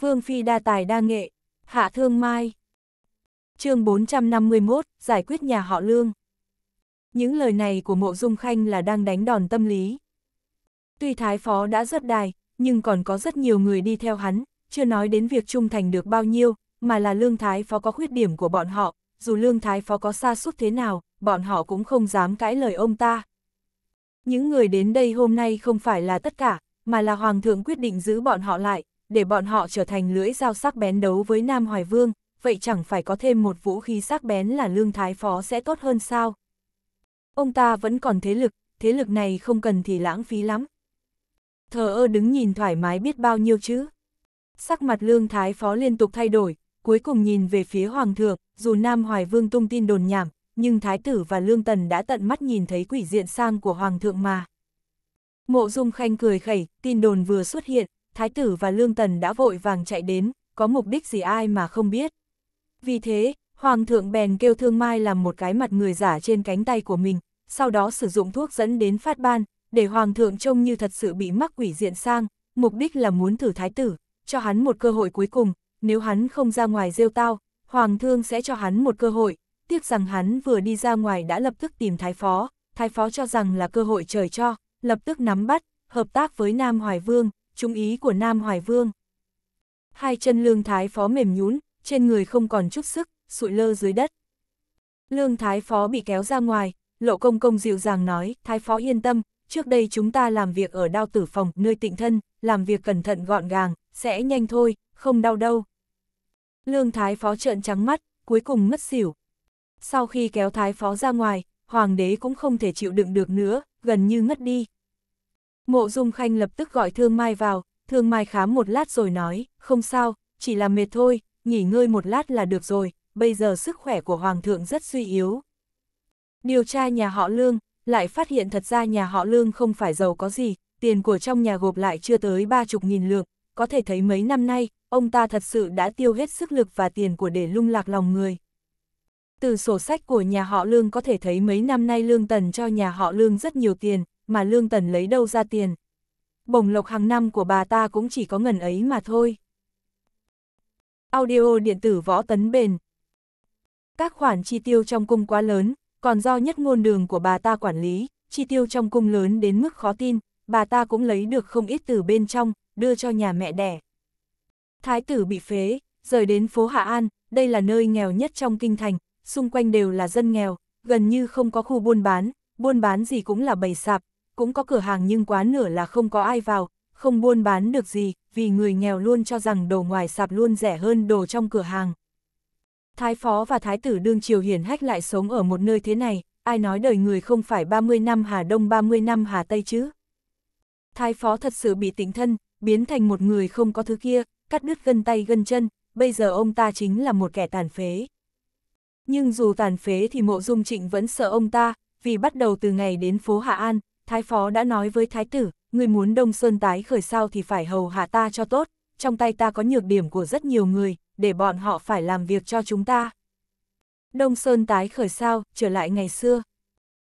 Vương Phi đa tài đa nghệ, hạ thương mai. chương 451, giải quyết nhà họ Lương. Những lời này của Mộ Dung Khanh là đang đánh đòn tâm lý. Tuy Thái Phó đã rất đài, nhưng còn có rất nhiều người đi theo hắn, chưa nói đến việc trung thành được bao nhiêu, mà là Lương Thái Phó có khuyết điểm của bọn họ, dù Lương Thái Phó có xa suốt thế nào, bọn họ cũng không dám cãi lời ông ta. Những người đến đây hôm nay không phải là tất cả, mà là Hoàng thượng quyết định giữ bọn họ lại, để bọn họ trở thành lưỡi dao sắc bén đấu với Nam Hoài Vương, vậy chẳng phải có thêm một vũ khí sắc bén là Lương Thái Phó sẽ tốt hơn sao? Ông ta vẫn còn thế lực, thế lực này không cần thì lãng phí lắm. Thờ ơ đứng nhìn thoải mái biết bao nhiêu chứ. Sắc mặt Lương Thái Phó liên tục thay đổi, cuối cùng nhìn về phía Hoàng thượng, dù Nam Hoài Vương tung tin đồn nhảm, nhưng Thái tử và Lương Tần đã tận mắt nhìn thấy quỷ diện sang của Hoàng thượng mà. Mộ Dung Khanh cười khẩy, tin đồn vừa xuất hiện, Thái tử và Lương Tần đã vội vàng chạy đến, có mục đích gì ai mà không biết. Vì thế, Hoàng thượng bèn kêu Thương Mai làm một cái mặt người giả trên cánh tay của mình, sau đó sử dụng thuốc dẫn đến phát ban, để Hoàng thượng trông như thật sự bị mắc quỷ diện sang, mục đích là muốn thử Thái tử, cho hắn một cơ hội cuối cùng, nếu hắn không ra ngoài rêu tao, Hoàng thương sẽ cho hắn một cơ hội, tiếc rằng hắn vừa đi ra ngoài đã lập tức tìm Thái Phó, Thái Phó cho rằng là cơ hội trời cho, lập tức nắm bắt, hợp tác với Nam Hoài Vương, trung ý của Nam Hoài Vương. Hai chân Lương Thái Phó mềm nhún, trên người không còn chút sức, sụi lơ dưới đất. Lương Thái Phó bị kéo ra ngoài, Lộ Công Công dịu dàng nói, Thái Phó yên tâm, trước đây chúng ta làm việc ở đao tử phòng, nơi tịnh thân, làm việc cẩn thận gọn gàng, sẽ nhanh thôi, không đau đâu. Lương Thái Phó trợn trắng mắt, cuối cùng mất xỉu. Sau khi kéo Thái Phó ra ngoài, Hoàng đế cũng không thể chịu đựng được nữa, gần như ngất đi. Mộ Dung Khanh lập tức gọi Thương Mai vào, Thương Mai khám một lát rồi nói, không sao, chỉ là mệt thôi, nghỉ ngơi một lát là được rồi, bây giờ sức khỏe của Hoàng thượng rất suy yếu. Điều tra nhà họ Lương, lại phát hiện thật ra nhà họ Lương không phải giàu có gì, tiền của trong nhà gộp lại chưa tới ba chục nghìn lượng, có thể thấy mấy năm nay, ông ta thật sự đã tiêu hết sức lực và tiền của để lung lạc lòng người. Từ sổ sách của nhà họ Lương có thể thấy mấy năm nay Lương Tần cho nhà họ Lương rất nhiều tiền, mà lương tần lấy đâu ra tiền. Bổng lộc hàng năm của bà ta cũng chỉ có ngần ấy mà thôi. Audio điện tử võ tấn bền. Các khoản chi tiêu trong cung quá lớn, còn do nhất ngôn đường của bà ta quản lý, chi tiêu trong cung lớn đến mức khó tin, bà ta cũng lấy được không ít từ bên trong, đưa cho nhà mẹ đẻ. Thái tử bị phế, rời đến phố Hạ An, đây là nơi nghèo nhất trong kinh thành, xung quanh đều là dân nghèo, gần như không có khu buôn bán, buôn bán gì cũng là bầy sạp, cũng có cửa hàng nhưng quá nửa là không có ai vào, không buôn bán được gì, vì người nghèo luôn cho rằng đồ ngoài sạp luôn rẻ hơn đồ trong cửa hàng. Thái phó và thái tử đương triều hiển hách lại sống ở một nơi thế này, ai nói đời người không phải 30 năm Hà Đông 30 năm Hà Tây chứ. Thái phó thật sự bị tỉnh thân, biến thành một người không có thứ kia, cắt đứt gân tay gân chân, bây giờ ông ta chính là một kẻ tàn phế. Nhưng dù tàn phế thì mộ dung trịnh vẫn sợ ông ta, vì bắt đầu từ ngày đến phố Hạ An, Thái phó đã nói với thái tử, người muốn Đông Sơn tái khởi sao thì phải hầu hạ ta cho tốt, trong tay ta có nhược điểm của rất nhiều người, để bọn họ phải làm việc cho chúng ta. Đông Sơn tái khởi sao, trở lại ngày xưa.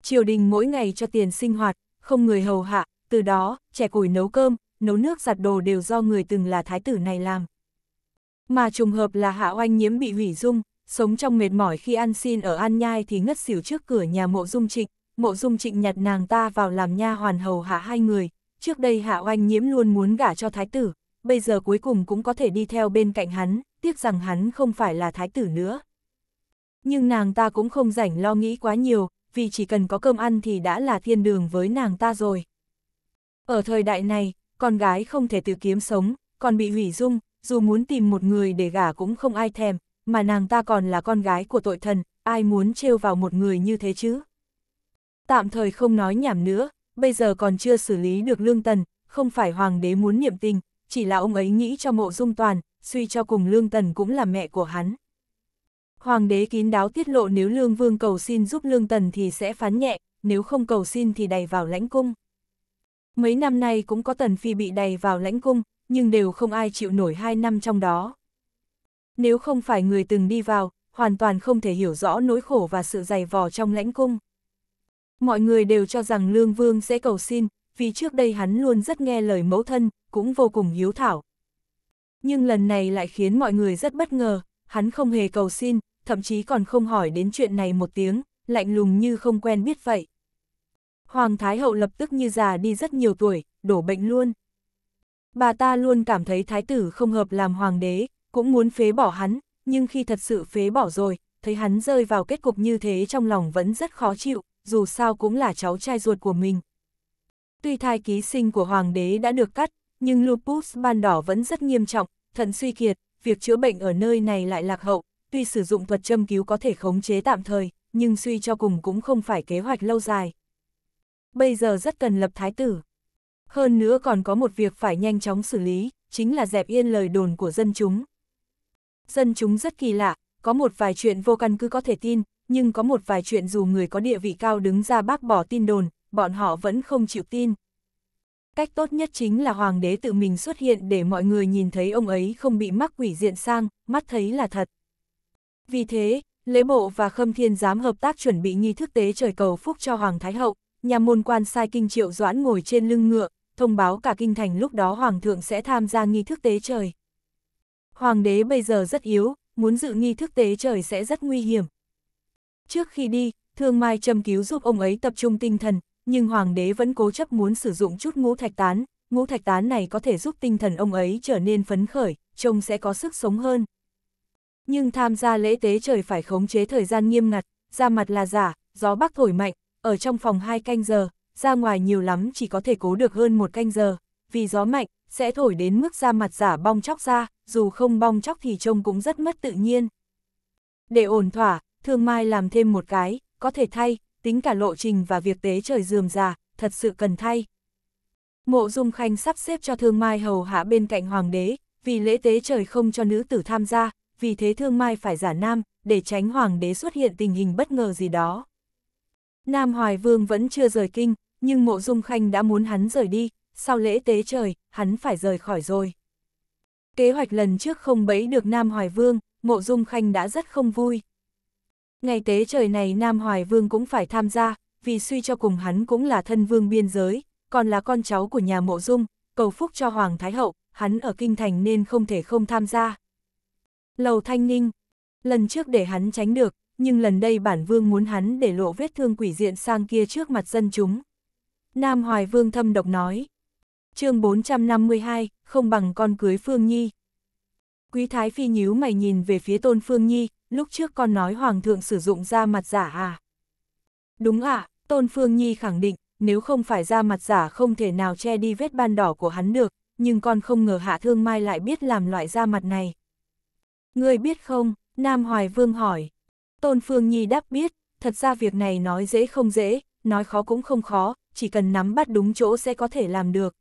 Triều đình mỗi ngày cho tiền sinh hoạt, không người hầu hạ, từ đó, trẻ củi nấu cơm, nấu nước giặt đồ đều do người từng là thái tử này làm. Mà trùng hợp là hạ oanh nhiễm bị hủy dung, sống trong mệt mỏi khi ăn xin ở An Nhai thì ngất xỉu trước cửa nhà mộ dung trịch, mộ dung trịnh nhặt nàng ta vào làm nha hoàn hầu hạ hai người, trước đây hạ oanh nhiễm luôn muốn gả cho thái tử, bây giờ cuối cùng cũng có thể đi theo bên cạnh hắn, tiếc rằng hắn không phải là thái tử nữa. Nhưng nàng ta cũng không rảnh lo nghĩ quá nhiều, vì chỉ cần có cơm ăn thì đã là thiên đường với nàng ta rồi. Ở thời đại này, con gái không thể tự kiếm sống, còn bị hủy dung, dù muốn tìm một người để gả cũng không ai thèm, mà nàng ta còn là con gái của tội thần, ai muốn trêu vào một người như thế chứ? Tạm thời không nói nhảm nữa, bây giờ còn chưa xử lý được Lương Tần, không phải hoàng đế muốn niệm tình, chỉ là ông ấy nghĩ cho mộ dung toàn, suy cho cùng Lương Tần cũng là mẹ của hắn. Hoàng đế kín đáo tiết lộ nếu Lương Vương cầu xin giúp Lương Tần thì sẽ phán nhẹ, nếu không cầu xin thì đầy vào lãnh cung. Mấy năm nay cũng có Tần Phi bị đầy vào lãnh cung, nhưng đều không ai chịu nổi hai năm trong đó. Nếu không phải người từng đi vào, hoàn toàn không thể hiểu rõ nỗi khổ và sự dày vò trong lãnh cung. Mọi người đều cho rằng Lương Vương sẽ cầu xin, vì trước đây hắn luôn rất nghe lời mẫu thân, cũng vô cùng hiếu thảo. Nhưng lần này lại khiến mọi người rất bất ngờ, hắn không hề cầu xin, thậm chí còn không hỏi đến chuyện này một tiếng, lạnh lùng như không quen biết vậy. Hoàng Thái Hậu lập tức như già đi rất nhiều tuổi, đổ bệnh luôn. Bà ta luôn cảm thấy thái tử không hợp làm hoàng đế, cũng muốn phế bỏ hắn, nhưng khi thật sự phế bỏ rồi, thấy hắn rơi vào kết cục như thế trong lòng vẫn rất khó chịu dù sao cũng là cháu trai ruột của mình. Tuy thai ký sinh của hoàng đế đã được cắt, nhưng lupus ban đỏ vẫn rất nghiêm trọng, thận suy kiệt, việc chữa bệnh ở nơi này lại lạc hậu, tuy sử dụng thuật châm cứu có thể khống chế tạm thời, nhưng suy cho cùng cũng không phải kế hoạch lâu dài. Bây giờ rất cần lập thái tử. Hơn nữa còn có một việc phải nhanh chóng xử lý, chính là dẹp yên lời đồn của dân chúng. Dân chúng rất kỳ lạ, có một vài chuyện vô căn cứ có thể tin, nhưng có một vài chuyện dù người có địa vị cao đứng ra bác bỏ tin đồn, bọn họ vẫn không chịu tin. Cách tốt nhất chính là hoàng đế tự mình xuất hiện để mọi người nhìn thấy ông ấy không bị mắc quỷ diện sang, mắt thấy là thật. Vì thế, lễ bộ và khâm thiên giám hợp tác chuẩn bị nghi thức tế trời cầu phúc cho Hoàng Thái Hậu, nhà môn quan sai kinh triệu doãn ngồi trên lưng ngựa, thông báo cả kinh thành lúc đó Hoàng thượng sẽ tham gia nghi thức tế trời. Hoàng đế bây giờ rất yếu, muốn dự nghi thức tế trời sẽ rất nguy hiểm. Trước khi đi, Thương Mai châm cứu giúp ông ấy tập trung tinh thần, nhưng Hoàng đế vẫn cố chấp muốn sử dụng chút ngũ thạch tán, ngũ thạch tán này có thể giúp tinh thần ông ấy trở nên phấn khởi, trông sẽ có sức sống hơn. Nhưng tham gia lễ tế trời phải khống chế thời gian nghiêm ngặt, ra mặt là giả, gió bắc thổi mạnh, ở trong phòng 2 canh giờ, ra ngoài nhiều lắm chỉ có thể cố được hơn một canh giờ, vì gió mạnh, sẽ thổi đến mức da mặt giả bong chóc ra, dù không bong chóc thì trông cũng rất mất tự nhiên. Để ổn thỏa, Thương Mai làm thêm một cái, có thể thay, tính cả lộ trình và việc tế trời dườm già, thật sự cần thay. Mộ Dung Khanh sắp xếp cho Thương Mai hầu hạ bên cạnh hoàng đế, vì lễ tế trời không cho nữ tử tham gia, vì thế Thương Mai phải giả nam, để tránh hoàng đế xuất hiện tình hình bất ngờ gì đó. Nam Hoài Vương vẫn chưa rời kinh, nhưng Mộ Dung Khanh đã muốn hắn rời đi, sau lễ tế trời, hắn phải rời khỏi rồi. Kế hoạch lần trước không bẫy được Nam Hoài Vương, Mộ Dung Khanh đã rất không vui ngày tế trời này Nam Hoài Vương cũng phải tham gia, vì suy cho cùng hắn cũng là thân vương biên giới, còn là con cháu của nhà mộ dung, cầu phúc cho Hoàng Thái Hậu, hắn ở kinh thành nên không thể không tham gia. Lầu Thanh Ninh Lần trước để hắn tránh được, nhưng lần đây bản vương muốn hắn để lộ vết thương quỷ diện sang kia trước mặt dân chúng. Nam Hoài Vương thâm độc nói. chương 452, không bằng con cưới Phương Nhi. Quý Thái Phi nhíu mày nhìn về phía tôn Phương Nhi, lúc trước con nói Hoàng thượng sử dụng da mặt giả à? Đúng ạ, à, Tôn Phương Nhi khẳng định, nếu không phải da mặt giả không thể nào che đi vết ban đỏ của hắn được, nhưng con không ngờ Hạ Thương Mai lại biết làm loại da mặt này. Người biết không? Nam Hoài Vương hỏi. Tôn Phương Nhi đáp biết, thật ra việc này nói dễ không dễ, nói khó cũng không khó, chỉ cần nắm bắt đúng chỗ sẽ có thể làm được.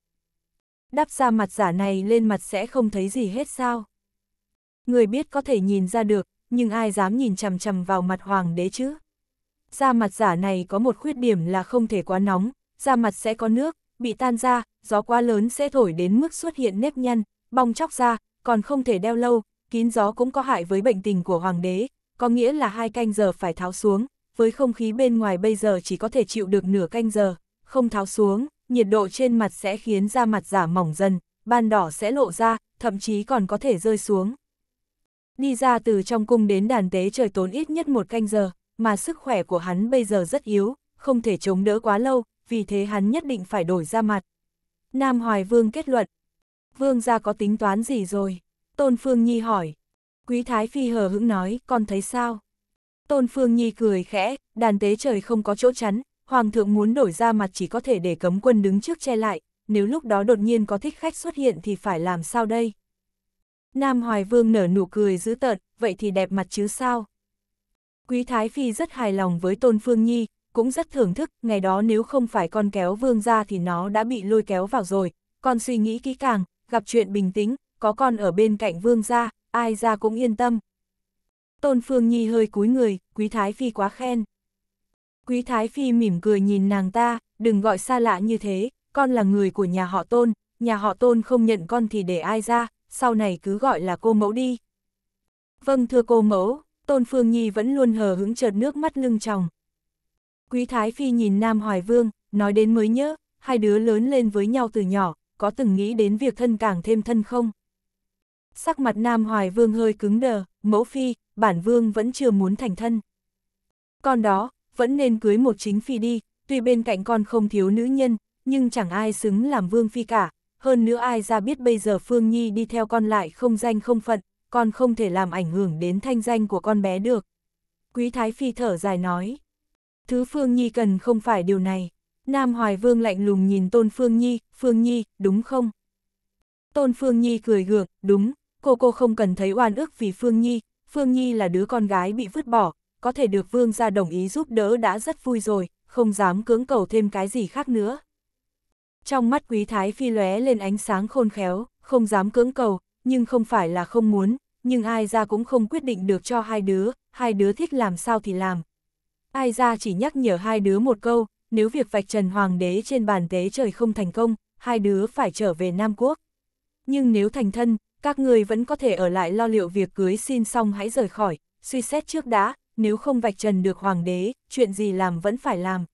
Đắp da mặt giả này lên mặt sẽ không thấy gì hết sao. Người biết có thể nhìn ra được, nhưng ai dám nhìn chằm chằm vào mặt hoàng đế chứ? Da mặt giả này có một khuyết điểm là không thể quá nóng, da mặt sẽ có nước, bị tan ra, gió quá lớn sẽ thổi đến mức xuất hiện nếp nhăn, bong chóc ra, còn không thể đeo lâu, kín gió cũng có hại với bệnh tình của hoàng đế, có nghĩa là hai canh giờ phải tháo xuống, với không khí bên ngoài bây giờ chỉ có thể chịu được nửa canh giờ, không tháo xuống, nhiệt độ trên mặt sẽ khiến da mặt giả mỏng dần, ban đỏ sẽ lộ ra, thậm chí còn có thể rơi xuống. Đi ra từ trong cung đến đàn tế trời tốn ít nhất một canh giờ, mà sức khỏe của hắn bây giờ rất yếu, không thể chống đỡ quá lâu, vì thế hắn nhất định phải đổi ra mặt. Nam Hoài Vương kết luận. Vương gia có tính toán gì rồi? Tôn Phương Nhi hỏi. Quý Thái Phi hờ hững nói, con thấy sao? Tôn Phương Nhi cười khẽ, đàn tế trời không có chỗ chắn, Hoàng thượng muốn đổi ra mặt chỉ có thể để cấm quân đứng trước che lại, nếu lúc đó đột nhiên có thích khách xuất hiện thì phải làm sao đây? Nam Hoài Vương nở nụ cười dữ tợn, vậy thì đẹp mặt chứ sao? Quý Thái Phi rất hài lòng với Tôn Phương Nhi, cũng rất thưởng thức, ngày đó nếu không phải con kéo Vương ra thì nó đã bị lôi kéo vào rồi, con suy nghĩ kỹ càng, gặp chuyện bình tĩnh, có con ở bên cạnh Vương ra, ai ra cũng yên tâm. Tôn Phương Nhi hơi cúi người, Quý Thái Phi quá khen. Quý Thái Phi mỉm cười nhìn nàng ta, đừng gọi xa lạ như thế, con là người của nhà họ Tôn, nhà họ Tôn không nhận con thì để ai ra, sau này cứ gọi là cô mẫu đi. Vâng thưa cô mẫu, Tôn Phương Nhi vẫn luôn hờ hững chợt nước mắt lưng tròng. Quý Thái Phi nhìn Nam Hoài Vương, nói đến mới nhớ, hai đứa lớn lên với nhau từ nhỏ, có từng nghĩ đến việc thân càng thêm thân không? Sắc mặt Nam Hoài Vương hơi cứng đờ, mẫu phi, bản vương vẫn chưa muốn thành thân. Con đó, vẫn nên cưới một chính phi đi, tuy bên cạnh con không thiếu nữ nhân, nhưng chẳng ai xứng làm vương phi cả, hơn nữa ai ra biết bây giờ Phương Nhi đi theo con lại không danh không phận, con không thể làm ảnh hưởng đến thanh danh của con bé được. Quý Thái Phi thở dài nói, thứ Phương Nhi cần không phải điều này. Nam Hoài Vương lạnh lùng nhìn Tôn Phương Nhi, Phương Nhi, đúng không? Tôn Phương Nhi cười gượng, đúng, cô cô không cần thấy oan ức vì Phương Nhi, Phương Nhi là đứa con gái bị vứt bỏ, có thể được Vương ra đồng ý giúp đỡ đã rất vui rồi, không dám cưỡng cầu thêm cái gì khác nữa. Trong mắt quý thái phi lóe lên ánh sáng khôn khéo, không dám cưỡng cầu, nhưng không phải là không muốn, nhưng ai ra cũng không quyết định được cho hai đứa, hai đứa thích làm sao thì làm. Ai ra chỉ nhắc nhở hai đứa một câu, nếu việc vạch trần hoàng đế trên bàn tế trời không thành công, hai đứa phải trở về Nam Quốc. Nhưng nếu thành thân, các người vẫn có thể ở lại lo liệu việc cưới xin xong hãy rời khỏi, suy xét trước đã, nếu không vạch trần được hoàng đế, chuyện gì làm vẫn phải làm.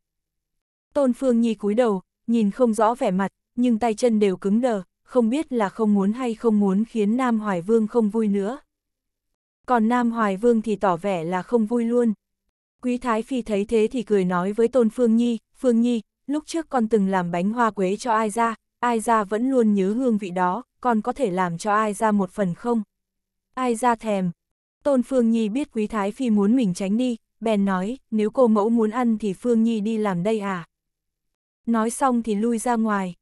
Tôn Phương Nhi cúi đầu, nhìn không rõ vẻ mặt, nhưng tay chân đều cứng đờ, không biết là không muốn hay không muốn khiến Nam Hoài Vương không vui nữa. Còn Nam Hoài Vương thì tỏ vẻ là không vui luôn. Quý Thái Phi thấy thế thì cười nói với Tôn Phương Nhi, Phương Nhi, lúc trước con từng làm bánh hoa quế cho ai ra, ai ra vẫn luôn nhớ hương vị đó, con có thể làm cho ai ra một phần không? Ai ra thèm? Tôn Phương Nhi biết Quý Thái Phi muốn mình tránh đi, bèn nói, nếu cô mẫu muốn ăn thì Phương Nhi đi làm đây à? nói xong thì lui ra ngoài.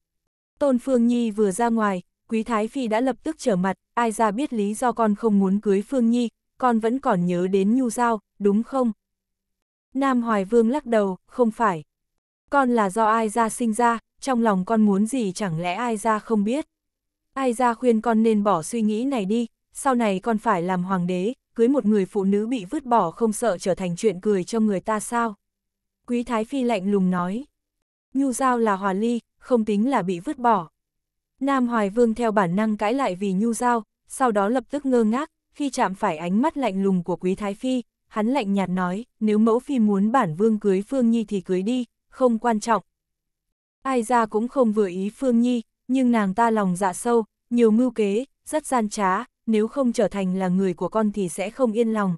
Tôn Phương Nhi vừa ra ngoài, Quý Thái Phi đã lập tức trở mặt, ai ra biết lý do con không muốn cưới Phương Nhi, con vẫn còn nhớ đến Nhu Giao, đúng không? Nam Hoài Vương lắc đầu, không phải. Con là do ai ra sinh ra, trong lòng con muốn gì chẳng lẽ ai ra không biết. Ai ra khuyên con nên bỏ suy nghĩ này đi, sau này con phải làm hoàng đế, cưới một người phụ nữ bị vứt bỏ không sợ trở thành chuyện cười cho người ta sao. Quý Thái Phi lạnh lùng nói. Nhu Giao là hòa ly, không tính là bị vứt bỏ. Nam Hoài Vương theo bản năng cãi lại vì Nhu Giao, sau đó lập tức ngơ ngác, khi chạm phải ánh mắt lạnh lùng của Quý Thái Phi, hắn lạnh nhạt nói, nếu mẫu phi muốn bản vương cưới Phương Nhi thì cưới đi, không quan trọng. Ai ra cũng không vừa ý Phương Nhi, nhưng nàng ta lòng dạ sâu, nhiều mưu kế, rất gian trá, nếu không trở thành là người của con thì sẽ không yên lòng.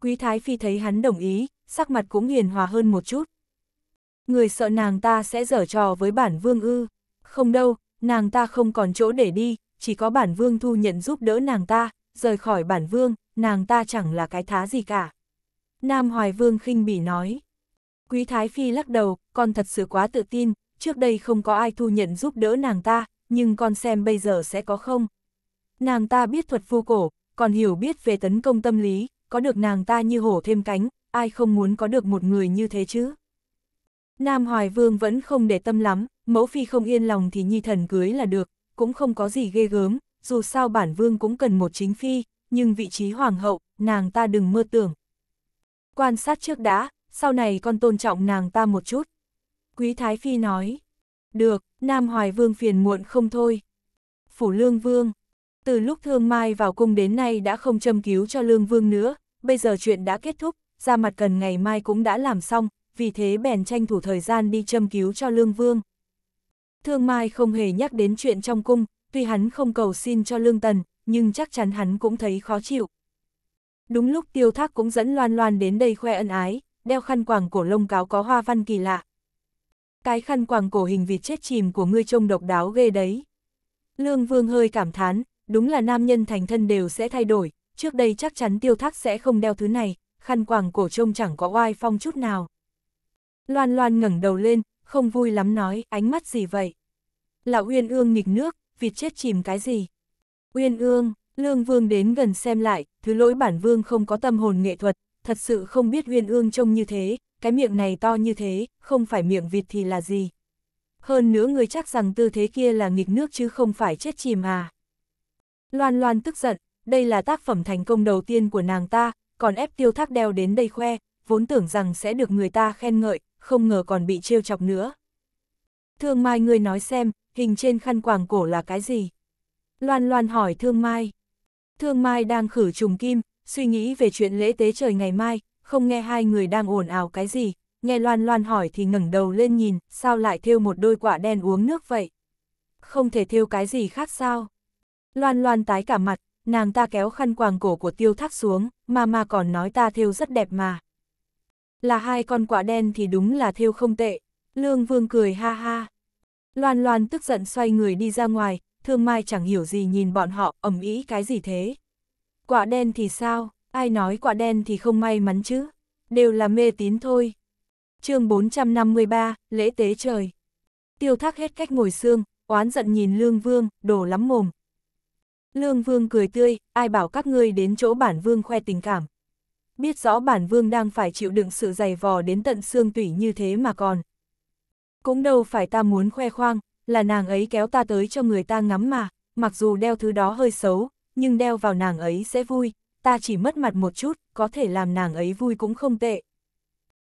Quý Thái Phi thấy hắn đồng ý, sắc mặt cũng hiền hòa hơn một chút. Người sợ nàng ta sẽ dở trò với bản vương ư. Không đâu, nàng ta không còn chỗ để đi, chỉ có bản vương thu nhận giúp đỡ nàng ta, rời khỏi bản vương, nàng ta chẳng là cái thá gì cả. Nam Hoài Vương khinh bỉ nói. Quý Thái Phi lắc đầu, con thật sự quá tự tin, trước đây không có ai thu nhận giúp đỡ nàng ta, nhưng con xem bây giờ sẽ có không. Nàng ta biết thuật phu cổ, còn hiểu biết về tấn công tâm lý, có được nàng ta như hổ thêm cánh, ai không muốn có được một người như thế chứ. Nam Hoài Vương vẫn không để tâm lắm, mẫu phi không yên lòng thì nhi thần cưới là được, cũng không có gì ghê gớm, dù sao bản vương cũng cần một chính phi, nhưng vị trí hoàng hậu, nàng ta đừng mơ tưởng. Quan sát trước đã, sau này con tôn trọng nàng ta một chút. Quý Thái Phi nói, được, Nam Hoài Vương phiền muộn không thôi. Phủ Lương Vương, từ lúc Thương Mai vào cung đến nay đã không châm cứu cho Lương Vương nữa, bây giờ chuyện đã kết thúc, ra mặt cần ngày mai cũng đã làm xong, vì thế bèn tranh thủ thời gian đi châm cứu cho Lương Vương. Thương Mai không hề nhắc đến chuyện trong cung, tuy hắn không cầu xin cho Lương Tần, nhưng chắc chắn hắn cũng thấy khó chịu. Đúng lúc tiêu thác cũng dẫn loan loan đến đây khoe ân ái, đeo khăn quàng cổ lông cáo có hoa văn kỳ lạ. Cái khăn quàng cổ hình vịt chết chìm của ngươi trông độc đáo ghê đấy. Lương Vương hơi cảm thán, đúng là nam nhân thành thân đều sẽ thay đổi, trước đây chắc chắn tiêu thác sẽ không đeo thứ này, khăn quàng cổ trông chẳng có oai phong chút nào. Loan Loan ngẩng đầu lên, không vui lắm nói, ánh mắt gì vậy? Là Uyên Ương nghịch nước, vịt chết chìm cái gì? Uyên Ương, Lương Vương đến gần xem lại, thứ lỗi bản Vương không có tâm hồn nghệ thuật, thật sự không biết Uyên Ương trông như thế, cái miệng này to như thế, không phải miệng vịt thì là gì? Hơn nữa người chắc rằng tư thế kia là nghịch nước chứ không phải chết chìm à. Loan Loan tức giận, đây là tác phẩm thành công đầu tiên của nàng ta, còn ép tiêu thác đeo đến đây khoe, vốn tưởng rằng sẽ được người ta khen ngợi, không ngờ còn bị trêu chọc nữa. Thương Mai ngươi nói xem, hình trên khăn quàng cổ là cái gì? Loan Loan hỏi Thương Mai. Thương Mai đang khử trùng kim, suy nghĩ về chuyện lễ tế trời ngày mai, không nghe hai người đang ồn ào cái gì, nghe Loan Loan hỏi thì ngẩng đầu lên nhìn, sao lại thêu một đôi quả đen uống nước vậy? Không thể thêu cái gì khác sao? Loan Loan tái cả mặt, nàng ta kéo khăn quàng cổ của tiêu thác xuống, mà mà còn nói ta thêu rất đẹp mà. Là hai con quả đen thì đúng là thêu không tệ. Lương Vương cười ha ha. Loan Loan tức giận xoay người đi ra ngoài, Thương Mai chẳng hiểu gì nhìn bọn họ ầm ĩ cái gì thế. Quả đen thì sao, ai nói quả đen thì không may mắn chứ, đều là mê tín thôi. chương 453, lễ tế trời. Tiêu thác hết cách ngồi xương, oán giận nhìn Lương Vương, đổ lắm mồm. Lương Vương cười tươi, ai bảo các ngươi đến chỗ bản Vương khoe tình cảm, biết rõ bản vương đang phải chịu đựng sự dày vò đến tận xương tủy như thế mà còn. Cũng đâu phải ta muốn khoe khoang, là nàng ấy kéo ta tới cho người ta ngắm mà, mặc dù đeo thứ đó hơi xấu, nhưng đeo vào nàng ấy sẽ vui, ta chỉ mất mặt một chút, có thể làm nàng ấy vui cũng không tệ.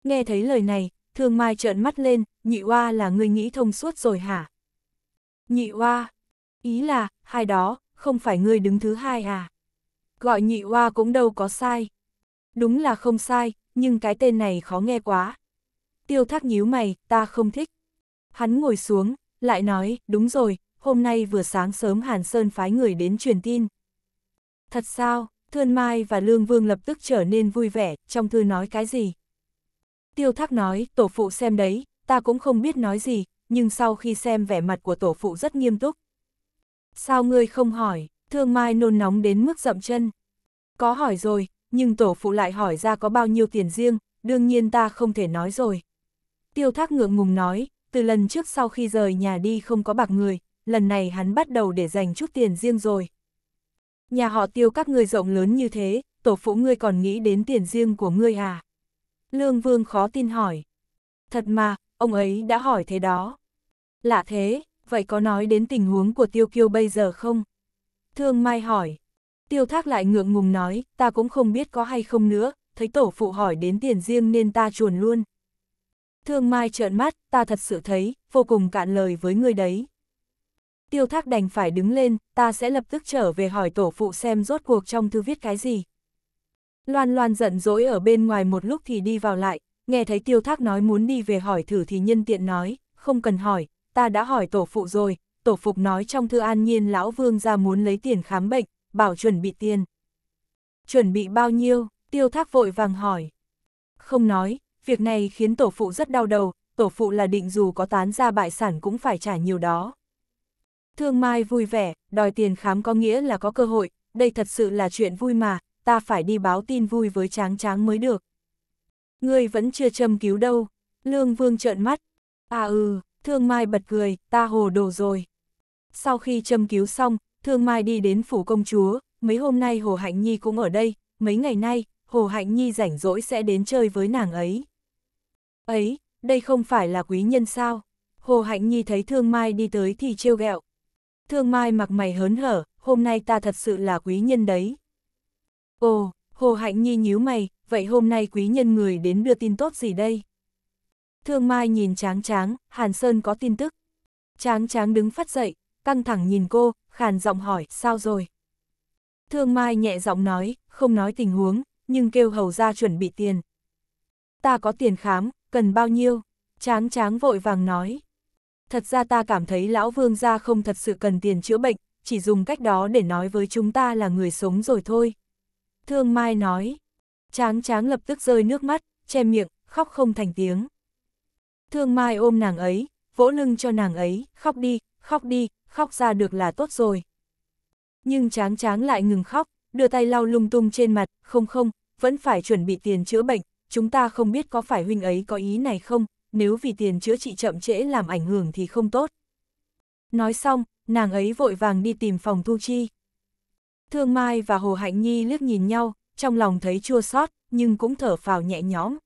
Nghe thấy lời này, thương mai trợn mắt lên, nhị oa là người nghĩ thông suốt rồi hả? Nhị oa, ý là, hai đó, không phải ngươi đứng thứ hai à? Gọi nhị oa cũng đâu có sai. Đúng là không sai, nhưng cái tên này khó nghe quá. Tiêu thác nhíu mày, ta không thích. Hắn ngồi xuống, lại nói, đúng rồi, hôm nay vừa sáng sớm Hàn Sơn phái người đến truyền tin. Thật sao, Thơn Mai và Lương Vương lập tức trở nên vui vẻ, trong thư nói cái gì? Tiêu thác nói, tổ phụ xem đấy, ta cũng không biết nói gì, nhưng sau khi xem vẻ mặt của tổ phụ rất nghiêm túc. Sao ngươi không hỏi, thương mai nôn nóng đến mức dậm chân. Có hỏi rồi, nhưng tổ phụ lại hỏi ra có bao nhiêu tiền riêng, đương nhiên ta không thể nói rồi. Tiêu thác ngượng ngùng nói, từ lần trước sau khi rời nhà đi không có bạc người, lần này hắn bắt đầu để dành chút tiền riêng rồi. Nhà họ tiêu các người rộng lớn như thế, tổ phụ ngươi còn nghĩ đến tiền riêng của ngươi à? Lương Vương khó tin hỏi. Thật mà, ông ấy đã hỏi thế đó. Lạ thế, vậy có nói đến tình huống của tiêu kiêu bây giờ không? Thương Mai hỏi. Tiêu thác lại ngượng ngùng nói, ta cũng không biết có hay không nữa, thấy tổ phụ hỏi đến tiền riêng nên ta chuồn luôn. Thương Mai trợn mắt, ta thật sự thấy, vô cùng cạn lời với người đấy. Tiêu thác đành phải đứng lên, ta sẽ lập tức trở về hỏi tổ phụ xem rốt cuộc trong thư viết cái gì. Loan loan giận dỗi ở bên ngoài một lúc thì đi vào lại, nghe thấy tiêu thác nói muốn đi về hỏi thử thì nhân tiện nói, không cần hỏi, ta đã hỏi tổ phụ rồi, tổ phụ nói trong thư an nhiên lão vương ra muốn lấy tiền khám bệnh, bảo chuẩn bị tiền. Chuẩn bị bao nhiêu, tiêu thác vội vàng hỏi. Không nói, việc này khiến tổ phụ rất đau đầu, tổ phụ là định dù có tán ra bại sản cũng phải trả nhiều đó. Thương Mai vui vẻ, đòi tiền khám có nghĩa là có cơ hội, đây thật sự là chuyện vui mà, ta phải đi báo tin vui với tráng tráng mới được. Ngươi vẫn chưa châm cứu đâu, Lương Vương trợn mắt. À ừ, Thương Mai bật cười, ta hồ đồ rồi. Sau khi châm cứu xong, Thương Mai đi đến phủ công chúa, mấy hôm nay Hồ Hạnh Nhi cũng ở đây, mấy ngày nay, Hồ Hạnh Nhi rảnh rỗi sẽ đến chơi với nàng ấy. Ấy, đây không phải là quý nhân sao? Hồ Hạnh Nhi thấy Thương Mai đi tới thì trêu ghẹo. Thương Mai mặc mày hớn hở, hôm nay ta thật sự là quý nhân đấy. Ồ, Hồ Hạnh Nhi nhíu mày, vậy hôm nay quý nhân người đến đưa tin tốt gì đây? Thương Mai nhìn Tráng Tráng, Hàn Sơn có tin tức. Tráng Tráng đứng phát dậy, căng thẳng nhìn cô, khàn giọng hỏi, sao rồi? Thương Mai nhẹ giọng nói, không nói tình huống, nhưng kêu hầu ra chuẩn bị tiền. Ta có tiền khám, cần bao nhiêu? Tráng tráng vội vàng nói. Thật ra ta cảm thấy lão vương gia không thật sự cần tiền chữa bệnh, chỉ dùng cách đó để nói với chúng ta là người sống rồi thôi. Thương Mai nói. Tráng tráng lập tức rơi nước mắt, che miệng, khóc không thành tiếng. Thương Mai ôm nàng ấy, vỗ lưng cho nàng ấy, khóc đi, khóc đi, khóc ra được là tốt rồi. Nhưng tráng tráng lại ngừng khóc, đưa tay lau lung tung trên mặt, không không, vẫn phải chuẩn bị tiền chữa bệnh, chúng ta không biết có phải huynh ấy có ý này không, nếu vì tiền chữa trị chậm trễ làm ảnh hưởng thì không tốt. Nói xong, nàng ấy vội vàng đi tìm phòng thu chi. Thương Mai và Hồ Hạnh Nhi liếc nhìn nhau, trong lòng thấy chua xót nhưng cũng thở phào nhẹ nhõm.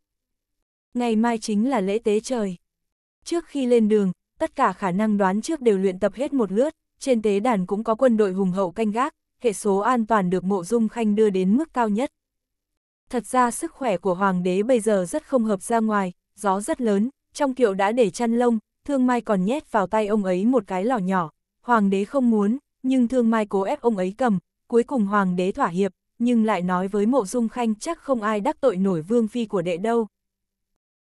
Ngày mai chính là lễ tế trời. Trước khi lên đường, tất cả khả năng đoán trước đều luyện tập hết một lướt, trên tế đàn cũng có quân đội hùng hậu canh gác, hệ số an toàn được mộ dung khanh đưa đến mức cao nhất. Thật ra sức khỏe của hoàng đế bây giờ rất không hợp ra ngoài, gió rất lớn, trong kiệu đã để chăn lông, thương mai còn nhét vào tay ông ấy một cái lò nhỏ. Hoàng đế không muốn, nhưng thương mai cố ép ông ấy cầm, cuối cùng hoàng đế thỏa hiệp, nhưng lại nói với mộ dung khanh chắc không ai đắc tội nổi vương phi của đệ đâu.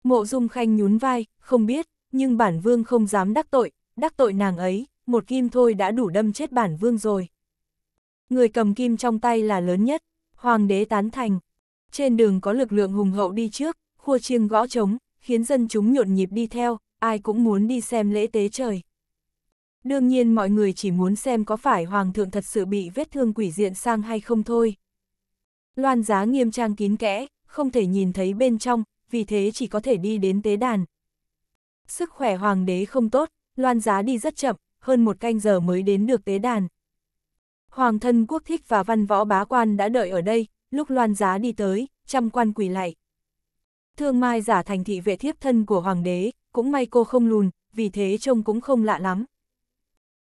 Mộ dung khanh nhún vai, không biết, nhưng bản vương không dám đắc tội, đắc tội nàng ấy, một kim thôi đã đủ đâm chết bản vương rồi. Người cầm kim trong tay là lớn nhất, hoàng đế tán thành. Trên đường có lực lượng hùng hậu đi trước, khua chiêng gõ trống, khiến dân chúng nhộn nhịp đi theo, ai cũng muốn đi xem lễ tế trời. Đương nhiên mọi người chỉ muốn xem có phải hoàng thượng thật sự bị vết thương quỷ diện sang hay không thôi. Loan giá nghiêm trang kín kẽ, không thể nhìn thấy bên trong, vì thế chỉ có thể đi đến tế đàn, Sức khỏe hoàng đế không tốt, loan giá đi rất chậm, hơn một canh giờ mới đến được tế đàn. Hoàng thân quốc thích và văn võ bá quan đã đợi ở đây, lúc loan giá đi tới, trăm quan quỳ lại. Thương Mai giả thành thị vệ thiếp thân của hoàng đế, cũng may cô không lùn, vì thế trông cũng không lạ lắm.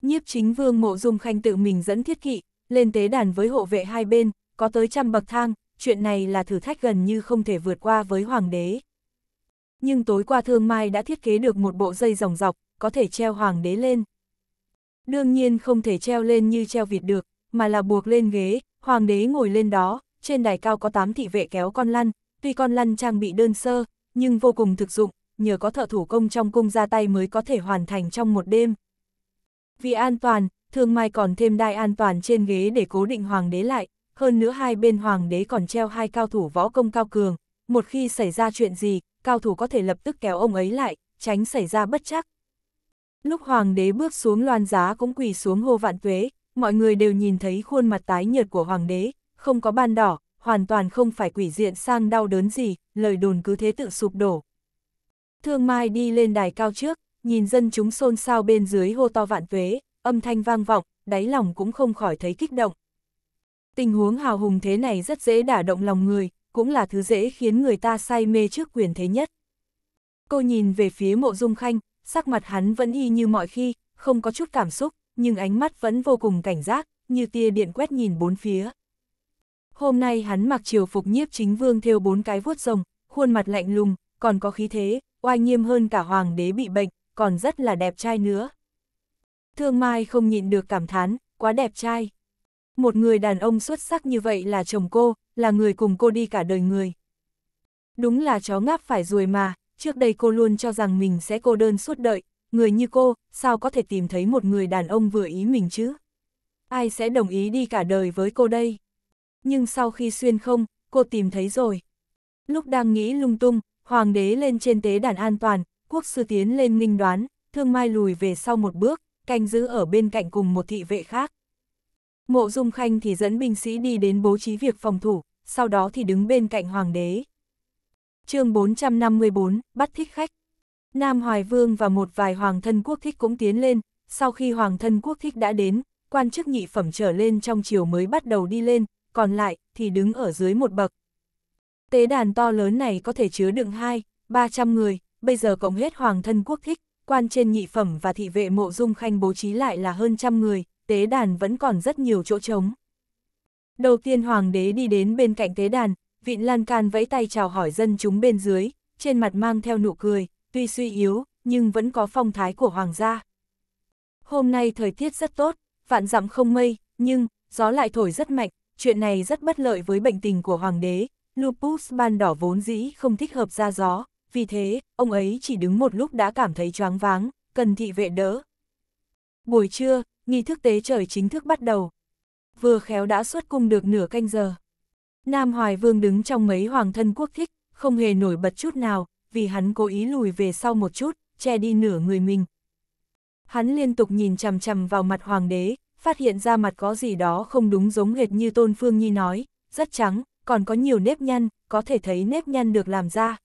Nhiếp chính vương mộ dung khanh tự mình dẫn thiết kỵ, lên tế đàn với hộ vệ hai bên, có tới trăm bậc thang, chuyện này là thử thách gần như không thể vượt qua với hoàng đế nhưng tối qua Thương Mai đã thiết kế được một bộ dây dòng dọc, có thể treo hoàng đế lên. Đương nhiên không thể treo lên như treo vịt được, mà là buộc lên ghế, hoàng đế ngồi lên đó, trên đài cao có 8 thị vệ kéo con lăn, tuy con lăn trang bị đơn sơ, nhưng vô cùng thực dụng, nhờ có thợ thủ công trong cung ra tay mới có thể hoàn thành trong một đêm. Vì an toàn, Thương Mai còn thêm đai an toàn trên ghế để cố định hoàng đế lại, hơn nữa hai bên hoàng đế còn treo hai cao thủ võ công cao cường, một khi xảy ra chuyện gì, cao thủ có thể lập tức kéo ông ấy lại, tránh xảy ra bất chắc. Lúc hoàng đế bước xuống loan giá cũng quỳ xuống hô vạn tuế, mọi người đều nhìn thấy khuôn mặt tái nhợt của hoàng đế, không có ban đỏ, hoàn toàn không phải quỷ diện sang đau đớn gì, lời đồn cứ thế tự sụp đổ. Thương Mai đi lên đài cao trước, nhìn dân chúng xôn xao bên dưới hô to vạn tuế, âm thanh vang vọng, đáy lòng cũng không khỏi thấy kích động. Tình huống hào hùng thế này rất dễ đả động lòng người, cũng là thứ dễ khiến người ta say mê trước quyền thế nhất. Cô nhìn về phía mộ dung khanh, sắc mặt hắn vẫn y như mọi khi, không có chút cảm xúc, nhưng ánh mắt vẫn vô cùng cảnh giác, như tia điện quét nhìn bốn phía. Hôm nay hắn mặc triều phục nhiếp chính vương theo bốn cái vuốt rồng, khuôn mặt lạnh lùng, còn có khí thế, oai nghiêm hơn cả hoàng đế bị bệnh, còn rất là đẹp trai nữa. Thương Mai không nhịn được cảm thán, quá đẹp trai. Một người đàn ông xuất sắc như vậy là chồng cô, là người cùng cô đi cả đời người. Đúng là chó ngáp phải ruồi mà, trước đây cô luôn cho rằng mình sẽ cô đơn suốt đời. người như cô, sao có thể tìm thấy một người đàn ông vừa ý mình chứ? Ai sẽ đồng ý đi cả đời với cô đây? Nhưng sau khi xuyên không, cô tìm thấy rồi. Lúc đang nghĩ lung tung, hoàng đế lên trên tế đàn an toàn, quốc sư tiến lên ninh đoán, thương mai lùi về sau một bước, canh giữ ở bên cạnh cùng một thị vệ khác. Mộ Dung Khanh thì dẫn binh sĩ đi đến bố trí việc phòng thủ, sau đó thì đứng bên cạnh hoàng đế. chương 454, bắt thích khách. Nam Hoài Vương và một vài hoàng thân quốc thích cũng tiến lên, sau khi hoàng thân quốc thích đã đến, quan chức nhị phẩm trở lên trong chiều mới bắt đầu đi lên, còn lại thì đứng ở dưới một bậc. Tế đàn to lớn này có thể chứa đựng 2, 300 người, bây giờ cộng hết hoàng thân quốc thích, quan trên nhị phẩm và thị vệ mộ dung khanh bố trí lại là hơn trăm người, tế đàn vẫn còn rất nhiều chỗ trống. Đầu tiên hoàng đế đi đến bên cạnh tế đàn, vịn lan can vẫy tay chào hỏi dân chúng bên dưới, trên mặt mang theo nụ cười, tuy suy yếu, nhưng vẫn có phong thái của hoàng gia. Hôm nay thời tiết rất tốt, vạn dặm không mây, nhưng, gió lại thổi rất mạnh, chuyện này rất bất lợi với bệnh tình của hoàng đế, lupus ban đỏ vốn dĩ không thích hợp ra gió, vì thế, ông ấy chỉ đứng một lúc đã cảm thấy choáng váng, cần thị vệ đỡ. Buổi trưa, nghi thức tế trời chính thức bắt đầu. Vừa khéo đã xuất cung được nửa canh giờ. Nam Hoài Vương đứng trong mấy hoàng thân quốc thích, không hề nổi bật chút nào, vì hắn cố ý lùi về sau một chút, che đi nửa người mình. Hắn liên tục nhìn chằm chằm vào mặt hoàng đế, phát hiện ra mặt có gì đó không đúng giống hệt như Tôn Phương Nhi nói, rất trắng, còn có nhiều nếp nhăn, có thể thấy nếp nhăn được làm ra.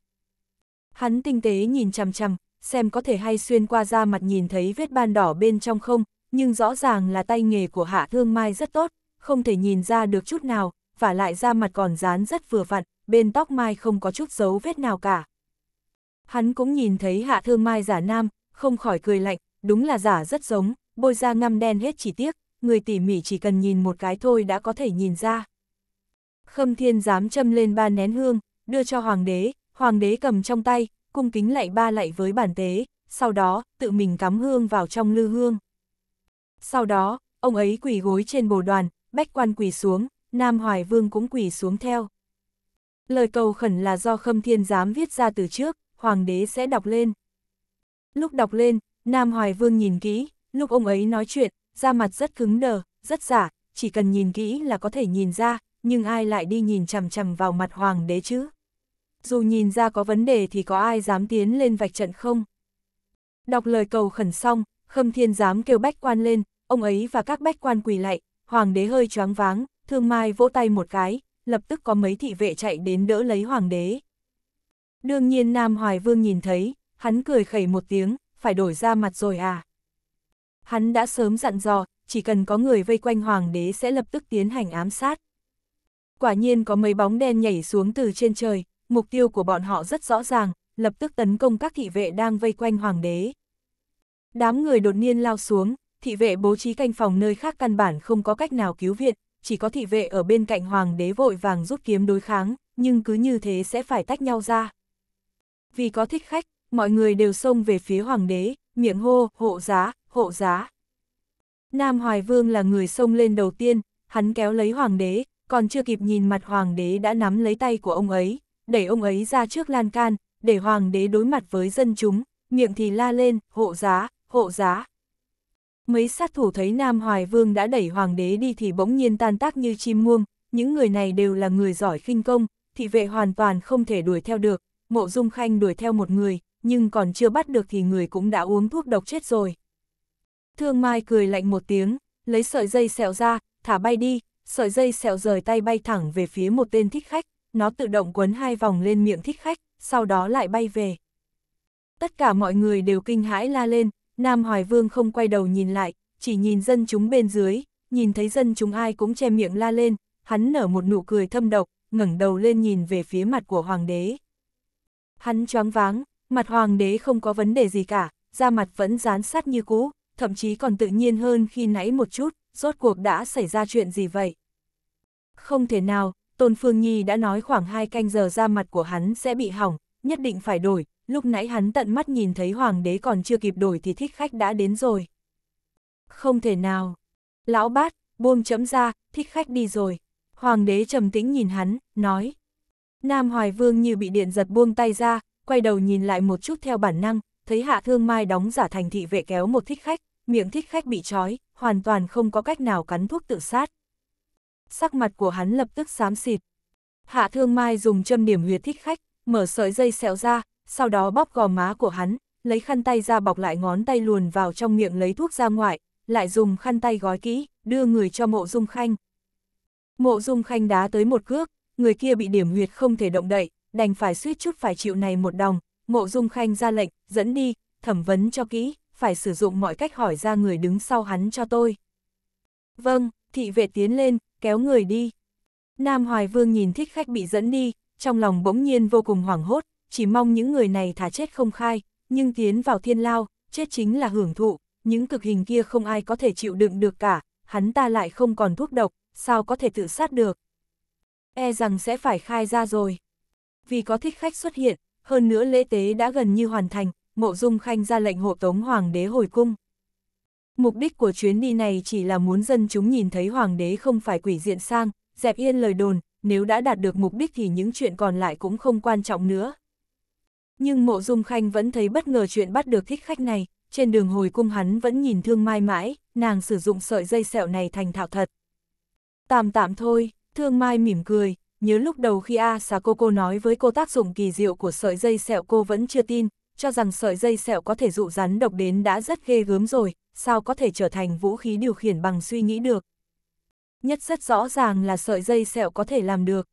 Hắn tinh tế nhìn chằm chằm, xem có thể hay xuyên qua da mặt nhìn thấy vết ban đỏ bên trong không, nhưng rõ ràng là tay nghề của Hạ Thương Mai rất tốt, không thể nhìn ra được chút nào, và lại da mặt còn dán rất vừa vặn, bên tóc Mai không có chút dấu vết nào cả. Hắn cũng nhìn thấy Hạ Thương Mai giả nam, không khỏi cười lạnh, đúng là giả rất giống, bôi da ngăm đen hết chỉ tiếc, người tỉ mỉ chỉ cần nhìn một cái thôi đã có thể nhìn ra. Khâm Thiên dám châm lên ba nén hương, đưa cho hoàng đế, hoàng đế cầm trong tay, cung kính lạy ba lạy với bản tế, sau đó tự mình cắm hương vào trong lư hương. Sau đó, ông ấy quỳ gối trên bồ đoàn, bách quan quỳ xuống, Nam Hoài Vương cũng quỳ xuống theo. Lời cầu khẩn là do Khâm Thiên Giám viết ra từ trước, Hoàng đế sẽ đọc lên. Lúc đọc lên, Nam Hoài Vương nhìn kỹ, lúc ông ấy nói chuyện, da mặt rất cứng đờ, rất giả, chỉ cần nhìn kỹ là có thể nhìn ra, nhưng ai lại đi nhìn chằm chằm vào mặt Hoàng đế chứ? Dù nhìn ra có vấn đề thì có ai dám tiến lên vạch trận không? Đọc lời cầu khẩn xong, Khâm Thiên dám kêu bách quan lên, ông ấy và các bách quan quỳ lạy, hoàng đế hơi choáng váng, thương mai vỗ tay một cái, lập tức có mấy thị vệ chạy đến đỡ lấy hoàng đế. Đương nhiên Nam Hoài Vương nhìn thấy, hắn cười khẩy một tiếng, phải đổi ra mặt rồi à. Hắn đã sớm dặn dò, chỉ cần có người vây quanh hoàng đế sẽ lập tức tiến hành ám sát. Quả nhiên có mấy bóng đen nhảy xuống từ trên trời, mục tiêu của bọn họ rất rõ ràng, lập tức tấn công các thị vệ đang vây quanh hoàng đế. Đám người đột nhiên lao xuống, thị vệ bố trí canh phòng nơi khác căn bản không có cách nào cứu viện, chỉ có thị vệ ở bên cạnh hoàng đế vội vàng rút kiếm đối kháng, nhưng cứ như thế sẽ phải tách nhau ra. Vì có thích khách, mọi người đều xông về phía hoàng đế, miệng hô, hộ giá, hộ giá. Nam Hoài Vương là người xông lên đầu tiên, hắn kéo lấy hoàng đế, còn chưa kịp nhìn mặt hoàng đế đã nắm lấy tay của ông ấy, đẩy ông ấy ra trước lan can, để hoàng đế đối mặt với dân chúng, miệng thì la lên, hộ giá, hộ giá. Mấy sát thủ thấy Nam Hoài Vương đã đẩy hoàng đế đi thì bỗng nhiên tan tác như chim muông, những người này đều là người giỏi khinh công, thị vệ hoàn toàn không thể đuổi theo được, mộ dung khanh đuổi theo một người, nhưng còn chưa bắt được thì người cũng đã uống thuốc độc chết rồi. Thương Mai cười lạnh một tiếng, lấy sợi dây sẹo ra, thả bay đi, sợi dây sẹo rời tay bay thẳng về phía một tên thích khách, nó tự động quấn hai vòng lên miệng thích khách, sau đó lại bay về. Tất cả mọi người đều kinh hãi la lên, Nam Hoài Vương không quay đầu nhìn lại, chỉ nhìn dân chúng bên dưới, nhìn thấy dân chúng ai cũng che miệng la lên, hắn nở một nụ cười thâm độc, ngẩng đầu lên nhìn về phía mặt của hoàng đế. Hắn choáng váng, mặt hoàng đế không có vấn đề gì cả, da mặt vẫn dán sát như cũ, thậm chí còn tự nhiên hơn khi nãy một chút, rốt cuộc đã xảy ra chuyện gì vậy? Không thể nào, Tôn Phương Nhi đã nói khoảng hai canh giờ da mặt của hắn sẽ bị hỏng, nhất định phải đổi, lúc nãy hắn tận mắt nhìn thấy hoàng đế còn chưa kịp đổi thì thích khách đã đến rồi. Không thể nào. Lão bát, buông chấm ra, thích khách đi rồi. Hoàng đế trầm tĩnh nhìn hắn, nói. Nam Hoài Vương như bị điện giật buông tay ra, quay đầu nhìn lại một chút theo bản năng, thấy hạ thương mai đóng giả thành thị vệ kéo một thích khách, miệng thích khách bị trói, hoàn toàn không có cách nào cắn thuốc tự sát. Sắc mặt của hắn lập tức xám xịt. Hạ thương mai dùng châm điểm huyệt thích khách, mở sợi dây xẹo ra, sau đó bóp gò má của hắn, lấy khăn tay ra bọc lại ngón tay luồn vào trong miệng lấy thuốc ra ngoài, lại dùng khăn tay gói kỹ, đưa người cho mộ dung khanh. Mộ dung khanh đá tới một cước, người kia bị điểm huyệt không thể động đậy, đành phải suýt chút phải chịu này một đồng, mộ dung khanh ra lệnh, dẫn đi, thẩm vấn cho kỹ, phải sử dụng mọi cách hỏi ra người đứng sau hắn cho tôi. Vâng, thị vệ tiến lên, kéo người đi. Nam Hoài Vương nhìn thích khách bị dẫn đi, trong lòng bỗng nhiên vô cùng hoảng hốt, chỉ mong những người này thả chết không khai, nhưng tiến vào thiên lao, chết chính là hưởng thụ, những cực hình kia không ai có thể chịu đựng được cả, hắn ta lại không còn thuốc độc, sao có thể tự sát được. E rằng sẽ phải khai ra rồi. Vì có thích khách xuất hiện, hơn nữa lễ tế đã gần như hoàn thành, mộ dung khanh ra lệnh hộ tống hoàng đế hồi cung. Mục đích của chuyến đi này chỉ là muốn dân chúng nhìn thấy hoàng đế không phải quỷ diện sang, dẹp yên lời đồn, nếu đã đạt được mục đích thì những chuyện còn lại cũng không quan trọng nữa. Nhưng mộ dung khanh vẫn thấy bất ngờ chuyện bắt được thích khách này, trên đường hồi cung hắn vẫn nhìn thương mai mãi, nàng sử dụng sợi dây sẹo này thành thạo thật. Tạm tạm thôi, thương mai mỉm cười, nhớ lúc đầu khi A xà cô cô nói với cô tác dụng kỳ diệu của sợi dây sẹo cô vẫn chưa tin, cho rằng sợi dây sẹo có thể dụ rắn độc đến đã rất ghê gớm rồi, sao có thể trở thành vũ khí điều khiển bằng suy nghĩ được. Nhất rất rõ ràng là sợi dây sẹo có thể làm được.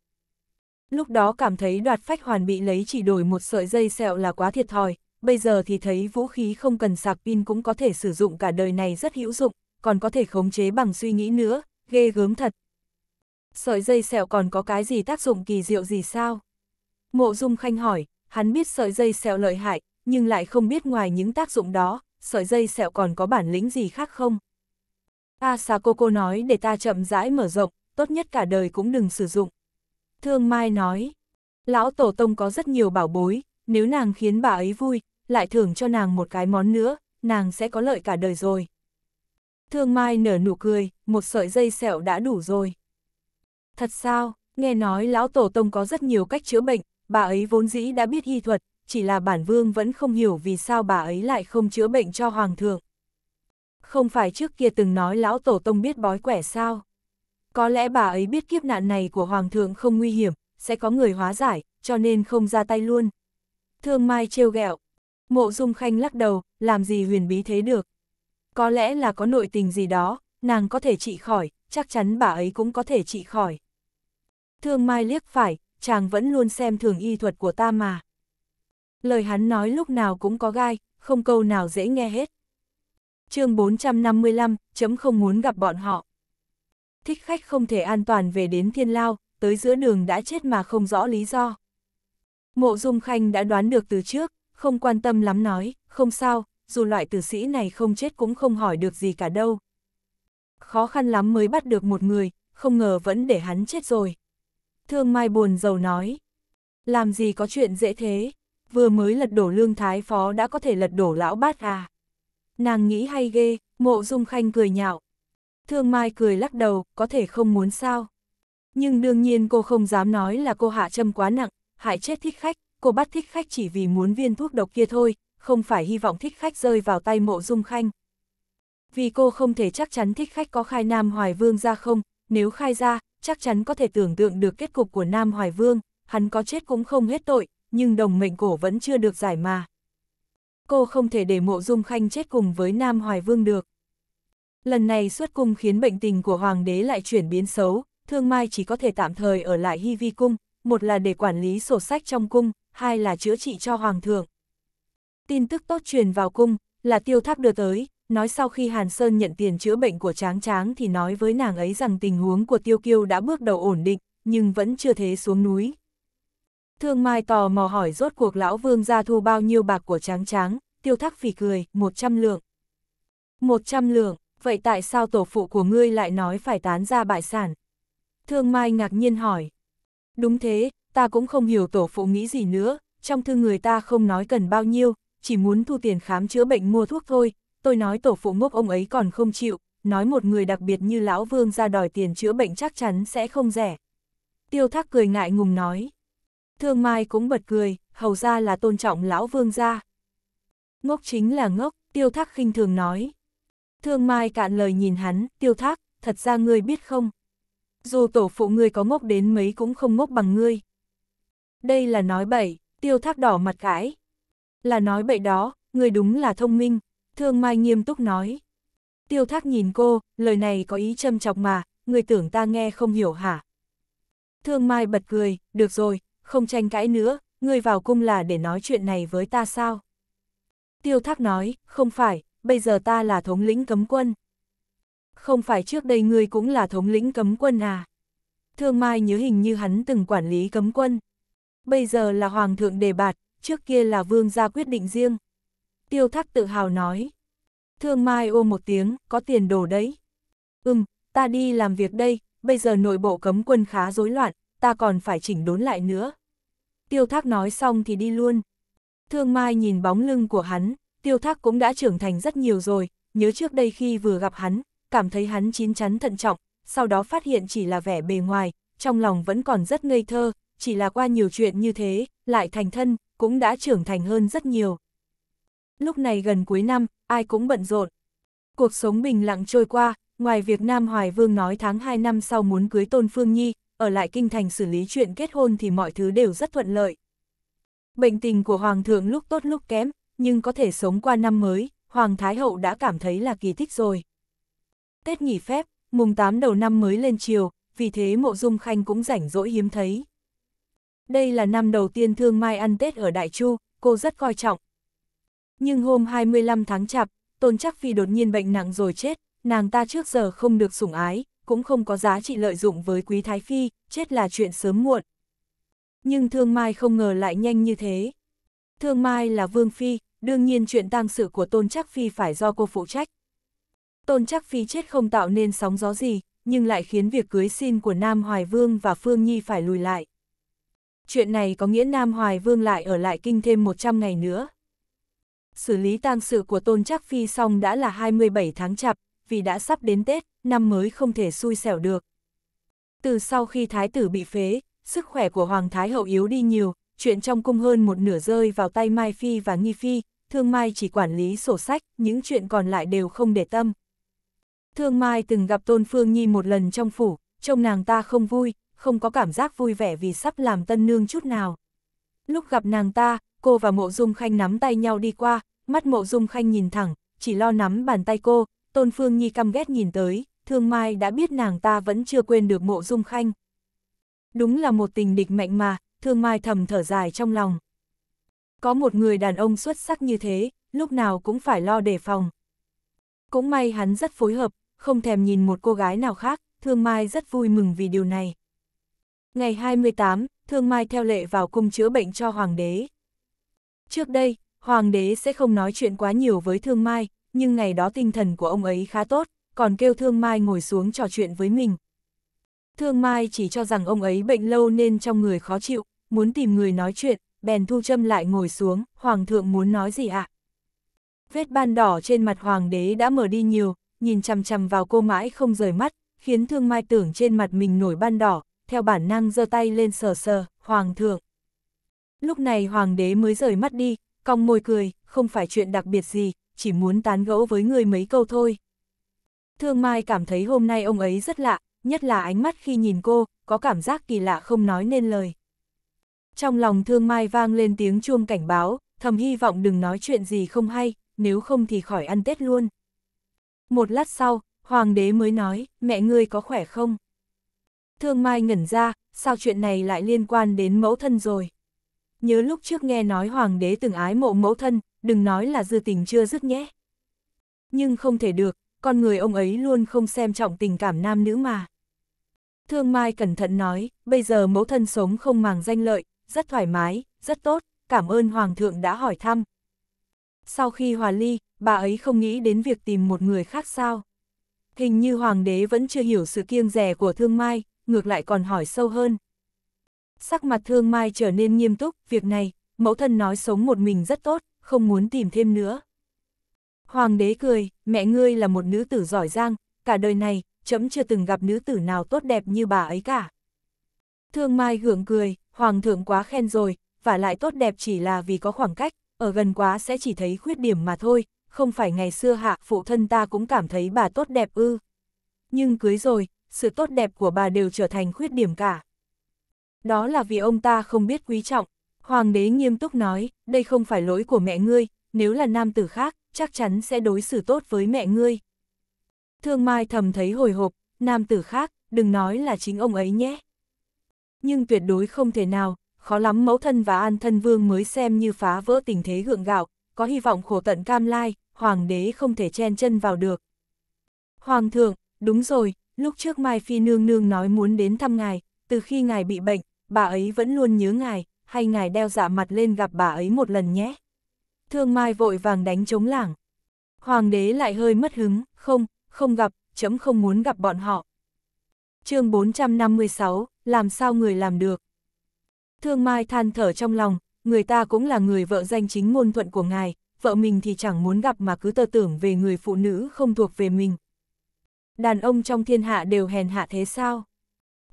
Lúc đó cảm thấy đoạt phách hoàn bị lấy chỉ đổi một sợi dây sẹo là quá thiệt thòi, bây giờ thì thấy vũ khí không cần sạc pin cũng có thể sử dụng cả đời này rất hữu dụng, còn có thể khống chế bằng suy nghĩ nữa, ghê gớm thật. Sợi dây sẹo còn có cái gì tác dụng kỳ diệu gì sao? Mộ Dung Khanh hỏi, hắn biết sợi dây sẹo lợi hại, nhưng lại không biết ngoài những tác dụng đó, sợi dây sẹo còn có bản lĩnh gì khác không? À Asakoko nói để ta chậm rãi mở rộng, tốt nhất cả đời cũng đừng sử dụng. Thương Mai nói, lão tổ tông có rất nhiều bảo bối, nếu nàng khiến bà ấy vui, lại thưởng cho nàng một cái món nữa, nàng sẽ có lợi cả đời rồi. Thương Mai nở nụ cười, một sợi dây sẹo đã đủ rồi. Thật sao, nghe nói lão tổ tông có rất nhiều cách chữa bệnh, bà ấy vốn dĩ đã biết y thuật, chỉ là bản vương vẫn không hiểu vì sao bà ấy lại không chữa bệnh cho hoàng thượng. Không phải trước kia từng nói lão tổ tông biết bói quẻ sao? Có lẽ bà ấy biết kiếp nạn này của Hoàng thượng không nguy hiểm, sẽ có người hóa giải, cho nên không ra tay luôn. Thương Mai trêu ghẹo. Mộ Dung Khanh lắc đầu, làm gì huyền bí thế được. Có lẽ là có nội tình gì đó, nàng có thể trị khỏi, chắc chắn bà ấy cũng có thể trị khỏi. Thương Mai liếc phải, chàng vẫn luôn xem thường y thuật của ta mà. Lời hắn nói lúc nào cũng có gai, không câu nào dễ nghe hết. chương 455, chấm không muốn gặp bọn họ thích khách không thể an toàn về đến thiên lao, tới giữa đường đã chết mà không rõ lý do. Mộ Dung Khanh đã đoán được từ trước, không quan tâm lắm nói, không sao, dù loại tử sĩ này không chết cũng không hỏi được gì cả đâu. Khó khăn lắm mới bắt được một người, không ngờ vẫn để hắn chết rồi. Thương Mai buồn giàu nói, làm gì có chuyện dễ thế, vừa mới lật đổ lương thái phó đã có thể lật đổ lão bát à. Nàng nghĩ hay ghê, mộ dung khanh cười nhạo, Thương Mai cười lắc đầu, có thể không muốn sao. Nhưng đương nhiên cô không dám nói là cô hạ châm quá nặng, hại chết thích khách, cô bắt thích khách chỉ vì muốn viên thuốc độc kia thôi, không phải hy vọng thích khách rơi vào tay mộ dung khanh. Vì cô không thể chắc chắn thích khách có khai Nam Hoài Vương ra không, nếu khai ra, chắc chắn có thể tưởng tượng được kết cục của Nam Hoài Vương, hắn có chết cũng không hết tội, nhưng đồng mệnh cổ vẫn chưa được giải mà. Cô không thể để mộ dung khanh chết cùng với Nam Hoài Vương được. Lần này xuất cung khiến bệnh tình của hoàng đế lại chuyển biến xấu, thương mai chỉ có thể tạm thời ở lại hy vi cung, một là để quản lý sổ sách trong cung, hai là chữa trị cho hoàng thượng. Tin tức tốt truyền vào cung, là tiêu tháp đưa tới, nói sau khi Hàn Sơn nhận tiền chữa bệnh của Tráng Tráng thì nói với nàng ấy rằng tình huống của Tiêu Kiêu đã bước đầu ổn định, nhưng vẫn chưa thế xuống núi. Thương Mai tò mò hỏi rốt cuộc lão vương gia thu bao nhiêu bạc của Tráng Tráng, Tiêu Thác phỉ cười, 100 lượng. 100 lượng, vậy tại sao tổ phụ của ngươi lại nói phải tán ra bại sản? Thương Mai ngạc nhiên hỏi. Đúng thế, ta cũng không hiểu tổ phụ nghĩ gì nữa, trong thư người ta không nói cần bao nhiêu, chỉ muốn thu tiền khám chữa bệnh mua thuốc thôi, tôi nói tổ phụ ngốc ông ấy còn không chịu, nói một người đặc biệt như lão vương ra đòi tiền chữa bệnh chắc chắn sẽ không rẻ. Tiêu thác cười ngại ngùng nói. Thương Mai cũng bật cười, hầu ra là tôn trọng lão vương gia. Ngốc chính là ngốc, tiêu thác khinh thường nói. Thương Mai cạn lời nhìn hắn, tiêu thác, thật ra ngươi biết không? Dù tổ phụ ngươi có ngốc đến mấy cũng không ngốc bằng ngươi. Đây là nói bậy, tiêu thác đỏ mặt cãi. Là nói bậy đó, ngươi đúng là thông minh, thương mai nghiêm túc nói. Tiêu thác nhìn cô, lời này có ý châm chọc mà, ngươi tưởng ta nghe không hiểu hả? Thương mai bật cười, được rồi, không tranh cãi nữa, ngươi vào cung là để nói chuyện này với ta sao? Tiêu thác nói, không phải, bây giờ ta là thống lĩnh cấm quân. Không phải trước đây ngươi cũng là thống lĩnh cấm quân à? Thương Mai nhớ hình như hắn từng quản lý cấm quân. Bây giờ là Hoàng thượng đề bạt, trước kia là vương gia quyết định riêng. Tiêu thắc tự hào nói. Thương Mai ô một tiếng, có tiền đồ đấy. Ừm, ta đi làm việc đây, bây giờ nội bộ cấm quân khá rối loạn, ta còn phải chỉnh đốn lại nữa. Tiêu thác nói xong thì đi luôn. Thương Mai nhìn bóng lưng của hắn, tiêu thác cũng đã trưởng thành rất nhiều rồi, nhớ trước đây khi vừa gặp hắn, cảm thấy hắn chín chắn thận trọng, sau đó phát hiện chỉ là vẻ bề ngoài, trong lòng vẫn còn rất ngây thơ, chỉ là qua nhiều chuyện như thế, lại thành thân, cũng đã trưởng thành hơn rất nhiều. Lúc này gần cuối năm, ai cũng bận rộn. Cuộc sống bình lặng trôi qua, ngoài việc Nam Hoài Vương nói tháng 2 năm sau muốn cưới Tôn Phương Nhi, ở lại kinh thành xử lý chuyện kết hôn thì mọi thứ đều rất thuận lợi. Bệnh tình của Hoàng thượng lúc tốt lúc kém, nhưng có thể sống qua năm mới, Hoàng Thái Hậu đã cảm thấy là kỳ tích rồi. Tết nghỉ phép, mùng 8 đầu năm mới lên chiều, vì thế mộ dung khanh cũng rảnh rỗi hiếm thấy. Đây là năm đầu tiên Thương Mai ăn Tết ở Đại Chu, cô rất coi trọng. Nhưng hôm 25 tháng chạp, Tôn Chắc Phi đột nhiên bệnh nặng rồi chết, nàng ta trước giờ không được sủng ái, cũng không có giá trị lợi dụng với Quý Thái Phi, chết là chuyện sớm muộn. Nhưng Thương Mai không ngờ lại nhanh như thế. Thương Mai là Vương Phi, đương nhiên chuyện tang sự của Tôn Trác Phi phải do cô phụ trách. Tôn Trác Phi chết không tạo nên sóng gió gì, nhưng lại khiến việc cưới xin của Nam Hoài Vương và Phương Nhi phải lùi lại. Chuyện này có nghĩa Nam Hoài Vương lại ở lại kinh thêm 100 ngày nữa. Xử lý tang sự của Tôn Trác Phi xong đã là 27 tháng chạp, vì đã sắp đến Tết, năm mới không thể xui xẻo được. Từ sau khi thái tử bị phế, sức khỏe của Hoàng Thái Hậu yếu đi nhiều, chuyện trong cung hơn một nửa rơi vào tay Mai Phi và Nghi Phi, thương mai chỉ quản lý sổ sách, những chuyện còn lại đều không để tâm. Thương mai từng gặp Tôn Phương Nhi một lần trong phủ, trông nàng ta không vui, không có cảm giác vui vẻ vì sắp làm tân nương chút nào. Lúc gặp nàng ta, cô và mộ dung khanh nắm tay nhau đi qua, mắt mộ dung khanh nhìn thẳng, chỉ lo nắm bàn tay cô, Tôn Phương Nhi căm ghét nhìn tới, thương mai đã biết nàng ta vẫn chưa quên được mộ dung khanh. Đúng là một tình địch mạnh mà, thương mai thầm thở dài trong lòng. Có một người đàn ông xuất sắc như thế, lúc nào cũng phải lo đề phòng. Cũng may hắn rất phối hợp, không thèm nhìn một cô gái nào khác, Thương Mai rất vui mừng vì điều này. Ngày 28, Thương Mai theo lệ vào cung chữa bệnh cho Hoàng đế. Trước đây, Hoàng đế sẽ không nói chuyện quá nhiều với Thương Mai, nhưng ngày đó tinh thần của ông ấy khá tốt, còn kêu Thương Mai ngồi xuống trò chuyện với mình. Thương Mai chỉ cho rằng ông ấy bệnh lâu nên trong người khó chịu, muốn tìm người nói chuyện, bèn thu châm lại ngồi xuống, hoàng thượng muốn nói gì ạ? À? Vết ban đỏ trên mặt hoàng đế đã mở đi nhiều, nhìn chằm chằm vào cô mãi không rời mắt, khiến thương mai tưởng trên mặt mình nổi ban đỏ, theo bản năng giơ tay lên sờ sờ, hoàng thượng. Lúc này hoàng đế mới rời mắt đi, cong môi cười, không phải chuyện đặc biệt gì, chỉ muốn tán gẫu với người mấy câu thôi. Thương Mai cảm thấy hôm nay ông ấy rất lạ, nhất là ánh mắt khi nhìn cô, có cảm giác kỳ lạ không nói nên lời trong lòng thương mai vang lên tiếng chuông cảnh báo, thầm hy vọng đừng nói chuyện gì không hay, nếu không thì khỏi ăn Tết luôn. Một lát sau, hoàng đế mới nói, mẹ ngươi có khỏe không? Thương mai ngẩn ra, sao chuyện này lại liên quan đến mẫu thân rồi? Nhớ lúc trước nghe nói hoàng đế từng ái mộ mẫu thân, đừng nói là dư tình chưa dứt nhé. Nhưng không thể được, con người ông ấy luôn không xem trọng tình cảm nam nữ mà. Thương Mai cẩn thận nói, bây giờ mẫu thân sống không màng danh lợi, rất thoải mái, rất tốt, cảm ơn Hoàng thượng đã hỏi thăm. Sau khi hòa ly, bà ấy không nghĩ đến việc tìm một người khác sao. Hình như Hoàng đế vẫn chưa hiểu sự kiêng rẻ của Thương Mai, ngược lại còn hỏi sâu hơn. Sắc mặt Thương Mai trở nên nghiêm túc, việc này, mẫu thân nói sống một mình rất tốt, không muốn tìm thêm nữa. Hoàng đế cười, mẹ ngươi là một nữ tử giỏi giang, cả đời này, chấm chưa từng gặp nữ tử nào tốt đẹp như bà ấy cả. Thương Mai gượng cười, Hoàng thượng quá khen rồi, và lại tốt đẹp chỉ là vì có khoảng cách, ở gần quá sẽ chỉ thấy khuyết điểm mà thôi, không phải ngày xưa hạ phụ thân ta cũng cảm thấy bà tốt đẹp ư. Nhưng cưới rồi, sự tốt đẹp của bà đều trở thành khuyết điểm cả. Đó là vì ông ta không biết quý trọng. Hoàng đế nghiêm túc nói, đây không phải lỗi của mẹ ngươi, nếu là nam tử khác, chắc chắn sẽ đối xử tốt với mẹ ngươi. Thương Mai thầm thấy hồi hộp, nam tử khác, đừng nói là chính ông ấy nhé nhưng tuyệt đối không thể nào, khó lắm mẫu thân và an thân vương mới xem như phá vỡ tình thế gượng gạo, có hy vọng khổ tận cam lai, hoàng đế không thể chen chân vào được. Hoàng thượng, đúng rồi, lúc trước Mai Phi nương nương nói muốn đến thăm ngài, từ khi ngài bị bệnh, bà ấy vẫn luôn nhớ ngài, hay ngài đeo dạ mặt lên gặp bà ấy một lần nhé. Thương Mai vội vàng đánh chống lảng. Hoàng đế lại hơi mất hứng, không, không gặp, chấm không muốn gặp bọn họ chương 456, làm sao người làm được. Thương Mai than thở trong lòng, người ta cũng là người vợ danh chính ngôn thuận của ngài, vợ mình thì chẳng muốn gặp mà cứ tơ tưởng về người phụ nữ không thuộc về mình. Đàn ông trong thiên hạ đều hèn hạ thế sao?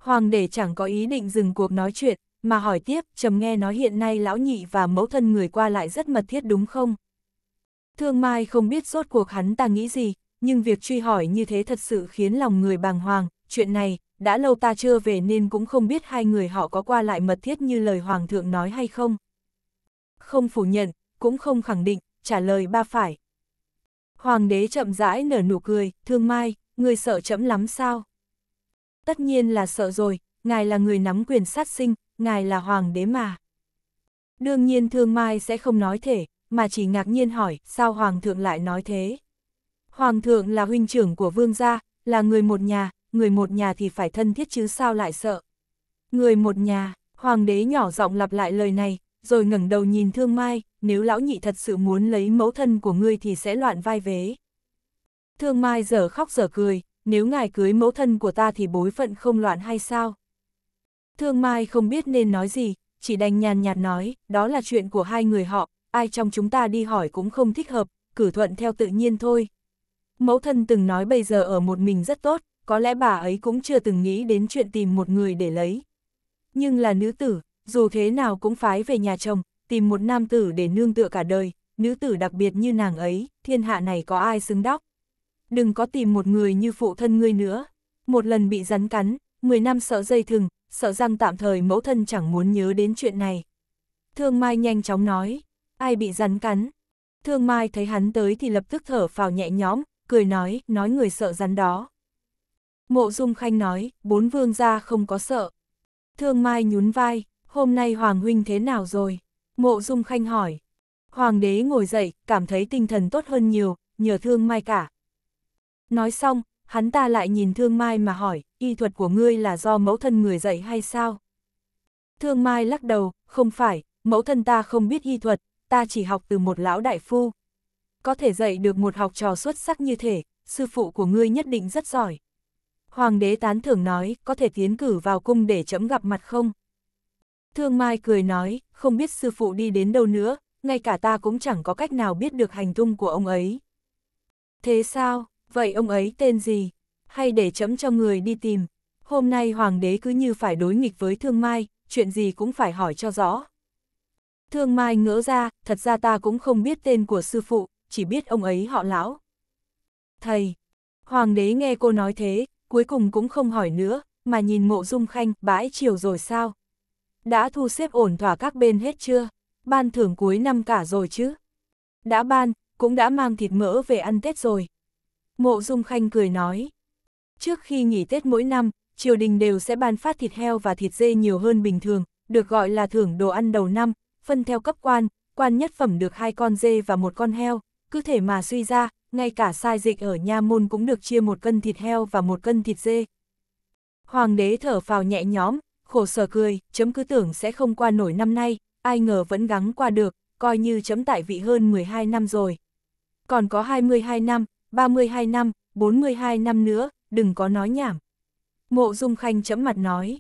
Hoàng đế chẳng có ý định dừng cuộc nói chuyện, mà hỏi tiếp, trầm nghe nói hiện nay lão nhị và mẫu thân người qua lại rất mật thiết đúng không? Thương Mai không biết rốt cuộc hắn ta nghĩ gì, nhưng việc truy hỏi như thế thật sự khiến lòng người bàng hoàng, chuyện này, đã lâu ta chưa về nên cũng không biết hai người họ có qua lại mật thiết như lời Hoàng thượng nói hay không. Không phủ nhận, cũng không khẳng định, trả lời ba phải. Hoàng đế chậm rãi nở nụ cười, thương mai, người sợ chậm lắm sao? Tất nhiên là sợ rồi, ngài là người nắm quyền sát sinh, ngài là hoàng đế mà. Đương nhiên thương mai sẽ không nói thể, mà chỉ ngạc nhiên hỏi, sao hoàng thượng lại nói thế? Hoàng thượng là huynh trưởng của vương gia, là người một nhà, người một nhà thì phải thân thiết chứ sao lại sợ. Người một nhà, hoàng đế nhỏ giọng lặp lại lời này, rồi ngẩng đầu nhìn thương mai, nếu lão nhị thật sự muốn lấy mẫu thân của ngươi thì sẽ loạn vai vế. Thương mai giờ khóc giờ cười, nếu ngài cưới mẫu thân của ta thì bối phận không loạn hay sao? Thương mai không biết nên nói gì, chỉ đành nhàn nhạt nói, đó là chuyện của hai người họ, ai trong chúng ta đi hỏi cũng không thích hợp, cử thuận theo tự nhiên thôi. Mẫu thân từng nói bây giờ ở một mình rất tốt, có lẽ bà ấy cũng chưa từng nghĩ đến chuyện tìm một người để lấy. Nhưng là nữ tử, dù thế nào cũng phái về nhà chồng, tìm một nam tử để nương tựa cả đời, nữ tử đặc biệt như nàng ấy, thiên hạ này có ai xứng đóc. Đừng có tìm một người như phụ thân ngươi nữa. Một lần bị rắn cắn, 10 năm sợ dây thừng, sợ rằng tạm thời mẫu thân chẳng muốn nhớ đến chuyện này. Thương Mai nhanh chóng nói, ai bị rắn cắn. Thương Mai thấy hắn tới thì lập tức thở phào nhẹ nhõm, cười nói, nói người sợ rắn đó. Mộ Dung Khanh nói, bốn vương gia không có sợ. Thương Mai nhún vai, hôm nay Hoàng Huynh thế nào rồi? Mộ Dung Khanh hỏi. Hoàng đế ngồi dậy, cảm thấy tinh thần tốt hơn nhiều, nhờ Thương Mai cả. Nói xong, hắn ta lại nhìn Thương Mai mà hỏi, y thuật của ngươi là do mẫu thân người dạy hay sao? Thương Mai lắc đầu, không phải, mẫu thân ta không biết y thuật, ta chỉ học từ một lão đại phu. Có thể dạy được một học trò xuất sắc như thế, sư phụ của ngươi nhất định rất giỏi. Hoàng đế tán thưởng nói, có thể tiến cử vào cung để chấm gặp mặt không? Thương Mai cười nói, không biết sư phụ đi đến đâu nữa, ngay cả ta cũng chẳng có cách nào biết được hành tung của ông ấy. Thế sao, vậy ông ấy tên gì? Hay để chấm cho người đi tìm? Hôm nay hoàng đế cứ như phải đối nghịch với Thương Mai, chuyện gì cũng phải hỏi cho rõ. Thương Mai ngỡ ra, thật ra ta cũng không biết tên của sư phụ, chỉ biết ông ấy họ lão. Thầy, hoàng đế nghe cô nói thế, cuối cùng cũng không hỏi nữa, mà nhìn mộ dung khanh, bãi chiều rồi sao? Đã thu xếp ổn thỏa các bên hết chưa? Ban thưởng cuối năm cả rồi chứ? Đã ban, cũng đã mang thịt mỡ về ăn Tết rồi. Mộ dung khanh cười nói. Trước khi nghỉ Tết mỗi năm, triều đình đều sẽ ban phát thịt heo và thịt dê nhiều hơn bình thường, được gọi là thưởng đồ ăn đầu năm, phân theo cấp quan, quan nhất phẩm được hai con dê và một con heo, cứ thể mà suy ra, ngay cả sai dịch ở nha môn cũng được chia một cân thịt heo và một cân thịt dê. Hoàng đế thở phào nhẹ nhõm, khổ sở cười, chấm cứ tưởng sẽ không qua nổi năm nay, ai ngờ vẫn gắng qua được, coi như chấm tại vị hơn 12 năm rồi. Còn có 22 năm, 32 năm, 42 năm nữa, đừng có nói nhảm. Mộ Dung Khanh chấm mặt nói.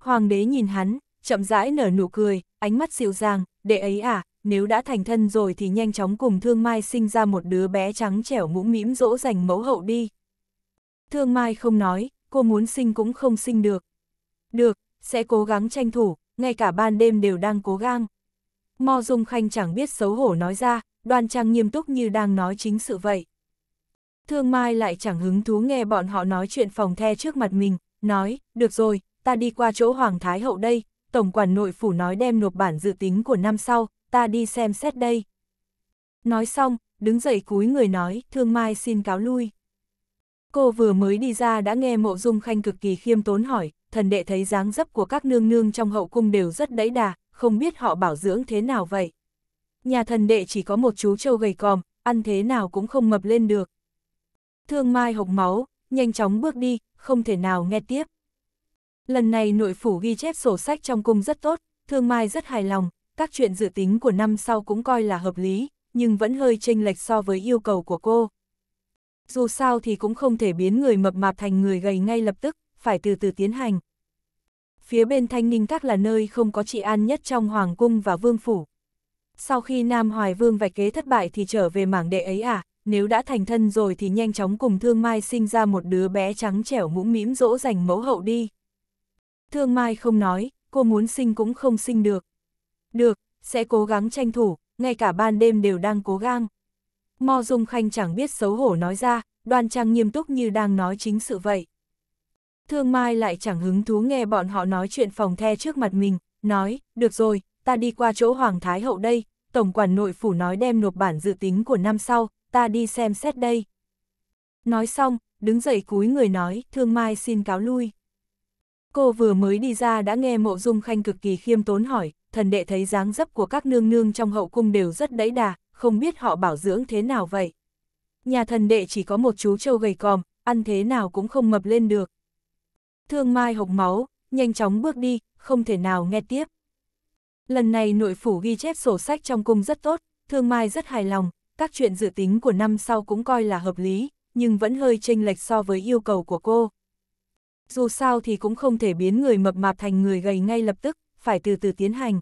Hoàng đế nhìn hắn, chậm rãi nở nụ cười, ánh mắt dịu dàng, đệ ấy à, nếu đã thành thân rồi thì nhanh chóng cùng Thương Mai sinh ra một đứa bé trắng trẻo mũm mĩm dỗ dành mẫu hậu đi. Thương Mai không nói, cô muốn sinh cũng không sinh được. Được, sẽ cố gắng tranh thủ, ngay cả ban đêm đều đang cố gắng. Mo Dung Khanh chẳng biết xấu hổ nói ra, đoan trang nghiêm túc như đang nói chính sự vậy. Thương Mai lại chẳng hứng thú nghe bọn họ nói chuyện phòng the trước mặt mình, nói, được rồi, ta đi qua chỗ Hoàng Thái Hậu đây, Tổng quản nội phủ nói đem nộp bản dự tính của năm sau, ta đi xem xét đây. Nói xong, đứng dậy cúi người nói, thương mai xin cáo lui. Cô vừa mới đi ra đã nghe mộ dung khanh cực kỳ khiêm tốn hỏi, thần đệ thấy dáng dấp của các nương nương trong hậu cung đều rất đẫy đà, không biết họ bảo dưỡng thế nào vậy. Nhà thần đệ chỉ có một chú trâu gầy còm, ăn thế nào cũng không mập lên được. Thương Mai hộc máu, nhanh chóng bước đi, không thể nào nghe tiếp. Lần này nội phủ ghi chép sổ sách trong cung rất tốt, Thương Mai rất hài lòng, các chuyện dự tính của năm sau cũng coi là hợp lý, nhưng vẫn hơi chênh lệch so với yêu cầu của cô. Dù sao thì cũng không thể biến người mập mạp thành người gầy ngay lập tức, phải từ từ tiến hành. Phía bên Thanh Ninh Các là nơi không có trị an nhất trong Hoàng Cung và Vương Phủ. Sau khi Nam Hoài Vương vạch kế thất bại thì trở về mảng đệ ấy à, nếu đã thành thân rồi thì nhanh chóng cùng Thương Mai sinh ra một đứa bé trắng trẻo mũm mĩm dỗ dành mẫu hậu đi. Thương Mai không nói, cô muốn sinh cũng không sinh được. Được, sẽ cố gắng tranh thủ, ngay cả ban đêm đều đang cố gắng. Mo Dung Khanh chẳng biết xấu hổ nói ra, đoan trang nghiêm túc như đang nói chính sự vậy. Thương Mai lại chẳng hứng thú nghe bọn họ nói chuyện phòng the trước mặt mình, nói, được rồi, ta đi qua chỗ Hoàng Thái Hậu đây, Tổng quản nội phủ nói đem nộp bản dự tính của năm sau, ta đi xem xét đây. Nói xong, đứng dậy cúi người nói, Thương Mai xin cáo lui. Cô vừa mới đi ra đã nghe Mộ Dung Khanh cực kỳ khiêm tốn hỏi, thần đệ thấy dáng dấp của các nương nương trong hậu cung đều rất đẫy đà, không biết họ bảo dưỡng thế nào vậy. Nhà thần đệ chỉ có một chú trâu gầy còm, ăn thế nào cũng không mập lên được. Thương Mai hộc máu, nhanh chóng bước đi, không thể nào nghe tiếp. Lần này nội phủ ghi chép sổ sách trong cung rất tốt, Thương Mai rất hài lòng, các chuyện dự tính của năm sau cũng coi là hợp lý, nhưng vẫn hơi chênh lệch so với yêu cầu của cô. Dù sao thì cũng không thể biến người mập mạp thành người gầy ngay lập tức, phải từ từ tiến hành.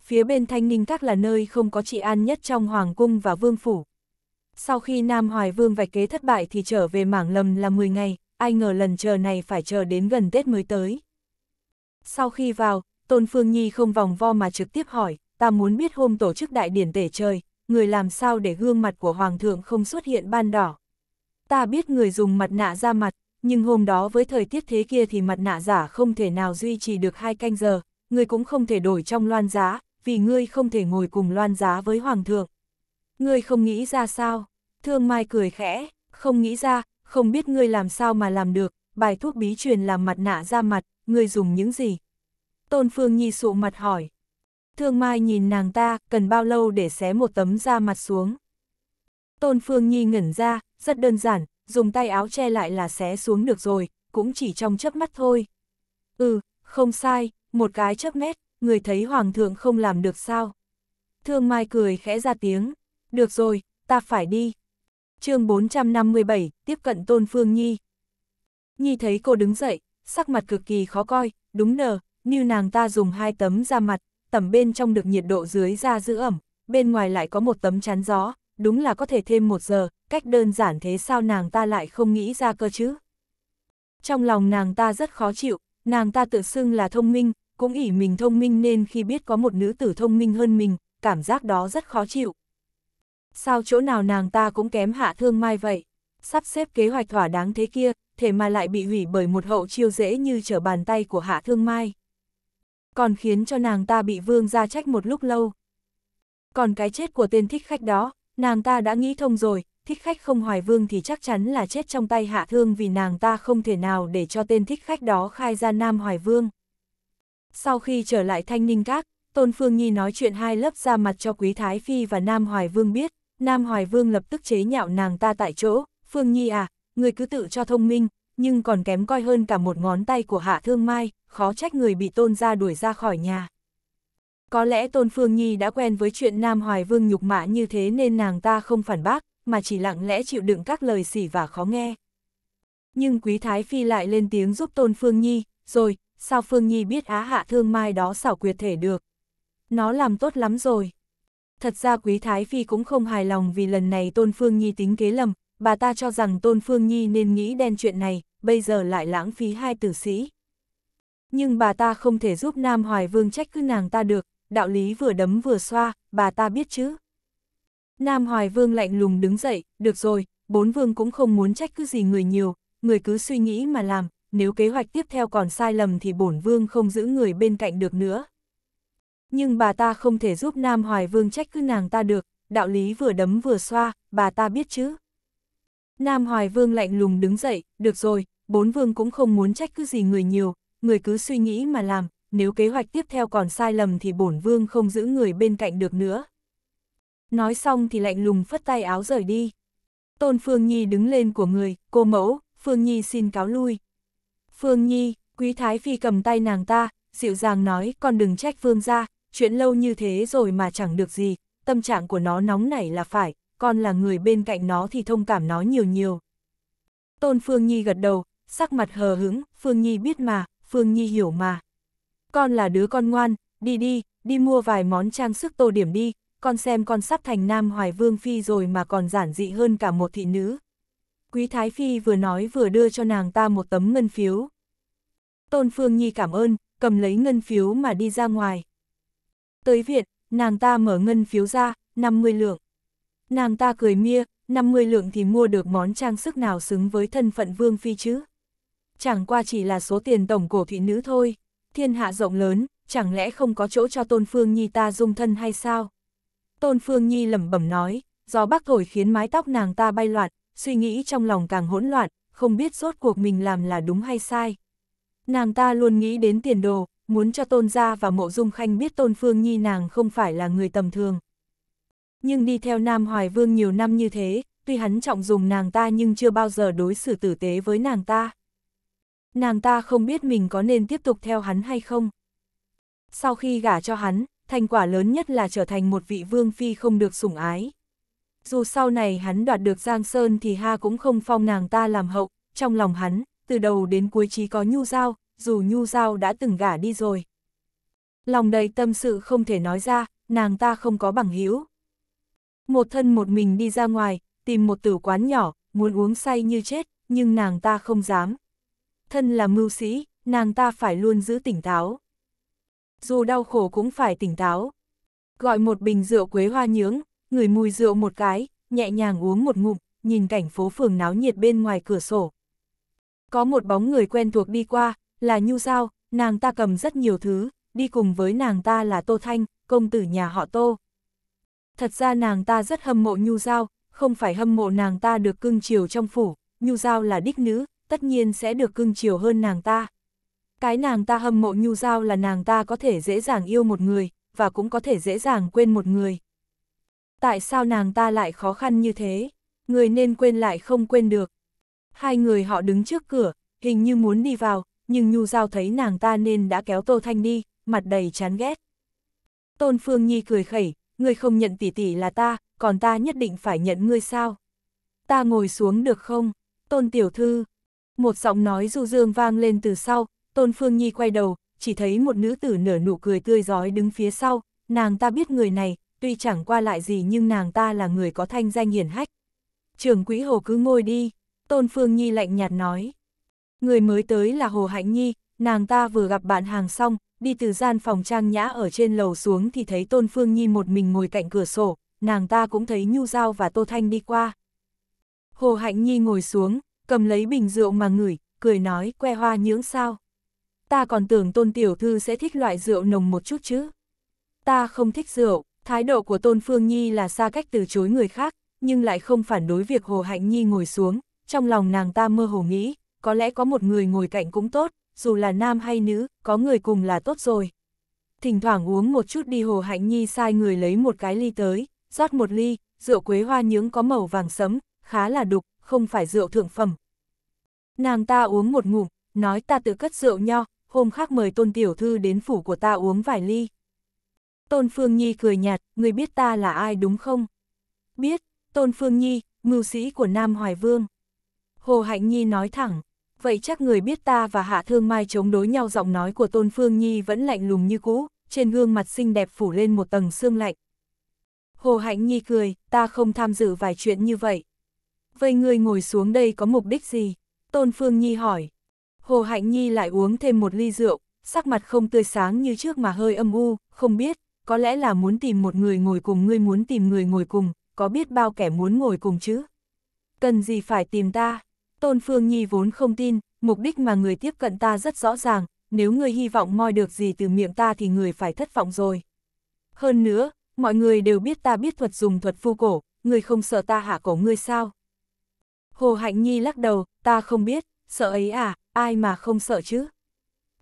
Phía bên Thanh Ninh Các là nơi không có trị an nhất trong Hoàng Cung và Vương Phủ. Sau khi Nam Hoài Vương vạch kế thất bại thì trở về mảng lầm là 10 ngày, ai ngờ lần chờ này phải chờ đến gần Tết mới tới. Sau khi vào, Tôn Phương Nhi không vòng vo mà trực tiếp hỏi, ta muốn biết hôm tổ chức đại điển tể trời, người làm sao để gương mặt của Hoàng thượng không xuất hiện ban đỏ. Ta biết người dùng mặt nạ ra mặt, nhưng hôm đó với thời tiết thế kia thì mặt nạ giả không thể nào duy trì được hai canh giờ, ngươi cũng không thể đổi trong loan giá, vì ngươi không thể ngồi cùng loan giá với hoàng thượng. Ngươi không nghĩ ra sao? Thương Mai cười khẽ, không nghĩ ra, không biết ngươi làm sao mà làm được, bài thuốc bí truyền làm mặt nạ ra mặt, ngươi dùng những gì? Tôn Phương Nhi sụ mặt hỏi. Thương Mai nhìn nàng ta, cần bao lâu để xé một tấm da mặt xuống? Tôn Phương Nhi ngẩn ra, rất đơn giản, dùng tay áo che lại là xé xuống được rồi, cũng chỉ trong chớp mắt thôi. Ừ, không sai, một cái chớp mét, người thấy hoàng thượng không làm được sao. Thương Mai cười khẽ ra tiếng, được rồi, ta phải đi. chương 457, tiếp cận Tôn Phương Nhi. Nhi thấy cô đứng dậy, sắc mặt cực kỳ khó coi, đúng nờ, như nàng ta dùng hai tấm da mặt, tầm bên trong được nhiệt độ dưới da giữ ẩm, bên ngoài lại có một tấm chắn gió, đúng là có thể thêm một giờ, cách đơn giản thế sao nàng ta lại không nghĩ ra cơ chứ. Trong lòng nàng ta rất khó chịu, nàng ta tự xưng là thông minh, cũng ỉ mình thông minh nên khi biết có một nữ tử thông minh hơn mình, cảm giác đó rất khó chịu. Sao chỗ nào nàng ta cũng kém hạ thương mai vậy? Sắp xếp kế hoạch thỏa đáng thế kia, thế mà lại bị hủy bởi một hậu chiêu dễ như trở bàn tay của hạ thương mai. Còn khiến cho nàng ta bị vương ra trách một lúc lâu. Còn cái chết của tên thích khách đó, nàng ta đã nghĩ thông rồi, thích khách không hoài vương thì chắc chắn là chết trong tay hạ thương vì nàng ta không thể nào để cho tên thích khách đó khai ra nam hoài vương. Sau khi trở lại Thanh Ninh Các, Tôn Phương Nhi nói chuyện hai lớp ra mặt cho Quý Thái Phi và Nam Hoài Vương biết, Nam Hoài Vương lập tức chế nhạo nàng ta tại chỗ, Phương Nhi à, người cứ tự cho thông minh, nhưng còn kém coi hơn cả một ngón tay của Hạ Thương Mai, khó trách người bị Tôn ra đuổi ra khỏi nhà. Có lẽ Tôn Phương Nhi đã quen với chuyện Nam Hoài Vương nhục mạ như thế nên nàng ta không phản bác, mà chỉ lặng lẽ chịu đựng các lời xỉ và khó nghe. Nhưng Quý Thái Phi lại lên tiếng giúp Tôn Phương Nhi, rồi, sao Phương Nhi biết á hạ thương mai đó xảo quyệt thể được. Nó làm tốt lắm rồi. Thật ra Quý Thái Phi cũng không hài lòng vì lần này Tôn Phương Nhi tính kế lầm, bà ta cho rằng Tôn Phương Nhi nên nghĩ đen chuyện này, bây giờ lại lãng phí hai tử sĩ. Nhưng bà ta không thể giúp Nam Hoài Vương trách cứ nàng ta được, đạo lý vừa đấm vừa xoa, bà ta biết chứ. Nam Hoài Vương lạnh lùng đứng dậy, được rồi, bốn vương cũng không muốn trách cứ gì người nhiều, người cứ suy nghĩ mà làm, nếu kế hoạch tiếp theo còn sai lầm thì bổn vương không giữ người bên cạnh được nữa. Nhưng bà ta không thể giúp Nam Hoài Vương trách cứ nàng ta được, đạo lý vừa đấm vừa xoa, bà ta biết chứ. Nam Hoài Vương lạnh lùng đứng dậy, được rồi, bốn vương cũng không muốn trách cứ gì người nhiều, người cứ suy nghĩ mà làm, nếu kế hoạch tiếp theo còn sai lầm thì bổn vương không giữ người bên cạnh được nữa. Nói xong thì lạnh lùng phất tay áo rời đi. Tôn Phương Nhi đứng lên của người, cô mẫu, Phương Nhi xin cáo lui. Phương Nhi, Quý Thái Phi cầm tay nàng ta, dịu dàng nói còn đừng trách Phương ra, chuyện lâu như thế rồi mà chẳng được gì, tâm trạng của nó nóng nảy là phải, con là người bên cạnh nó thì thông cảm nó nhiều nhiều. Tôn Phương Nhi gật đầu, sắc mặt hờ hững, Phương Nhi biết mà, Phương Nhi hiểu mà. Con là đứa con ngoan, đi đi, đi mua vài món trang sức tô điểm đi, con xem con sắp thành nam hoài vương phi rồi mà còn giản dị hơn cả một thị nữ, Quý Thái Phi vừa nói vừa đưa cho nàng ta một tấm ngân phiếu. Tôn Phương Nhi cảm ơn, cầm lấy ngân phiếu mà đi ra ngoài. Tới viện, nàng ta mở ngân phiếu ra, 50 lượng. Nàng ta cười mia, 50 lượng thì mua được món trang sức nào xứng với thân phận Vương Phi chứ. Chẳng qua chỉ là số tiền tổng cổ thị nữ thôi, thiên hạ rộng lớn, chẳng lẽ không có chỗ cho Tôn Phương Nhi ta dung thân hay sao? Tôn Phương Nhi lẩm bẩm nói, gió bắc thổi khiến mái tóc nàng ta bay loạn, suy nghĩ trong lòng càng hỗn loạn, không biết rốt cuộc mình làm là đúng hay sai. Nàng ta luôn nghĩ đến tiền đồ, muốn cho Tôn Gia và Mộ Dung Khanh biết Tôn Phương Nhi nàng không phải là người tầm thường. Nhưng đi theo Nam Hoài Vương nhiều năm như thế, tuy hắn trọng dùng nàng ta nhưng chưa bao giờ đối xử tử tế với nàng ta. Nàng ta không biết mình có nên tiếp tục theo hắn hay không. Sau khi gả cho hắn, thành quả lớn nhất là trở thành một vị vương phi không được sủng ái dù sau này hắn đoạt được Giang Sơn thì ha cũng không phong nàng ta làm hậu, trong lòng hắn, từ đầu đến cuối chỉ có Nhu Giao, dù Nhu Giao đã từng gả đi rồi. Lòng đầy tâm sự không thể nói ra, nàng ta không có bằng hữu Một thân một mình đi ra ngoài, tìm một tử quán nhỏ, muốn uống say như chết, nhưng nàng ta không dám. Thân là mưu sĩ, nàng ta phải luôn giữ tỉnh táo. Dù đau khổ cũng phải tỉnh táo. Gọi một bình rượu quế hoa nhướng, người mùi rượu một cái, nhẹ nhàng uống một ngụm, nhìn cảnh phố phường náo nhiệt bên ngoài cửa sổ. Có một bóng người quen thuộc đi qua, là Nhu Giao, nàng ta cầm rất nhiều thứ, đi cùng với nàng ta là Tô Thanh, công tử nhà họ Tô. Thật ra nàng ta rất hâm mộ Nhu Giao, không phải hâm mộ nàng ta được cưng chiều trong phủ, Nhu Giao là đích nữ, tất nhiên sẽ được cưng chiều hơn nàng ta. Cái nàng ta hâm mộ Nhu Giao là nàng ta có thể dễ dàng yêu một người, và cũng có thể dễ dàng quên một người tại sao nàng ta lại khó khăn như thế, người nên quên lại không quên được. Hai người họ đứng trước cửa, hình như muốn đi vào, nhưng Nhu Giao thấy nàng ta nên đã kéo Tô Thanh đi, mặt đầy chán ghét. Tôn Phương Nhi cười khẩy, ngươi không nhận tỷ tỷ là ta, còn ta nhất định phải nhận ngươi sao? Ta ngồi xuống được không? Tôn Tiểu Thư. Một giọng nói du dương vang lên từ sau, Tôn Phương Nhi quay đầu, chỉ thấy một nữ tử nở nụ cười tươi giói đứng phía sau, nàng ta biết người này, tuy chẳng qua lại gì nhưng nàng ta là người có thanh danh hiển hách. Trường quỹ hồ cứ ngồi đi, Tôn Phương Nhi lạnh nhạt nói. Người mới tới là Hồ Hạnh Nhi, nàng ta vừa gặp bạn hàng xong, đi từ gian phòng trang nhã ở trên lầu xuống thì thấy Tôn Phương Nhi một mình ngồi cạnh cửa sổ, nàng ta cũng thấy Nhu Giao và Tô Thanh đi qua. Hồ Hạnh Nhi ngồi xuống, cầm lấy bình rượu mà ngửi, cười nói que hoa nhưỡng sao. Ta còn tưởng Tôn Tiểu Thư sẽ thích loại rượu nồng một chút chứ. Ta không thích rượu, Thái độ của Tôn Phương Nhi là xa cách từ chối người khác, nhưng lại không phản đối việc Hồ Hạnh Nhi ngồi xuống, trong lòng nàng ta mơ hồ nghĩ, có lẽ có một người ngồi cạnh cũng tốt, dù là nam hay nữ, có người cùng là tốt rồi. Thỉnh thoảng uống một chút đi Hồ Hạnh Nhi sai người lấy một cái ly tới, rót một ly, rượu quế hoa nhưỡng có màu vàng sẫm, khá là đục, không phải rượu thượng phẩm. Nàng ta uống một ngụm, nói ta tự cất rượu nho, hôm khác mời tôn tiểu thư đến phủ của ta uống vài ly. Tôn Phương Nhi cười nhạt, người biết ta là ai đúng không? Biết, Tôn Phương Nhi, mưu sĩ của Nam Hoài Vương. Hồ Hạnh Nhi nói thẳng, vậy chắc người biết ta và Hạ Thương Mai chống đối nhau giọng nói của Tôn Phương Nhi vẫn lạnh lùng như cũ, trên gương mặt xinh đẹp phủ lên một tầng xương lạnh. Hồ Hạnh Nhi cười, ta không tham dự vài chuyện như vậy. Vậy người ngồi xuống đây có mục đích gì? Tôn Phương Nhi hỏi. Hồ Hạnh Nhi lại uống thêm một ly rượu, sắc mặt không tươi sáng như trước mà hơi âm u, không biết, có lẽ là muốn tìm một người ngồi cùng ngươi muốn tìm người ngồi cùng, có biết bao kẻ muốn ngồi cùng chứ? Cần gì phải tìm ta? Tôn Phương Nhi vốn không tin, mục đích mà người tiếp cận ta rất rõ ràng, nếu người hy vọng moi được gì từ miệng ta thì người phải thất vọng rồi. Hơn nữa, mọi người đều biết ta biết thuật dùng thuật phu cổ, người không sợ ta hạ cổ ngươi sao? Hồ Hạnh Nhi lắc đầu, ta không biết, sợ ấy à, ai mà không sợ chứ?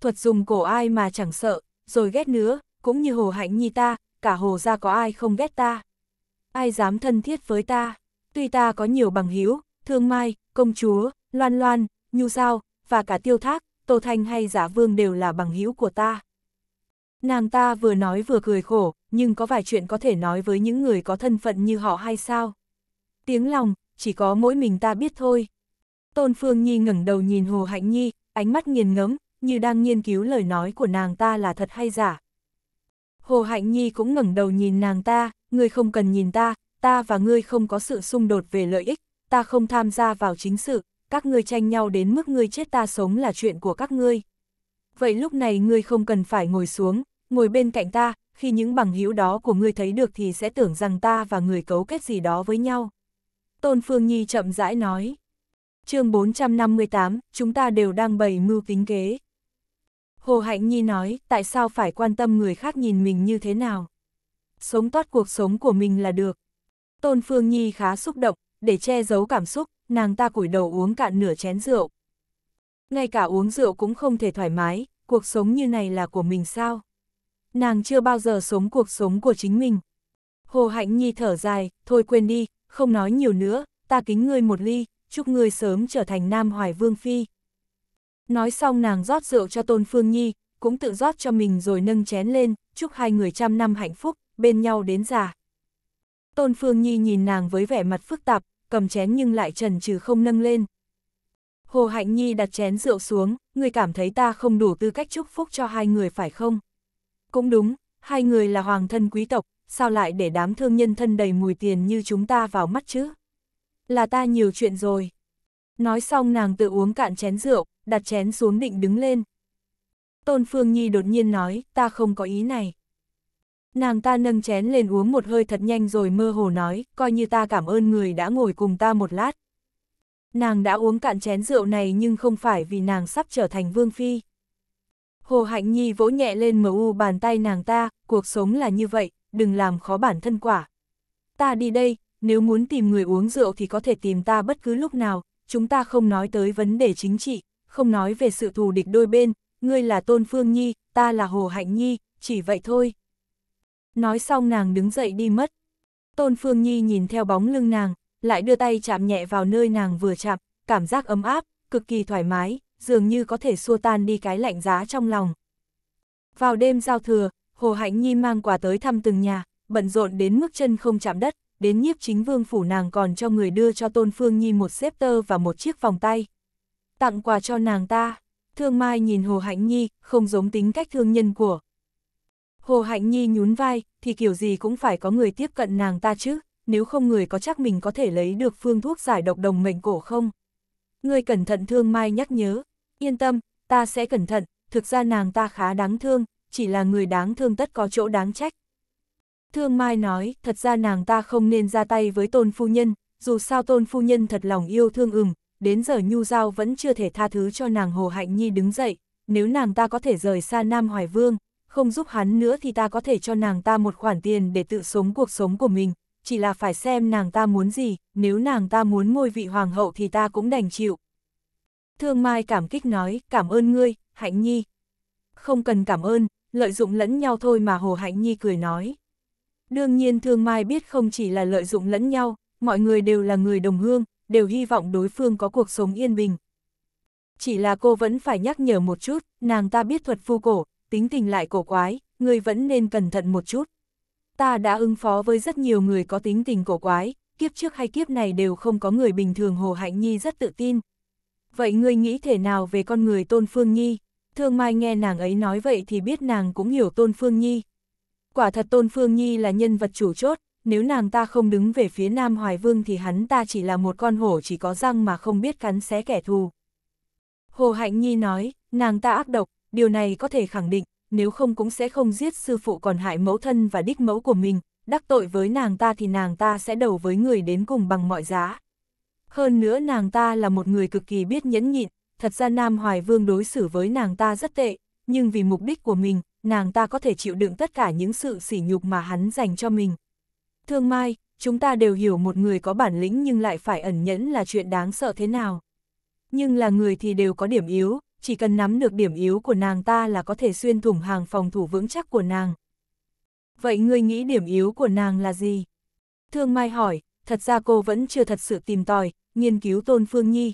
Thuật dùng cổ ai mà chẳng sợ, rồi ghét nữa, cũng như Hồ Hạnh Nhi ta, cả Hồ ra có ai không ghét ta. Ai dám thân thiết với ta, tuy ta có nhiều bằng hữu Thương Mai, Công Chúa, Loan Loan, Nhu sao và cả Tiêu Thác, Tô Thanh hay Giả Vương đều là bằng hữu của ta. Nàng ta vừa nói vừa cười khổ, nhưng có vài chuyện có thể nói với những người có thân phận như họ hay sao? Tiếng lòng, chỉ có mỗi mình ta biết thôi. Tôn Phương Nhi ngẩng đầu nhìn Hồ Hạnh Nhi, ánh mắt nghiền ngấm như đang nghiên cứu lời nói của nàng ta là thật hay giả. Hồ Hạnh Nhi cũng ngẩng đầu nhìn nàng ta, ngươi không cần nhìn ta, ta và ngươi không có sự xung đột về lợi ích, ta không tham gia vào chính sự, các ngươi tranh nhau đến mức ngươi chết ta sống là chuyện của các ngươi. Vậy lúc này ngươi không cần phải ngồi xuống, ngồi bên cạnh ta, khi những bằng hữu đó của ngươi thấy được thì sẽ tưởng rằng ta và người cấu kết gì đó với nhau. Tôn Phương Nhi chậm rãi nói. chương 458, chúng ta đều đang bày mưu tính kế. Hồ Hạnh Nhi nói, tại sao phải quan tâm người khác nhìn mình như thế nào? Sống tốt cuộc sống của mình là được. Tôn Phương Nhi khá xúc động, để che giấu cảm xúc, nàng ta củi đầu uống cạn nửa chén rượu. Ngay cả uống rượu cũng không thể thoải mái, cuộc sống như này là của mình sao? Nàng chưa bao giờ sống cuộc sống của chính mình. Hồ Hạnh Nhi thở dài, thôi quên đi, không nói nhiều nữa, ta kính ngươi một ly, chúc ngươi sớm trở thành Nam Hoài Vương Phi, Nói xong nàng rót rượu cho Tôn Phương Nhi, cũng tự rót cho mình rồi nâng chén lên, chúc hai người trăm năm hạnh phúc, bên nhau đến già. Tôn Phương Nhi nhìn nàng với vẻ mặt phức tạp, cầm chén nhưng lại trần trừ không nâng lên. Hồ Hạnh Nhi đặt chén rượu xuống, người cảm thấy ta không đủ tư cách chúc phúc cho hai người phải không? Cũng đúng, hai người là hoàng thân quý tộc, sao lại để đám thương nhân thân đầy mùi tiền như chúng ta vào mắt chứ? Là ta nhiều chuyện rồi. Nói xong nàng tự uống cạn chén rượu, đặt chén xuống định đứng lên. Tôn Phương Nhi đột nhiên nói, ta không có ý này. Nàng ta nâng chén lên uống một hơi thật nhanh rồi mơ hồ nói, coi như ta cảm ơn người đã ngồi cùng ta một lát. Nàng đã uống cạn chén rượu này nhưng không phải vì nàng sắp trở thành vương phi. Hồ Hạnh Nhi vỗ nhẹ lên mờ u bàn tay nàng ta, cuộc sống là như vậy, đừng làm khó bản thân quả. Ta đi đây, nếu muốn tìm người uống rượu thì có thể tìm ta bất cứ lúc nào, chúng ta không nói tới vấn đề chính trị, không nói về sự thù địch đôi bên, ngươi là Tôn Phương Nhi, ta là Hồ Hạnh Nhi, chỉ vậy thôi. Nói xong nàng đứng dậy đi mất. Tôn Phương Nhi nhìn theo bóng lưng nàng, lại đưa tay chạm nhẹ vào nơi nàng vừa chạm, cảm giác ấm áp, cực kỳ thoải mái, dường như có thể xua tan đi cái lạnh giá trong lòng. Vào đêm giao thừa, Hồ Hạnh Nhi mang quà tới thăm từng nhà, bận rộn đến mức chân không chạm đất, đến nhiếp chính vương phủ nàng còn cho người đưa cho Tôn Phương Nhi một xếp tơ và một chiếc vòng tay tặng quà cho nàng ta. Thương Mai nhìn Hồ Hạnh Nhi, không giống tính cách thương nhân của. Hồ Hạnh Nhi nhún vai, thì kiểu gì cũng phải có người tiếp cận nàng ta chứ, nếu không người có chắc mình có thể lấy được phương thuốc giải độc đồng mệnh cổ không? Người cẩn thận Thương Mai nhắc nhớ, yên tâm, ta sẽ cẩn thận, thực ra nàng ta khá đáng thương, chỉ là người đáng thương tất có chỗ đáng trách. Thương Mai nói, thật ra nàng ta không nên ra tay với tôn phu nhân, dù sao tôn phu nhân thật lòng yêu thương ừm, đến giờ Nhu Giao vẫn chưa thể tha thứ cho nàng Hồ Hạnh Nhi đứng dậy, nếu nàng ta có thể rời xa Nam Hoài Vương, không giúp hắn nữa thì ta có thể cho nàng ta một khoản tiền để tự sống cuộc sống của mình, chỉ là phải xem nàng ta muốn gì, nếu nàng ta muốn ngôi vị hoàng hậu thì ta cũng đành chịu. Thương Mai cảm kích nói, cảm ơn ngươi, Hạnh Nhi. Không cần cảm ơn, lợi dụng lẫn nhau thôi mà Hồ Hạnh Nhi cười nói. Đương nhiên Thương Mai biết không chỉ là lợi dụng lẫn nhau, mọi người đều là người đồng hương, đều hy vọng đối phương có cuộc sống yên bình. Chỉ là cô vẫn phải nhắc nhở một chút, nàng ta biết thuật phu cổ, tính tình lại cổ quái, người vẫn nên cẩn thận một chút. Ta đã ứng phó với rất nhiều người có tính tình cổ quái, kiếp trước hay kiếp này đều không có người bình thường Hồ Hạnh Nhi rất tự tin. Vậy ngươi nghĩ thế nào về con người Tôn Phương Nhi? Thương Mai nghe nàng ấy nói vậy thì biết nàng cũng hiểu Tôn Phương Nhi. Quả thật Tôn Phương Nhi là nhân vật chủ chốt, nếu nàng ta không đứng về phía Nam Hoài Vương thì hắn ta chỉ là một con hổ chỉ có răng mà không biết cắn xé kẻ thù. Hồ Hạnh Nhi nói, nàng ta ác độc, điều này có thể khẳng định, nếu không cũng sẽ không giết sư phụ còn hại mẫu thân và đích mẫu của mình, đắc tội với nàng ta thì nàng ta sẽ đầu với người đến cùng bằng mọi giá. Hơn nữa nàng ta là một người cực kỳ biết nhẫn nhịn, thật ra Nam Hoài Vương đối xử với nàng ta rất tệ, nhưng vì mục đích của mình, nàng ta có thể chịu đựng tất cả những sự sỉ nhục mà hắn dành cho mình. Thương Mai, chúng ta đều hiểu một người có bản lĩnh nhưng lại phải ẩn nhẫn là chuyện đáng sợ thế nào. Nhưng là người thì đều có điểm yếu, chỉ cần nắm được điểm yếu của nàng ta là có thể xuyên thủng hàng phòng thủ vững chắc của nàng. Vậy ngươi nghĩ điểm yếu của nàng là gì? Thương Mai hỏi, thật ra cô vẫn chưa thật sự tìm tòi, nghiên cứu Tôn Phương Nhi.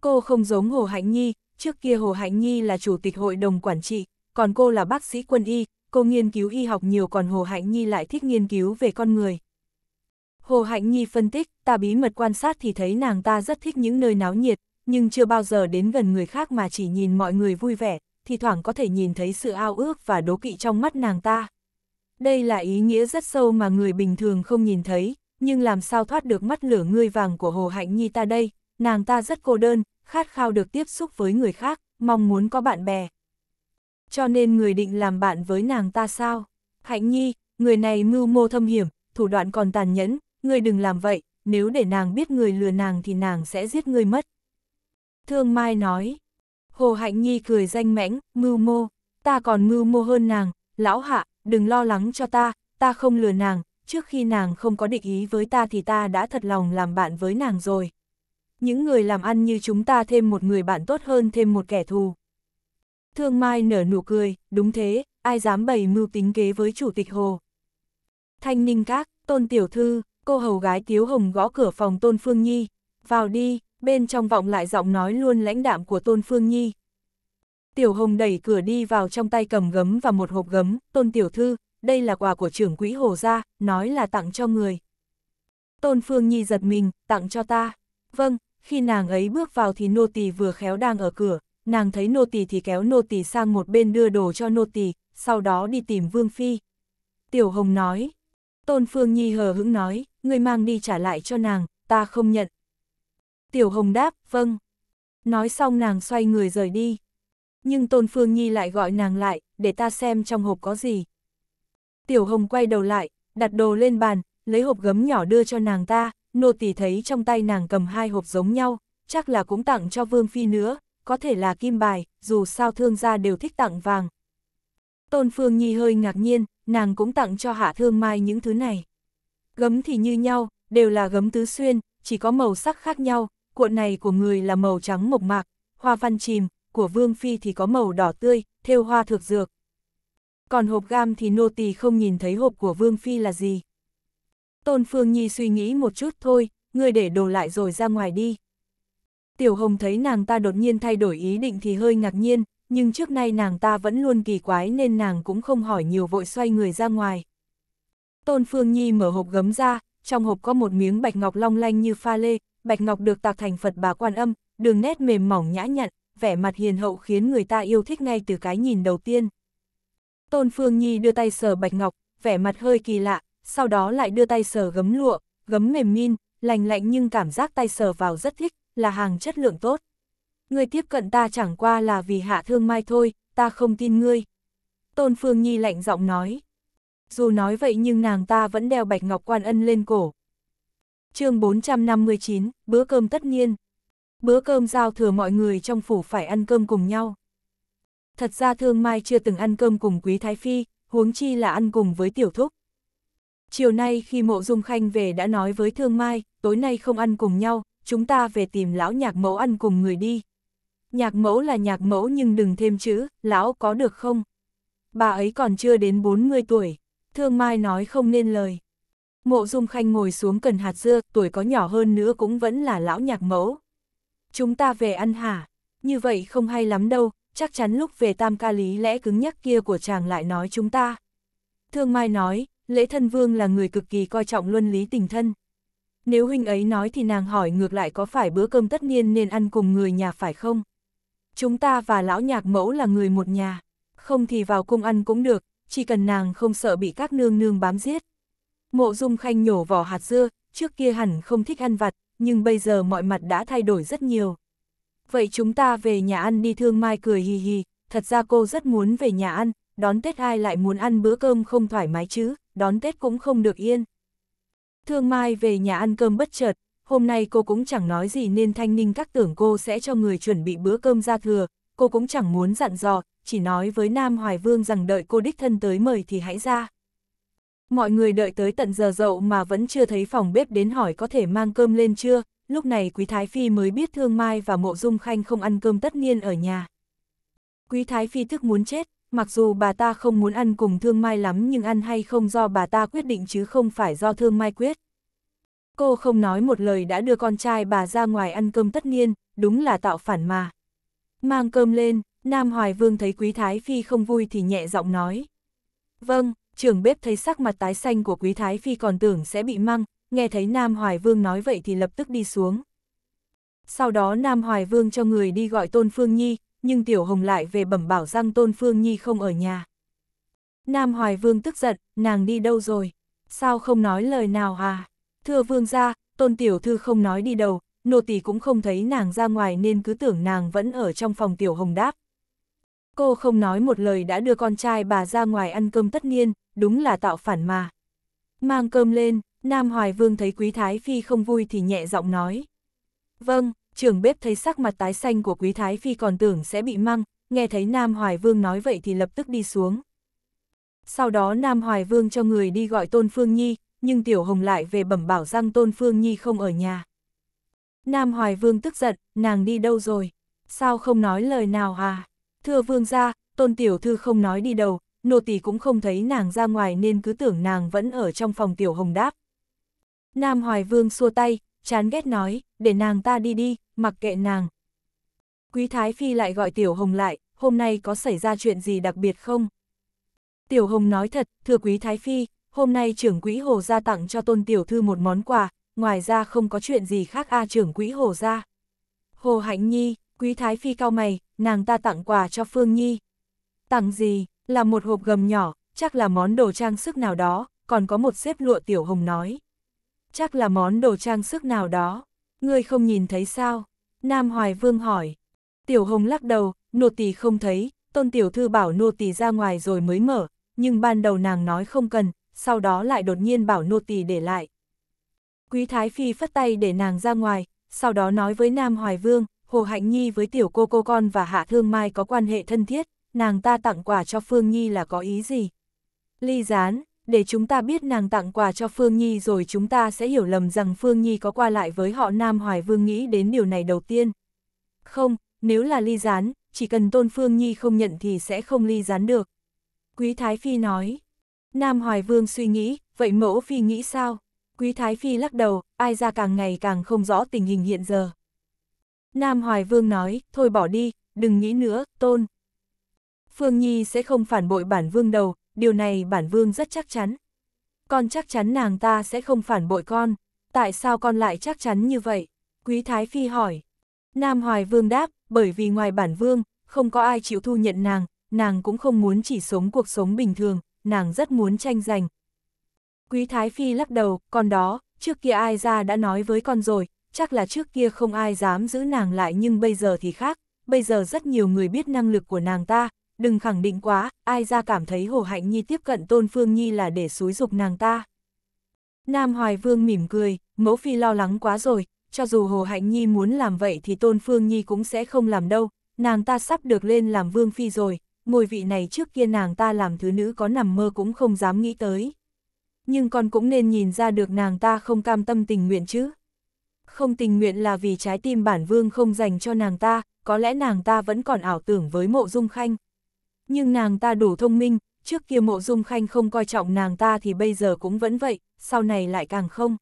Cô không giống Hồ Hạnh Nhi, trước kia Hồ Hạnh Nhi là chủ tịch hội đồng quản trị, còn cô là bác sĩ quân y, cô nghiên cứu y học nhiều còn Hồ Hạnh Nhi lại thích nghiên cứu về con người. Hồ Hạnh Nhi phân tích, ta bí mật quan sát thì thấy nàng ta rất thích những nơi náo nhiệt, nhưng chưa bao giờ đến gần người khác mà chỉ nhìn mọi người vui vẻ, thì thoảng có thể nhìn thấy sự ao ước và đố kỵ trong mắt nàng ta. Đây là ý nghĩa rất sâu mà người bình thường không nhìn thấy, nhưng làm sao thoát được mắt lửa ngươi vàng của Hồ Hạnh Nhi ta đây, nàng ta rất cô đơn, khát khao được tiếp xúc với người khác, mong muốn có bạn bè, cho nên người định làm bạn với nàng ta sao? Hạnh nhi, người này mưu mô thâm hiểm, thủ đoạn còn tàn nhẫn, người đừng làm vậy, nếu để nàng biết người lừa nàng thì nàng sẽ giết người mất. Thương Mai nói, Hồ Hạnh Nhi cười danh mãnh, mưu mô, ta còn mưu mô hơn nàng, lão hạ, đừng lo lắng cho ta, ta không lừa nàng, trước khi nàng không có định ý với ta thì ta đã thật lòng làm bạn với nàng rồi. Những người làm ăn như chúng ta thêm một người bạn tốt hơn thêm một kẻ thù. Thương Mai nở nụ cười, đúng thế, ai dám bày mưu tính kế với Chủ tịch Hồ. Thanh Ninh Các, Tôn Tiểu Thư, cô hầu gái Tiếu Hồng gõ cửa phòng Tôn Phương Nhi. Vào đi, bên trong vọng lại giọng nói luôn lãnh đạm của Tôn Phương Nhi. Tiểu Hồng đẩy cửa đi vào trong tay cầm gấm và một hộp gấm, Tôn Tiểu Thư, đây là quà của trưởng quỹ Hồ Gia, nói là tặng cho người. Tôn Phương Nhi giật mình, tặng cho ta. Vâng, khi nàng ấy bước vào thì nô tỳ vừa khéo đang ở cửa, nàng thấy nô tỳ thì kéo nô tỳ sang một bên đưa đồ cho nô tỳ, sau đó đi tìm Vương Phi. Tiểu Hồng nói, Tôn Phương Nhi hờ hững nói, người mang đi trả lại cho nàng, ta không nhận. Tiểu Hồng đáp, vâng. Nói xong nàng xoay người rời đi. Nhưng Tôn Phương Nhi lại gọi nàng lại, để ta xem trong hộp có gì. Tiểu Hồng quay đầu lại, đặt đồ lên bàn, lấy hộp gấm nhỏ đưa cho nàng ta, nô tỳ thấy trong tay nàng cầm hai hộp giống nhau, chắc là cũng tặng cho Vương Phi nữa, có thể là kim bài, dù sao thương gia đều thích tặng vàng. Tôn Phương Nhi hơi ngạc nhiên, nàng cũng tặng cho Hạ Thương Mai những thứ này. Gấm thì như nhau, đều là gấm tứ xuyên, chỉ có màu sắc khác nhau, cuộn này của người là màu trắng mộc mạc, hoa văn chìm, của Vương Phi thì có màu đỏ tươi, theo hoa thược dược. Còn hộp gam thì nô tỳ không nhìn thấy hộp của Vương Phi là gì. Tôn Phương Nhi suy nghĩ một chút thôi, người để đồ lại rồi ra ngoài đi. Tiểu Hồng thấy nàng ta đột nhiên thay đổi ý định thì hơi ngạc nhiên, nhưng trước nay nàng ta vẫn luôn kỳ quái nên nàng cũng không hỏi nhiều vội xoay người ra ngoài. Tôn Phương Nhi mở hộp gấm ra, trong hộp có một miếng bạch ngọc long lanh như pha lê, bạch ngọc được tạc thành Phật bà quan âm, đường nét mềm mỏng nhã nhặn, vẻ mặt hiền hậu khiến người ta yêu thích ngay từ cái nhìn đầu tiên. Tôn Phương Nhi đưa tay sờ bạch ngọc, vẻ mặt hơi kỳ lạ, sau đó lại đưa tay sờ gấm lụa, gấm mềm min, lành lạnh nhưng cảm giác tay sờ vào rất thích, là hàng chất lượng tốt. Ngươi tiếp cận ta chẳng qua là vì hạ thương mai thôi, ta không tin ngươi. Tôn Phương Nhi lạnh giọng nói. Dù nói vậy nhưng nàng ta vẫn đeo bạch ngọc quan ân lên cổ. chương 459, bữa cơm tất nhiên. Bữa cơm giao thừa mọi người trong phủ phải ăn cơm cùng nhau. Thật ra Thương Mai chưa từng ăn cơm cùng Quý Thái Phi, huống chi là ăn cùng với Tiểu Thúc. Chiều nay khi Mộ Dung Khanh về đã nói với Thương Mai, tối nay không ăn cùng nhau, chúng ta về tìm lão nhạc mẫu ăn cùng người đi. Nhạc mẫu là nhạc mẫu nhưng đừng thêm chữ, lão có được không? Bà ấy còn chưa đến 40 tuổi, thương mai nói không nên lời. Mộ Dung Khanh ngồi xuống cần hạt dưa, tuổi có nhỏ hơn nữa cũng vẫn là lão nhạc mẫu. Chúng ta về ăn hả? Như vậy không hay lắm đâu, chắc chắn lúc về tam ca lý lẽ cứng nhắc kia của chàng lại nói chúng ta. Thương Mai nói, lễ thân vương là người cực kỳ coi trọng luân lý tình thân. Nếu huynh ấy nói thì nàng hỏi ngược lại có phải bữa cơm tất niên nên ăn cùng người nhà phải không? Chúng ta và lão nhạc mẫu là người một nhà, không thì vào cung ăn cũng được, chỉ cần nàng không sợ bị các nương nương bám giết. Mộ dung khanh nhổ vỏ hạt dưa, trước kia hẳn không thích ăn vặt, nhưng bây giờ mọi mặt đã thay đổi rất nhiều. Vậy chúng ta về nhà ăn đi thương mai cười hì hì, thật ra cô rất muốn về nhà ăn, đón Tết ai lại muốn ăn bữa cơm không thoải mái chứ, đón Tết cũng không được yên. Thương Mai về nhà ăn cơm bất chợt, hôm nay cô cũng chẳng nói gì nên Thanh Ninh các tưởng cô sẽ cho người chuẩn bị bữa cơm ra thừa, cô cũng chẳng muốn dặn dò, chỉ nói với Nam Hoài Vương rằng đợi cô đích thân tới mời thì hãy ra. Mọi người đợi tới tận giờ dậu mà vẫn chưa thấy phòng bếp đến hỏi có thể mang cơm lên chưa, lúc này Quý Thái Phi mới biết Thương Mai và Mộ Dung Khanh không ăn cơm tất niên ở nhà. Quý Thái Phi tức muốn chết, mặc dù bà ta không muốn ăn cùng thương mai lắm nhưng ăn hay không do bà ta quyết định chứ không phải do thương mai quyết. Cô không nói một lời đã đưa con trai bà ra ngoài ăn cơm tất niên, đúng là tạo phản mà. Mang cơm lên, Nam Hoài Vương thấy Quý Thái Phi không vui thì nhẹ giọng nói. Vâng, trưởng bếp thấy sắc mặt tái xanh của Quý Thái Phi còn tưởng sẽ bị măng, nghe thấy Nam Hoài Vương nói vậy thì lập tức đi xuống. Sau đó Nam Hoài Vương cho người đi gọi Tôn Phương Nhi, nhưng Tiểu Hồng lại về bẩm bảo rằng Tôn Phương Nhi không ở nhà. Nam Hoài Vương tức giận, nàng đi đâu rồi? Sao không nói lời nào à? Thưa Vương gia, Tôn Tiểu Thư không nói đi đâu, nô tỳ cũng không thấy nàng ra ngoài nên cứ tưởng nàng vẫn ở trong phòng Tiểu Hồng đáp. Cô không nói một lời đã đưa con trai bà ra ngoài ăn cơm tất niên, đúng là tạo phản mà. Mang cơm lên, Nam Hoài Vương thấy Quý Thái Phi không vui thì nhẹ giọng nói. Vâng, Trường bếp thấy sắc mặt tái xanh của quý thái phi còn tưởng sẽ bị măng, nghe thấy Nam Hoài Vương nói vậy thì lập tức đi xuống. Sau đó Nam Hoài Vương cho người đi gọi Tôn Phương Nhi, nhưng Tiểu Hồng lại về bẩm bảo rằng Tôn Phương Nhi không ở nhà. Nam Hoài Vương tức giận, nàng đi đâu rồi? Sao không nói lời nào à? Thưa Vương gia, Tôn Tiểu Thư không nói đi đâu, nô tỳ cũng không thấy nàng ra ngoài nên cứ tưởng nàng vẫn ở trong phòng Tiểu Hồng đáp. Nam Hoài Vương xua tay, chán ghét nói, để nàng ta đi đi, mặc kệ nàng. Quý Thái Phi lại gọi Tiểu Hồng lại, hôm nay có xảy ra chuyện gì đặc biệt không? Tiểu Hồng nói thật, thưa Quý Thái Phi, hôm nay trưởng quỹ Hồ gia tặng cho tôn tiểu thư một món quà, ngoài ra không có chuyện gì khác a trưởng quỹ Hồ gia. Hồ Hạnh Nhi, Quý Thái Phi cao mày, nàng ta tặng quà cho Phương Nhi. Tặng gì, là một hộp gầm nhỏ, chắc là món đồ trang sức nào đó, còn có một xếp lụa Tiểu Hồng nói. Chắc là món đồ trang sức nào đó. Ngươi không nhìn thấy sao? Nam Hoài Vương hỏi. Tiểu Hồng lắc đầu, nô tỳ không thấy, tôn tiểu thư bảo nô tỳ ra ngoài rồi mới mở, nhưng ban đầu nàng nói không cần, sau đó lại đột nhiên bảo nô tỳ để lại. Quý Thái Phi phất tay để nàng ra ngoài, sau đó nói với Nam Hoài Vương, Hồ Hạnh Nhi với tiểu cô cô con và Hạ Thương Mai có quan hệ thân thiết, nàng ta tặng quà cho Phương Nhi là có ý gì? Ly gián, để chúng ta biết nàng tặng quà cho Phương Nhi rồi chúng ta sẽ hiểu lầm rằng Phương Nhi có qua lại với họ Nam Hoài Vương nghĩ đến điều này đầu tiên. Không, nếu là ly gián, chỉ cần Tôn Phương Nhi không nhận thì sẽ không ly gián được. Quý Thái Phi nói. Nam Hoài Vương suy nghĩ, vậy mẫu Phi nghĩ sao? Quý Thái Phi lắc đầu, ai ra càng ngày càng không rõ tình hình hiện giờ. Nam Hoài Vương nói, thôi bỏ đi, đừng nghĩ nữa, Tôn. Phương Nhi sẽ không phản bội bản vương đầu, điều này bản vương rất chắc chắn. Con chắc chắn nàng ta sẽ không phản bội con, tại sao con lại chắc chắn như vậy? Quý Thái Phi hỏi. Nam Hoài Vương đáp, bởi vì ngoài bản vương, không có ai chịu thu nhận nàng, nàng cũng không muốn chỉ sống cuộc sống bình thường, nàng rất muốn tranh giành. Quý Thái Phi lắc đầu, con đó, trước kia ai ra đã nói với con rồi, chắc là trước kia không ai dám giữ nàng lại nhưng bây giờ thì khác, bây giờ rất nhiều người biết năng lực của nàng ta, đừng khẳng định quá, ai ra cảm thấy Hồ Hạnh Nhi tiếp cận Tôn Phương Nhi là để xúi dục nàng ta. Nam Hoài Vương mỉm cười, mẫu phi lo lắng quá rồi, cho dù Hồ Hạnh Nhi muốn làm vậy thì Tôn Phương Nhi cũng sẽ không làm đâu, nàng ta sắp được lên làm Vương Phi rồi, ngôi vị này trước kia nàng ta làm thứ nữ có nằm mơ cũng không dám nghĩ tới. Nhưng con cũng nên nhìn ra được nàng ta không cam tâm tình nguyện chứ. Không tình nguyện là vì trái tim bản vương không dành cho nàng ta, có lẽ nàng ta vẫn còn ảo tưởng với mộ dung khanh. Nhưng nàng ta đủ thông minh, trước kia mộ dung khanh không coi trọng nàng ta thì bây giờ cũng vẫn vậy, sau này lại càng không.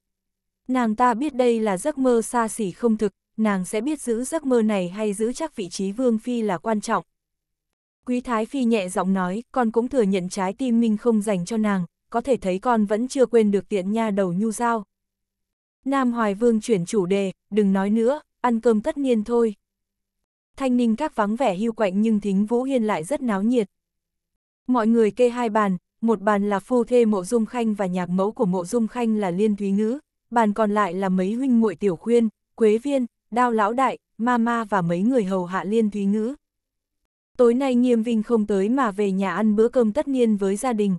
Nàng ta biết đây là giấc mơ xa xỉ không thực, nàng sẽ biết giữ giấc mơ này hay giữ chắc vị trí vương phi là quan trọng. Quý Thái Phi nhẹ giọng nói, con cũng thừa nhận trái tim mình không dành cho nàng, có thể thấy con vẫn chưa quên được tiện nha đầu nhu giao. Nam Hoài Vương chuyển chủ đề, đừng nói nữa, ăn cơm tất niên thôi thanh ninh các vắng vẻ hưu quạnh nhưng thính Vũ Hiên lại rất náo nhiệt. Mọi người kê hai bàn, một bàn là phu thê mộ dung khanh và nhạc mẫu của mộ dung khanh là liên thúy ngữ, bàn còn lại là mấy huynh muội tiểu khuyên, quế viên, đao lão đại, ma ma và mấy người hầu hạ liên thúy ngữ. Tối nay nghiêm vinh không tới mà về nhà ăn bữa cơm tất niên với gia đình.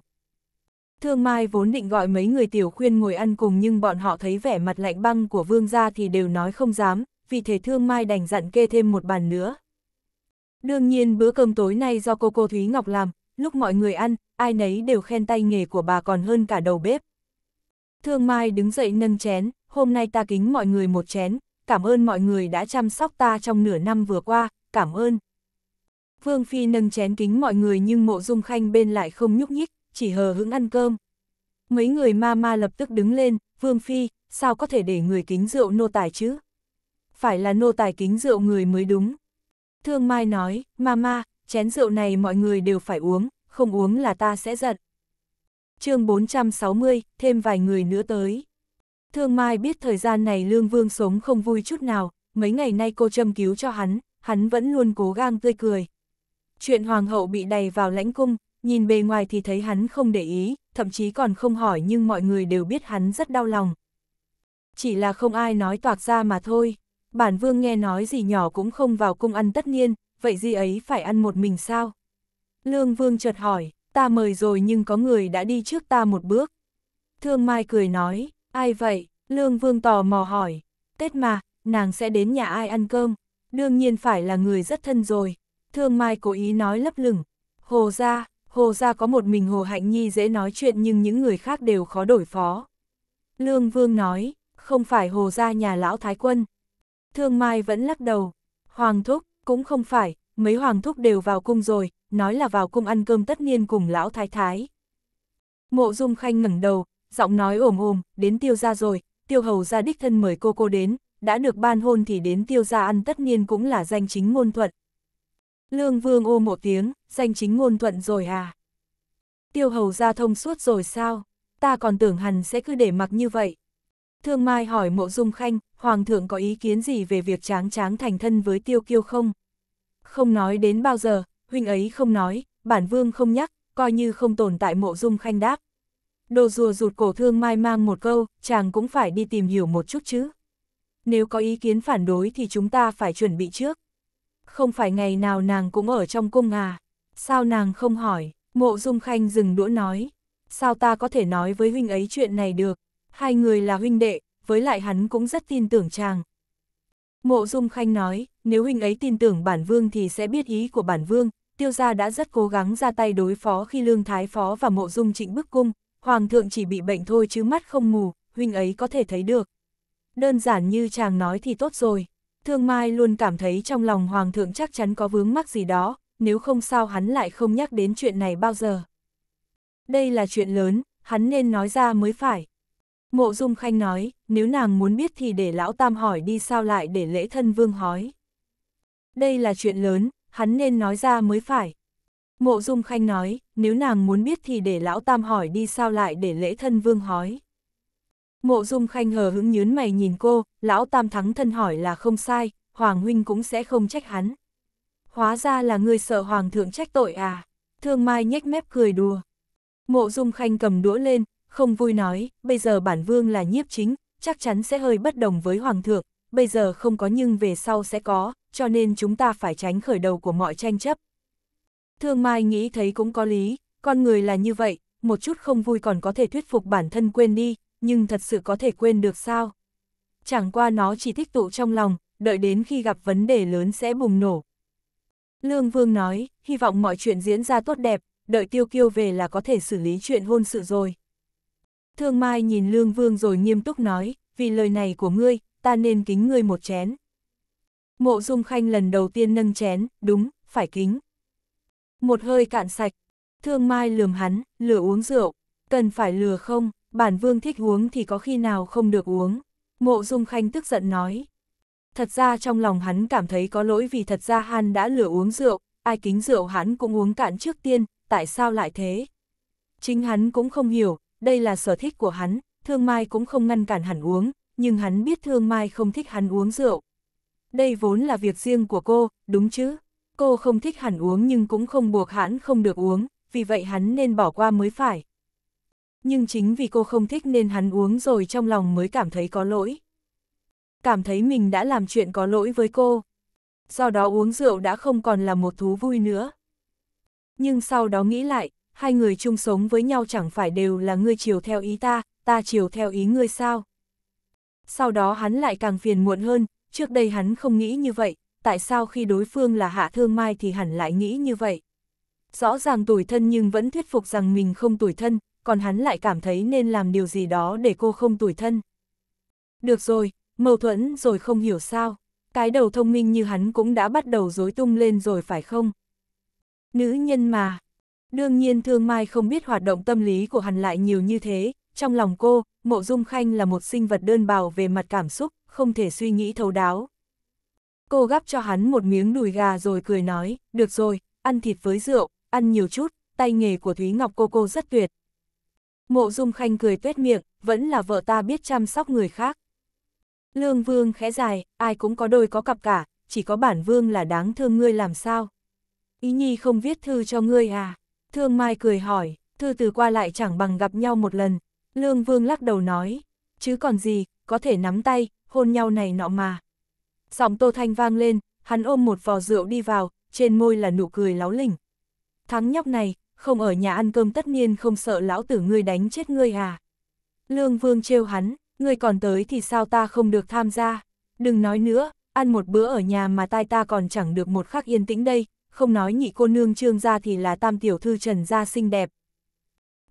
Thương Mai vốn định gọi mấy người tiểu khuyên ngồi ăn cùng nhưng bọn họ thấy vẻ mặt lạnh băng của vương gia thì đều nói không dám, vì thế Thương Mai đành dặn kê thêm một bàn nữa. Đương nhiên bữa cơm tối nay do cô cô Thúy Ngọc làm, lúc mọi người ăn, ai nấy đều khen tay nghề của bà còn hơn cả đầu bếp. Thương Mai đứng dậy nâng chén, hôm nay ta kính mọi người một chén, cảm ơn mọi người đã chăm sóc ta trong nửa năm vừa qua, cảm ơn. Vương Phi nâng chén kính mọi người nhưng mộ dung khanh bên lại không nhúc nhích, chỉ hờ hững ăn cơm. Mấy người ma ma lập tức đứng lên, Vương Phi, sao có thể để người kính rượu nô tài chứ? phải là nô tài kính rượu người mới đúng. Thương Mai nói, Mama, chén rượu này mọi người đều phải uống, không uống là ta sẽ giận. chương 460, thêm vài người nữa tới. Thương Mai biết thời gian này Lương Vương sống không vui chút nào, mấy ngày nay cô châm cứu cho hắn, hắn vẫn luôn cố gắng tươi cười. Chuyện hoàng hậu bị đày vào lãnh cung, nhìn bề ngoài thì thấy hắn không để ý, thậm chí còn không hỏi nhưng mọi người đều biết hắn rất đau lòng. Chỉ là không ai nói toạc ra mà thôi bản vương nghe nói gì nhỏ cũng không vào cung ăn tất niên, vậy gì ấy phải ăn một mình sao? Lương vương chợt hỏi, ta mời rồi nhưng có người đã đi trước ta một bước. Thương Mai cười nói, ai vậy? Lương vương tò mò hỏi, Tết mà, nàng sẽ đến nhà ai ăn cơm? Đương nhiên phải là người rất thân rồi. Thương Mai cố ý nói lấp lửng, hồ ra, hồ ra có một mình hồ hạnh nhi dễ nói chuyện nhưng những người khác đều khó đổi phó. Lương vương nói, không phải hồ ra nhà lão thái quân, Thương Mai vẫn lắc đầu. Hoàng thúc, cũng không phải, mấy hoàng thúc đều vào cung rồi, nói là vào cung ăn cơm tất nhiên cùng lão thái thái. Mộ Dung Khanh ngẩng đầu, giọng nói ồm ồm, đến tiêu ra rồi, tiêu hầu ra đích thân mời cô cô đến, đã được ban hôn thì đến tiêu ra ăn tất nhiên cũng là danh chính ngôn thuận. Lương Vương ô một tiếng, danh chính ngôn thuận rồi à? Tiêu hầu ra thông suốt rồi sao? Ta còn tưởng hẳn sẽ cứ để mặc như vậy. Thương Mai hỏi Mộ Dung Khanh, Hoàng thượng có ý kiến gì về việc tráng tráng thành thân với tiêu kiêu không? Không nói đến bao giờ, huynh ấy không nói, bản vương không nhắc, coi như không tồn tại Mộ Dung Khanh đáp. Đồ rùa rụt cổ Thương Mai mang một câu, chàng cũng phải đi tìm hiểu một chút chứ. Nếu có ý kiến phản đối thì chúng ta phải chuẩn bị trước. Không phải ngày nào nàng cũng ở trong cung à? Sao nàng không hỏi? Mộ Dung Khanh dừng đũa nói. Sao ta có thể nói với huynh ấy chuyện này được? hai người là huynh đệ, với lại hắn cũng rất tin tưởng chàng. Mộ Dung Khanh nói, nếu huynh ấy tin tưởng bản vương thì sẽ biết ý của bản vương, tiêu gia đã rất cố gắng ra tay đối phó khi lương thái phó và mộ dung trịnh bức cung, hoàng thượng chỉ bị bệnh thôi chứ mắt không mù, huynh ấy có thể thấy được. Đơn giản như chàng nói thì tốt rồi, thương mai luôn cảm thấy trong lòng hoàng thượng chắc chắn có vướng mắc gì đó, nếu không sao hắn lại không nhắc đến chuyện này bao giờ. Đây là chuyện lớn, hắn nên nói ra mới phải. Mộ Dung Khanh nói, nếu nàng muốn biết thì để lão tam hỏi đi sao lại để lễ thân vương hói. Đây là chuyện lớn, hắn nên nói ra mới phải. Mộ Dung Khanh nói, nếu nàng muốn biết thì để lão tam hỏi đi sao lại để lễ thân vương hói. Mộ Dung Khanh hờ hững nhớn mày nhìn cô, lão tam thắng thân hỏi là không sai, Hoàng huynh cũng sẽ không trách hắn. Hóa ra là người sợ Hoàng thượng trách tội à, thương mai nhếch mép cười đùa. Mộ Dung Khanh cầm đũa lên, không vui nói, bây giờ bản vương là nhiếp chính, chắc chắn sẽ hơi bất đồng với hoàng thượng, bây giờ không có nhưng về sau sẽ có, cho nên chúng ta phải tránh khởi đầu của mọi tranh chấp. Thương Mai nghĩ thấy cũng có lý, con người là như vậy, một chút không vui còn có thể thuyết phục bản thân quên đi, nhưng thật sự có thể quên được sao? Chẳng qua nó chỉ thích tụ trong lòng, đợi đến khi gặp vấn đề lớn sẽ bùng nổ. Lương Vương nói, hy vọng mọi chuyện diễn ra tốt đẹp, đợi Tiêu Kiêu về là có thể xử lý chuyện hôn sự rồi. Thương Mai nhìn Lương Vương rồi nghiêm túc nói, vì lời này của ngươi, ta nên kính ngươi một chén. Mộ Dung Khanh lần đầu tiên nâng chén, đúng, phải kính. Một hơi cạn sạch, Thương Mai lườm hắn, lừa uống rượu, cần phải lừa không, bản vương thích uống thì có khi nào không được uống. Mộ Dung Khanh tức giận nói. Thật ra trong lòng hắn cảm thấy có lỗi vì thật ra hắn đã lừa uống rượu, ai kính rượu hắn cũng uống cạn trước tiên, tại sao lại thế? Chính hắn cũng không hiểu, đây là sở thích của hắn, thương mai cũng không ngăn cản hắn uống, nhưng hắn biết thương mai không thích hắn uống rượu. Đây vốn là việc riêng của cô, đúng chứ? Cô không thích hắn uống nhưng cũng không buộc hắn không được uống, vì vậy hắn nên bỏ qua mới phải. Nhưng chính vì cô không thích nên hắn uống rồi trong lòng mới cảm thấy có lỗi. Cảm thấy mình đã làm chuyện có lỗi với cô. Do đó uống rượu đã không còn là một thú vui nữa. Nhưng sau đó nghĩ lại, hai người chung sống với nhau chẳng phải đều là ngươi chiều theo ý ta, ta chiều theo ý ngươi sao. Sau đó hắn lại càng phiền muộn hơn, trước đây hắn không nghĩ như vậy, tại sao khi đối phương là hạ thương mai thì hẳn lại nghĩ như vậy. Rõ ràng tuổi thân nhưng vẫn thuyết phục rằng mình không tuổi thân, còn hắn lại cảm thấy nên làm điều gì đó để cô không tuổi thân. Được rồi, mâu thuẫn rồi không hiểu sao, cái đầu thông minh như hắn cũng đã bắt đầu dối tung lên rồi phải không? Nữ nhân mà, Đương nhiên Thương Mai không biết hoạt động tâm lý của hắn lại nhiều như thế, trong lòng cô, Mộ Dung Khanh là một sinh vật đơn bào về mặt cảm xúc, không thể suy nghĩ thấu đáo. Cô gắp cho hắn một miếng đùi gà rồi cười nói, được rồi, ăn thịt với rượu, ăn nhiều chút, tay nghề của Thúy Ngọc cô cô rất tuyệt. Mộ Dung Khanh cười tuét miệng, vẫn là vợ ta biết chăm sóc người khác. Lương Vương khẽ dài, ai cũng có đôi có cặp cả, chỉ có bản Vương là đáng thương ngươi làm sao. Ý Nhi không viết thư cho ngươi à? Thương Mai cười hỏi, thư từ qua lại chẳng bằng gặp nhau một lần. Lương Vương lắc đầu nói, chứ còn gì, có thể nắm tay, hôn nhau này nọ mà. Giọng Tô Thanh vang lên, hắn ôm một vò rượu đi vào, trên môi là nụ cười láo lỉnh. Thắng nhóc này, không ở nhà ăn cơm tất nhiên không sợ lão tử ngươi đánh chết ngươi à. Lương Vương trêu hắn, ngươi còn tới thì sao ta không được tham gia. Đừng nói nữa, ăn một bữa ở nhà mà tai ta còn chẳng được một khắc yên tĩnh đây, không nói nhị cô nương trương gia thì là tam tiểu thư trần gia xinh đẹp.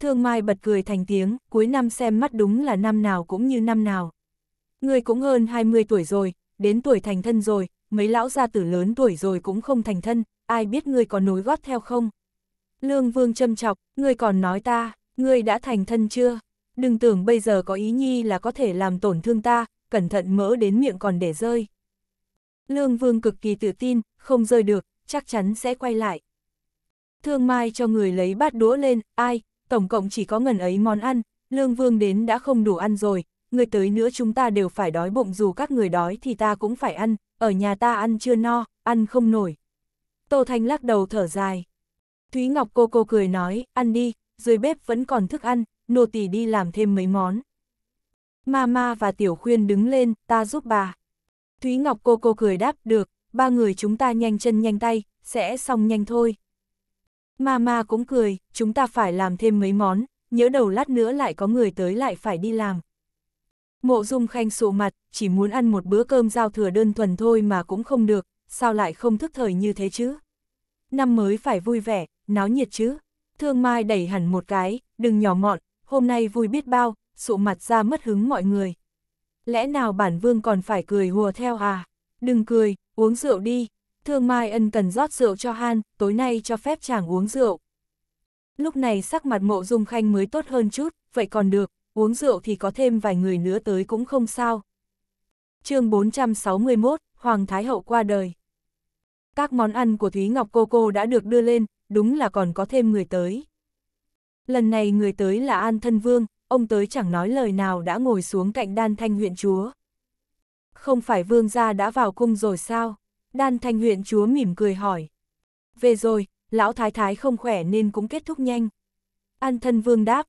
Thương Mai bật cười thành tiếng, cuối năm xem mắt đúng là năm nào cũng như năm nào. Người cũng hơn 20 tuổi rồi, đến tuổi thành thân rồi, mấy lão gia tử lớn tuổi rồi cũng không thành thân, ai biết ngươi có nối gót theo không? Lương Vương châm chọc, ngươi còn nói ta, ngươi đã thành thân chưa? Đừng tưởng bây giờ có ý nhi là có thể làm tổn thương ta, cẩn thận mỡ đến miệng còn để rơi. Lương Vương cực kỳ tự tin, không rơi được, chắc chắn sẽ quay lại. Thương Mai cho người lấy bát đũa lên, ai, tổng cộng chỉ có ngần ấy món ăn, lương vương đến đã không đủ ăn rồi, người tới nữa chúng ta đều phải đói bụng dù các người đói thì ta cũng phải ăn, ở nhà ta ăn chưa no, ăn không nổi. Tô Thanh lắc đầu thở dài. Thúy Ngọc cô cô cười nói, ăn đi, dưới bếp vẫn còn thức ăn, nô tỳ đi làm thêm mấy món. Mama và Tiểu Khuyên đứng lên, ta giúp bà. Thúy Ngọc cô cô cười đáp, được, ba người chúng ta nhanh chân nhanh tay, sẽ xong nhanh thôi. Mama cũng cười, chúng ta phải làm thêm mấy món, nhớ đầu lát nữa lại có người tới lại phải đi làm. Mộ dung khanh sụ mặt, chỉ muốn ăn một bữa cơm giao thừa đơn thuần thôi mà cũng không được, sao lại không thức thời như thế chứ? Năm mới phải vui vẻ, náo nhiệt chứ? Thương Mai đẩy hẳn một cái, đừng nhỏ mọn, hôm nay vui biết bao, sụ mặt ra mất hứng mọi người. Lẽ nào bản vương còn phải cười hùa theo à? Đừng cười, uống rượu đi, thương mai ân cần rót rượu cho Han, tối nay cho phép chàng uống rượu. Lúc này sắc mặt mộ dung khanh mới tốt hơn chút, vậy còn được, uống rượu thì có thêm vài người nữa tới cũng không sao. chương 461, Hoàng Thái Hậu qua đời. Các món ăn của Thúy Ngọc Cô Cô đã được đưa lên, đúng là còn có thêm người tới. Lần này người tới là An Thân Vương, ông tới chẳng nói lời nào đã ngồi xuống cạnh đan thanh huyện chúa. Không phải vương gia đã vào cung rồi sao? Đan Thanh huyện chúa mỉm cười hỏi. Về rồi, lão thái thái không khỏe nên cũng kết thúc nhanh. An thân vương đáp.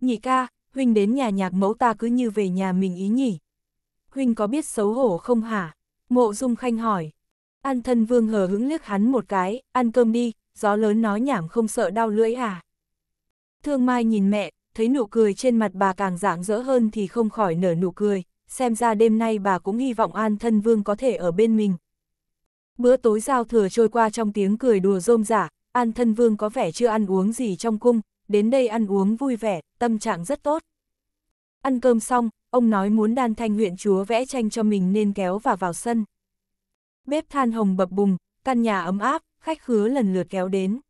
Nhị ca, huynh đến nhà nhạc mẫu ta cứ như về nhà mình ý nhỉ. Huynh có biết xấu hổ không hả? Mộ Dung Khanh hỏi. An thân vương hờ hứng liếc hắn một cái, ăn cơm đi, gió lớn nói nhảm không sợ đau lưỡi à. Thương Mai nhìn mẹ, thấy nụ cười trên mặt bà càng rạng rỡ hơn thì không khỏi nở nụ cười, xem ra đêm nay bà cũng hy vọng An Thân Vương có thể ở bên mình. Bữa tối giao thừa trôi qua trong tiếng cười đùa rôm giả, An Thân Vương có vẻ chưa ăn uống gì trong cung, đến đây ăn uống vui vẻ, tâm trạng rất tốt. Ăn cơm xong, ông nói muốn đan thanh huyện chúa vẽ tranh cho mình nên kéo và vào sân. Bếp than hồng bập bùng, căn nhà ấm áp, khách khứa lần lượt kéo đến.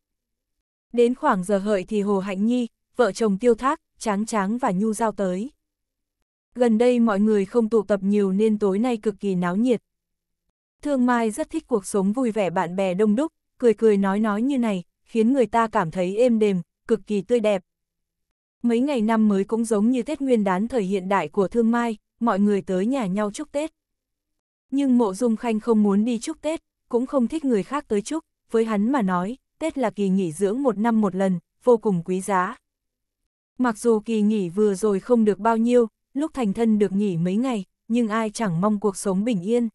Đến khoảng giờ hợi thì Hồ Hạnh Nhi, vợ chồng tiêu thác, tráng tráng và nhu giao tới. Gần đây mọi người không tụ tập nhiều nên tối nay cực kỳ náo nhiệt. Thương Mai rất thích cuộc sống vui vẻ bạn bè đông đúc, cười cười nói nói như này, khiến người ta cảm thấy êm đềm, cực kỳ tươi đẹp. Mấy ngày năm mới cũng giống như Tết Nguyên đán thời hiện đại của Thương Mai, mọi người tới nhà nhau chúc Tết. Nhưng Mộ Dung Khanh không muốn đi chúc Tết, cũng không thích người khác tới chúc, với hắn mà nói, Tết là kỳ nghỉ dưỡng một năm một lần, vô cùng quý giá. Mặc dù kỳ nghỉ vừa rồi không được bao nhiêu, lúc thành thân được nghỉ mấy ngày, nhưng ai chẳng mong cuộc sống bình yên.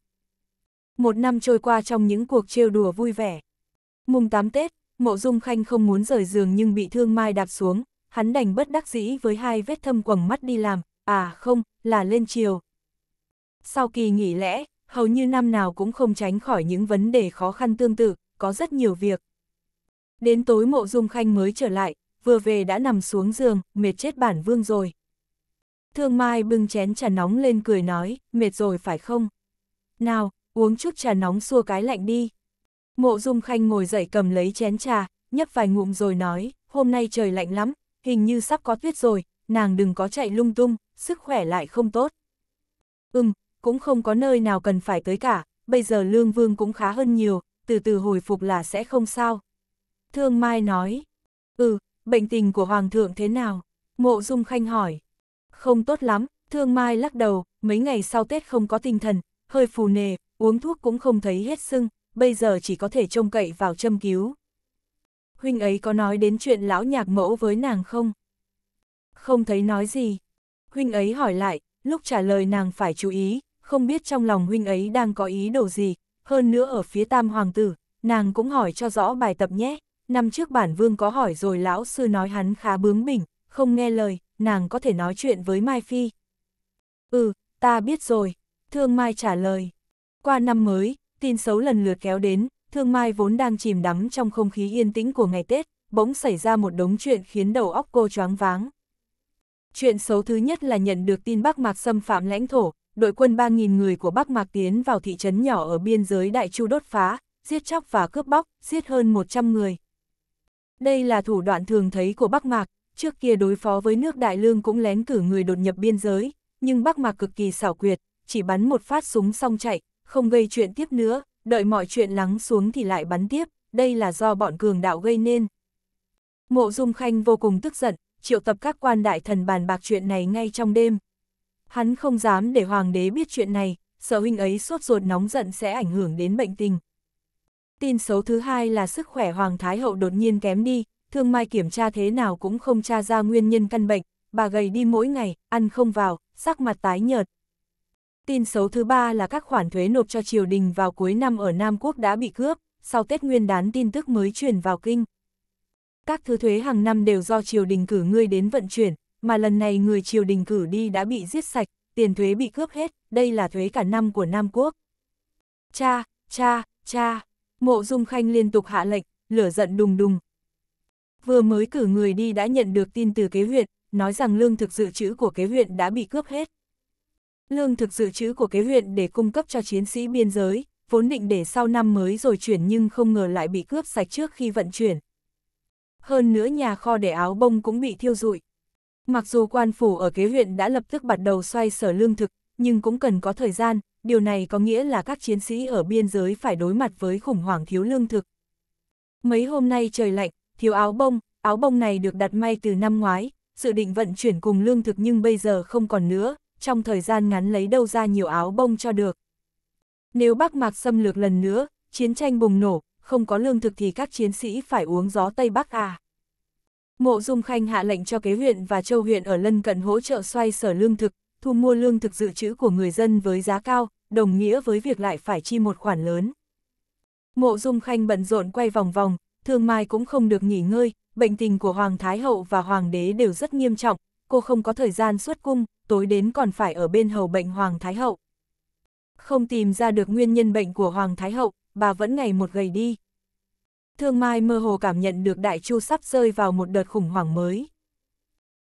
Một năm trôi qua trong những cuộc trêu đùa vui vẻ. Mùng 8 Tết, Mộ Dung Khanh không muốn rời giường nhưng bị Thương Mai đạp xuống, hắn đành bất đắc dĩ với hai vết thâm quầng mắt đi làm, à không, là lên chiều. Sau kỳ nghỉ lễ, hầu như năm nào cũng không tránh khỏi những vấn đề khó khăn tương tự, có rất nhiều việc. Đến tối Mộ Dung Khanh mới trở lại, vừa về đã nằm xuống giường, mệt chết bản vương rồi. Thương Mai bưng chén trà nóng lên cười nói, mệt rồi phải không? Nào, uống chút trà nóng xua cái lạnh đi. Mộ Dung Khanh ngồi dậy cầm lấy chén trà, nhấp vài ngụm rồi nói, hôm nay trời lạnh lắm, hình như sắp có tuyết rồi, nàng đừng có chạy lung tung, sức khỏe lại không tốt. Ừm, cũng không có nơi nào cần phải tới cả, bây giờ lương vương cũng khá hơn nhiều, từ từ hồi phục là sẽ không sao. Thương Mai nói, ừ, bệnh tình của Hoàng thượng thế nào? Mộ Dung Khanh hỏi, không tốt lắm, thương mai lắc đầu, mấy ngày sau Tết không có tinh thần, hơi phù nề, uống thuốc cũng không thấy hết sưng, bây giờ chỉ có thể trông cậy vào châm cứu. Huynh ấy có nói đến chuyện lão nhạc mẫu với nàng không? Không thấy nói gì. Huynh ấy hỏi lại, lúc trả lời nàng phải chú ý, không biết trong lòng huynh ấy đang có ý đồ gì, hơn nữa ở phía tam hoàng tử, nàng cũng hỏi cho rõ bài tập nhé. Năm trước bản vương có hỏi rồi lão sư nói hắn khá bướng bỉnh, không nghe lời, nàng có thể nói chuyện với Mai Phi. Ừ, ta biết rồi, Thương Mai trả lời. Qua năm mới, tin xấu lần lượt kéo đến, Thương Mai vốn đang chìm đắm trong không khí yên tĩnh của ngày Tết, bỗng xảy ra một đống chuyện khiến đầu óc cô choáng váng. Chuyện xấu thứ nhất là nhận được tin Bắc Mạc xâm phạm lãnh thổ, đội quân 3.000 người của Bắc Mạc tiến vào thị trấn nhỏ ở biên giới Đại Chu đốt phá, giết chóc và cướp bóc, giết hơn 100 người. Đây là thủ đoạn thường thấy của Bắc Mạc, trước kia đối phó với nước Đại Lương cũng lén cử người đột nhập biên giới, nhưng Bắc Mạc cực kỳ xảo quyệt, chỉ bắn một phát súng xong chạy, không gây chuyện tiếp nữa, đợi mọi chuyện lắng xuống thì lại bắn tiếp, đây là do bọn cường đạo gây nên. Mộ Dung Khanh vô cùng tức giận, triệu tập các quan đại thần bàn bạc chuyện này ngay trong đêm. Hắn không dám để hoàng đế biết chuyện này, sợ huynh ấy sốt ruột nóng giận sẽ ảnh hưởng đến bệnh tình. Tin xấu thứ hai là sức khỏe hoàng thái hậu đột nhiên kém đi, thương mai kiểm tra thế nào cũng không tra ra nguyên nhân căn bệnh, bà gầy đi mỗi ngày, ăn không vào, sắc mặt tái nhợt. Tin xấu thứ ba là các khoản thuế nộp cho triều đình vào cuối năm ở Nam Quốc đã bị cướp, sau Tết Nguyên đán tin tức mới truyền vào kinh. Các thứ thuế hàng năm đều do triều đình cử ngươi đến vận chuyển, mà lần này người triều đình cử đi đã bị giết sạch, tiền thuế bị cướp hết, đây là thuế cả năm của Nam Quốc. Cha, cha, cha, mộ dung khanh liên tục hạ lệnh, lửa giận đùng đùng, vừa mới cử người đi đã nhận được tin từ kế huyện, nói rằng lương thực dự trữ của kế huyện đã bị cướp hết. Lương thực dự trữ của kế huyện để cung cấp cho chiến sĩ biên giới, vốn định để sau năm mới rồi chuyển nhưng không ngờ lại bị cướp sạch trước khi vận chuyển. Hơn nữa nhà kho để áo bông cũng bị thiêu rụi. Mặc dù quan phủ ở kế huyện đã lập tức bắt đầu xoay sở lương thực, nhưng cũng cần có thời gian, điều này có nghĩa là các chiến sĩ ở biên giới phải đối mặt với khủng hoảng thiếu lương thực. Mấy hôm nay trời lạnh, thiếu áo bông, áo bông này được đặt may từ năm ngoái, dự định vận chuyển cùng lương thực nhưng bây giờ không còn nữa, trong thời gian ngắn lấy đâu ra nhiều áo bông cho được. Nếu Bắc Mạc xâm lược lần nữa, chiến tranh bùng nổ, không có lương thực thì các chiến sĩ phải uống gió Tây Bắc à. Mộ Dung Khanh hạ lệnh cho kế huyện và châu huyện ở lân cận hỗ trợ xoay sở lương thực, thu mua lương thực dự trữ của người dân với giá cao, đồng nghĩa với việc lại phải chi một khoản lớn. Mộ Dung Khanh bận rộn quay vòng vòng, Thương Mai cũng không được nghỉ ngơi, bệnh tình của Hoàng Thái Hậu và Hoàng đế đều rất nghiêm trọng, cô không có thời gian xuất cung, tối đến còn phải ở bên hầu bệnh Hoàng Thái Hậu. Không tìm ra được nguyên nhân bệnh của Hoàng Thái Hậu, bà vẫn ngày một gầy đi. Thương Mai mơ hồ cảm nhận được Đại Chu sắp rơi vào một đợt khủng hoảng mới.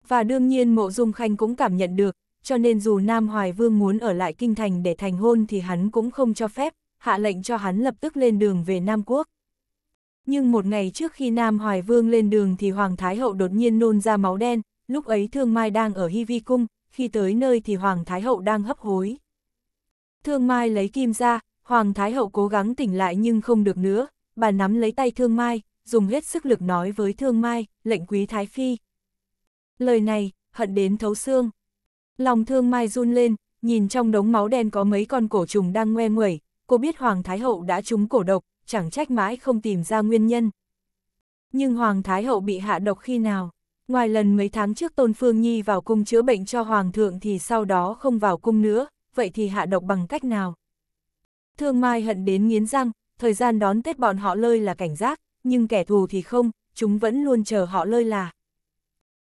Và đương nhiên Mộ Dung Khanh cũng cảm nhận được, cho nên dù Nam Hoài Vương muốn ở lại kinh thành để thành hôn thì hắn cũng không cho phép, hạ lệnh cho hắn lập tức lên đường về Nam Quốc. Nhưng một ngày trước khi Nam Hoài Vương lên đường thì Hoàng Thái Hậu đột nhiên nôn ra máu đen, lúc ấy Thương Mai đang ở Hy Vi Cung, khi tới nơi thì Hoàng Thái Hậu đang hấp hối. Thương Mai lấy kim ra, Hoàng Thái Hậu cố gắng tỉnh lại nhưng không được nữa, bà nắm lấy tay Thương Mai, dùng hết sức lực nói với Thương Mai, lệnh quý Thái Phi. Lời này, hận đến thấu xương. Lòng Thương Mai run lên, nhìn trong đống máu đen có mấy con cổ trùng đang ngoe nguẩy, cô biết Hoàng Thái Hậu đã trúng cổ độc, chẳng trách mãi không tìm ra nguyên nhân. Nhưng Hoàng Thái Hậu bị hạ độc khi nào? Ngoài lần mấy tháng trước Tôn Phương Nhi vào cung chữa bệnh cho Hoàng thượng thì sau đó không vào cung nữa, vậy thì hạ độc bằng cách nào? Thương Mai hận đến nghiến răng, thời gian đón Tết bọn họ lơi là cảnh giác, nhưng kẻ thù thì không, chúng vẫn luôn chờ họ lơi là.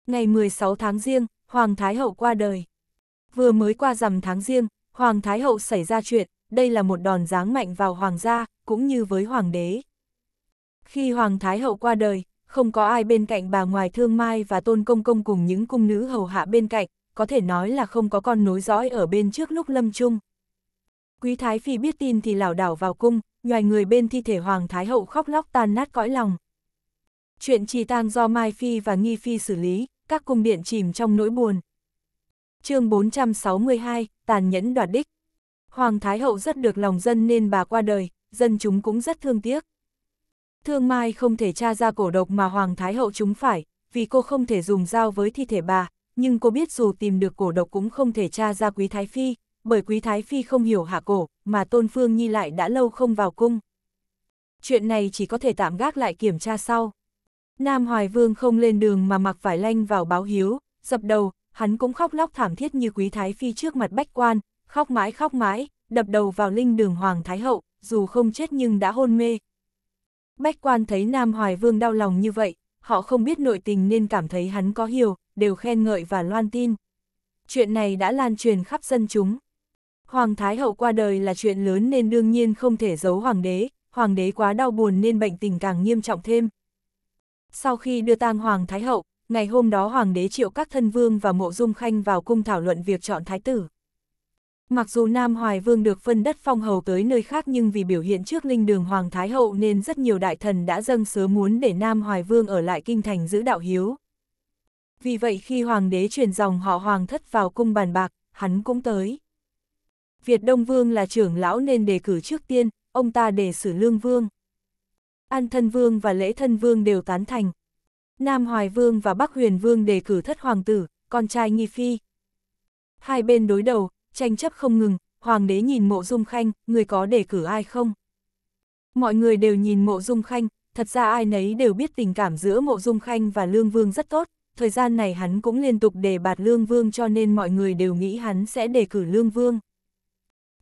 Ngày 16 tháng riêng, Hoàng Thái Hậu qua đời. Vừa mới qua rằm tháng riêng, Hoàng Thái Hậu xảy ra chuyện, đây là một đòn giáng mạnh vào hoàng gia, cũng như với hoàng đế. Khi hoàng thái hậu qua đời, không có ai bên cạnh bà ngoài thương mai và tôn công công cùng những cung nữ hầu hạ bên cạnh, có thể nói là không có con nối dõi ở bên trước lúc lâm chung. Quý thái phi biết tin thì lảo đảo vào cung, nhòi người bên thi thể hoàng thái hậu khóc lóc tan nát cõi lòng. Chuyện trì tang do Mai Phi và Nghi Phi xử lý, các cung điện chìm trong nỗi buồn. chương 462, tàn nhẫn đoạt đích. Hoàng Thái Hậu rất được lòng dân nên bà qua đời, dân chúng cũng rất thương tiếc. Thương Mai không thể tra ra cổ độc mà Hoàng Thái Hậu chúng phải, vì cô không thể dùng dao với thi thể bà, nhưng cô biết dù tìm được cổ độc cũng không thể tra ra Quý Thái Phi, bởi Quý Thái Phi không hiểu hạ cổ, mà Tôn Phương Nhi lại đã lâu không vào cung. Chuyện này chỉ có thể tạm gác lại kiểm tra sau. Nam Hoài Vương không lên đường mà mặc vải lanh vào báo hiếu, dập đầu, hắn cũng khóc lóc thảm thiết như Quý Thái Phi trước mặt bách quan, khóc mãi khóc mãi, đập đầu vào linh đường Hoàng Thái Hậu, dù không chết nhưng đã hôn mê. Bách quan thấy Nam Hoài Vương đau lòng như vậy, họ không biết nội tình nên cảm thấy hắn có hiểu, đều khen ngợi và loan tin. Chuyện này đã lan truyền khắp dân chúng. Hoàng Thái Hậu qua đời là chuyện lớn nên đương nhiên không thể giấu Hoàng đế, Hoàng đế quá đau buồn nên bệnh tình càng nghiêm trọng thêm. Sau khi đưa tang Hoàng Thái Hậu, ngày hôm đó Hoàng đế triệu các thân vương và mộ dung khanh vào cung thảo luận việc chọn Thái tử. Mặc dù Nam Hoài Vương được phân đất phong hầu tới nơi khác nhưng vì biểu hiện trước linh đường Hoàng Thái Hậu nên rất nhiều đại thần đã dâng sớ muốn để Nam Hoài Vương ở lại kinh thành giữ đạo hiếu. Vì vậy khi Hoàng đế truyền dòng họ Hoàng thất vào cung bàn bạc, hắn cũng tới. Việt Đông Vương là trưởng lão nên đề cử trước tiên, ông ta đề xử Lương Vương. An Thân Vương và Lễ Thân Vương đều tán thành. Nam Hoài Vương và Bắc Huyền Vương đề cử thất hoàng tử, con trai Nghi Phi. Hai bên đối đầu, tranh chấp không ngừng, hoàng đế nhìn mộ dung khanh, người có đề cử ai không? Mọi người đều nhìn mộ dung khanh, thật ra ai nấy đều biết tình cảm giữa mộ dung khanh và lương vương rất tốt, thời gian này hắn cũng liên tục đề bạt lương vương cho nên mọi người đều nghĩ hắn sẽ đề cử lương vương.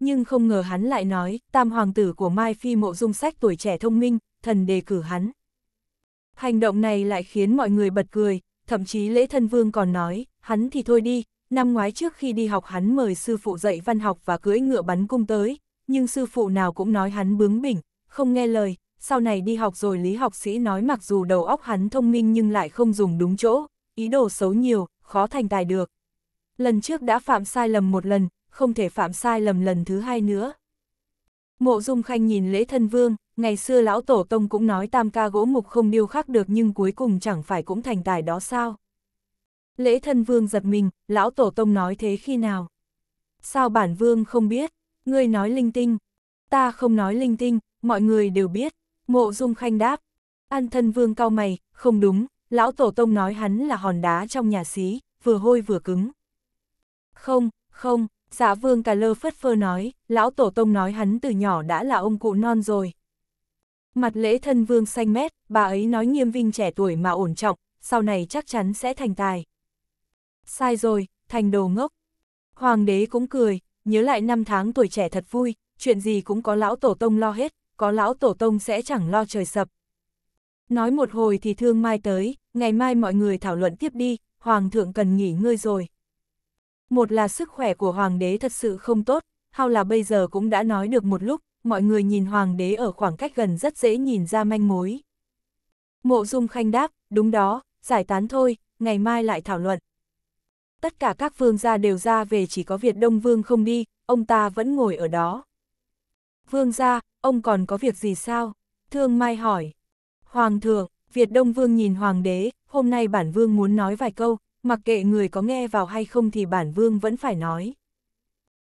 Nhưng không ngờ hắn lại nói, tam hoàng tử của Mai Phi mộ dung sách tuổi trẻ thông minh, thần đề cử hắn. Hành động này lại khiến mọi người bật cười, thậm chí lễ thân vương còn nói, hắn thì thôi đi, Năm ngoái trước khi đi học hắn mời sư phụ dạy văn học và cưỡi ngựa bắn cung tới, nhưng sư phụ nào cũng nói hắn bướng bỉnh, không nghe lời, sau này đi học rồi lý học sĩ nói mặc dù đầu óc hắn thông minh nhưng lại không dùng đúng chỗ, ý đồ xấu nhiều, khó thành tài được. Lần trước đã phạm sai lầm một lần, không thể phạm sai lầm lần thứ hai nữa. Mộ Dung Khanh nhìn lễ thân vương, ngày xưa lão tổ tông cũng nói tam ca gỗ mục không điêu khắc được nhưng cuối cùng chẳng phải cũng thành tài đó sao. Lễ thân vương giật mình, lão tổ tông nói thế khi nào? Sao bản vương không biết? Ngươi nói linh tinh. Ta không nói linh tinh, mọi người đều biết. Mộ dung khanh đáp. An thân vương cao mày, không đúng, lão tổ tông nói hắn là hòn đá trong nhà xí, vừa hôi vừa cứng. Không, không, dạ vương cà lơ phất phơ nói, lão tổ tông nói hắn từ nhỏ đã là ông cụ non rồi. Mặt lễ thân vương xanh mét, bà ấy nói nghiêm vinh trẻ tuổi mà ổn trọng, sau này chắc chắn sẽ thành tài sai rồi, thành đồ ngốc. Hoàng đế cũng cười, nhớ lại năm tháng tuổi trẻ thật vui, chuyện gì cũng có lão tổ tông lo hết, có lão tổ tông sẽ chẳng lo trời sập. Nói một hồi thì thương mai tới, ngày mai mọi người thảo luận tiếp đi, hoàng thượng cần nghỉ ngơi rồi. Một là sức khỏe của hoàng đế thật sự không tốt, hao là bây giờ cũng đã nói được một lúc, mọi người nhìn hoàng đế ở khoảng cách gần rất dễ nhìn ra manh mối. Mộ dung khanh đáp, đúng đó, giải tán thôi, ngày mai lại thảo luận tất cả các vương gia đều ra về chỉ có Việt Đông Vương không đi, ông ta vẫn ngồi ở đó. Vương gia, ông còn có việc gì sao? Thương Mai hỏi. Hoàng thượng, Việt Đông Vương nhìn Hoàng đế, hôm nay bản vương muốn nói vài câu, mặc kệ người có nghe vào hay không thì bản vương vẫn phải nói.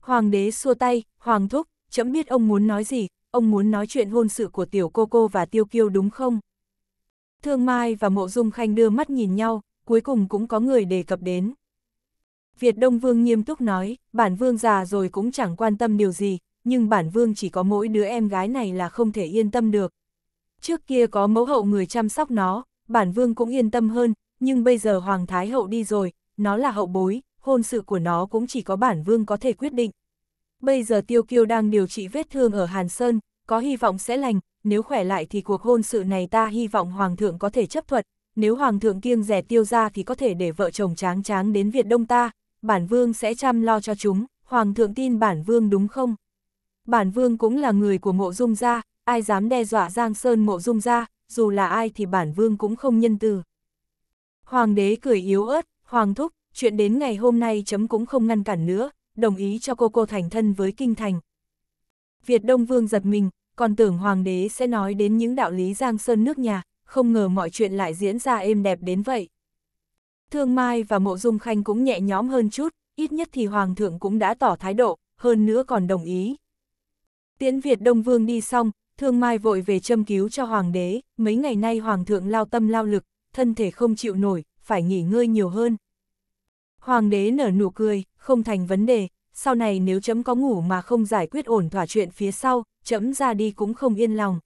Hoàng đế xua tay, Hoàng thúc, chấm biết ông muốn nói gì, ông muốn nói chuyện hôn sự của tiểu cô cô và tiêu kiêu đúng không? Thương Mai và Mộ Dung Khanh đưa mắt nhìn nhau, cuối cùng cũng có người đề cập đến. Việt Đông Vương nghiêm túc nói, bản vương già rồi cũng chẳng quan tâm điều gì, nhưng bản vương chỉ có mỗi đứa em gái này là không thể yên tâm được. Trước kia có mẫu hậu người chăm sóc nó, bản vương cũng yên tâm hơn, nhưng bây giờ Hoàng Thái Hậu đi rồi, nó là hậu bối, hôn sự của nó cũng chỉ có bản vương có thể quyết định. Bây giờ Tiêu Kiêu đang điều trị vết thương ở Hàn Sơn, có hy vọng sẽ lành, nếu khỏe lại thì cuộc hôn sự này ta hy vọng Hoàng thượng có thể chấp thuận, nếu Hoàng thượng kiêng rẻ tiêu ra thì có thể để vợ chồng tráng tráng đến Việt Đông ta, bản vương sẽ chăm lo cho chúng, hoàng thượng tin bản vương đúng không? Bản vương cũng là người của mộ dung gia, ai dám đe dọa Giang Sơn mộ dung gia, dù là ai thì bản vương cũng không nhân từ. Hoàng đế cười yếu ớt, hoàng thúc, chuyện đến ngày hôm nay chấm cũng không ngăn cản nữa, đồng ý cho cô cô thành thân với kinh thành. Việt Đông Vương giật mình, còn tưởng hoàng đế sẽ nói đến những đạo lý Giang Sơn nước nhà, không ngờ mọi chuyện lại diễn ra êm đẹp đến vậy. Thương Mai và Mộ Dung Khanh cũng nhẹ nhóm hơn chút, ít nhất thì Hoàng thượng cũng đã tỏ thái độ, hơn nữa còn đồng ý. Tiễn Việt Đông Vương đi xong, Thương Mai vội về châm cứu cho Hoàng đế, mấy ngày nay Hoàng thượng lao tâm lao lực, thân thể không chịu nổi, phải nghỉ ngơi nhiều hơn. Hoàng đế nở nụ cười, không thành vấn đề, sau này nếu chấm có ngủ mà không giải quyết ổn thỏa chuyện phía sau, chấm ra đi cũng không yên lòng.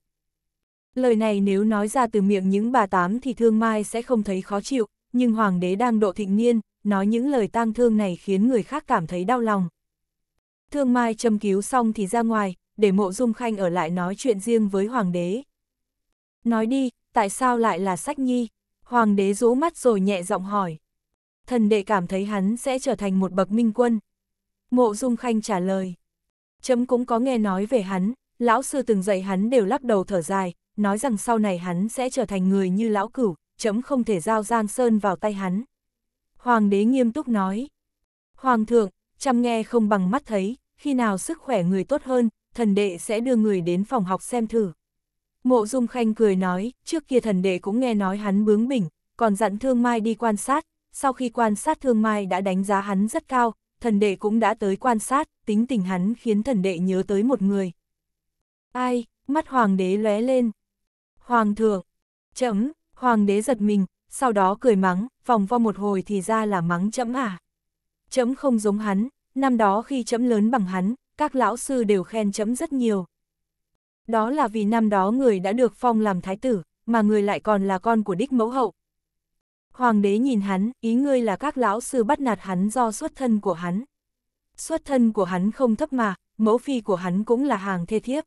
Lời này nếu nói ra từ miệng những bà tám thì Thương Mai sẽ không thấy khó chịu, nhưng hoàng đế đang độ thịnh niên, nói những lời tang thương này khiến người khác cảm thấy đau lòng. Thương Mai châm cứu xong thì ra ngoài, để mộ dung khanh ở lại nói chuyện riêng với hoàng đế. Nói đi, tại sao lại là sách nhi? Hoàng đế rũ mắt rồi nhẹ giọng hỏi. Thần đệ cảm thấy hắn sẽ trở thành một bậc minh quân. Mộ dung khanh trả lời. Chấm cũng có nghe nói về hắn, lão sư từng dạy hắn đều lắc đầu thở dài, nói rằng sau này hắn sẽ trở thành người như lão cửu, chấm không thể giao Giang Sơn vào tay hắn. Hoàng đế nghiêm túc nói. Hoàng thượng, chăm nghe không bằng mắt thấy, khi nào sức khỏe người tốt hơn, thần đệ sẽ đưa người đến phòng học xem thử. Mộ Dung Khanh cười nói, trước kia thần đệ cũng nghe nói hắn bướng bỉnh, còn dặn Thương Mai đi quan sát, sau khi quan sát Thương Mai đã đánh giá hắn rất cao, thần đệ cũng đã tới quan sát, tính tình hắn khiến thần đệ nhớ tới một người. Ai, mắt hoàng đế lóe lên. Hoàng thượng, chấm, Hoàng đế giật mình, sau đó cười mắng, vòng vo một hồi thì ra là mắng chấm à. Chấm không giống hắn, năm đó khi chấm lớn bằng hắn, các lão sư đều khen chấm rất nhiều. Đó là vì năm đó người đã được phong làm thái tử, mà người lại còn là con của đích mẫu hậu. Hoàng đế nhìn hắn, ý ngươi là các lão sư bắt nạt hắn do xuất thân của hắn. Xuất thân của hắn không thấp mà, mẫu phi của hắn cũng là hàng thê thiếp.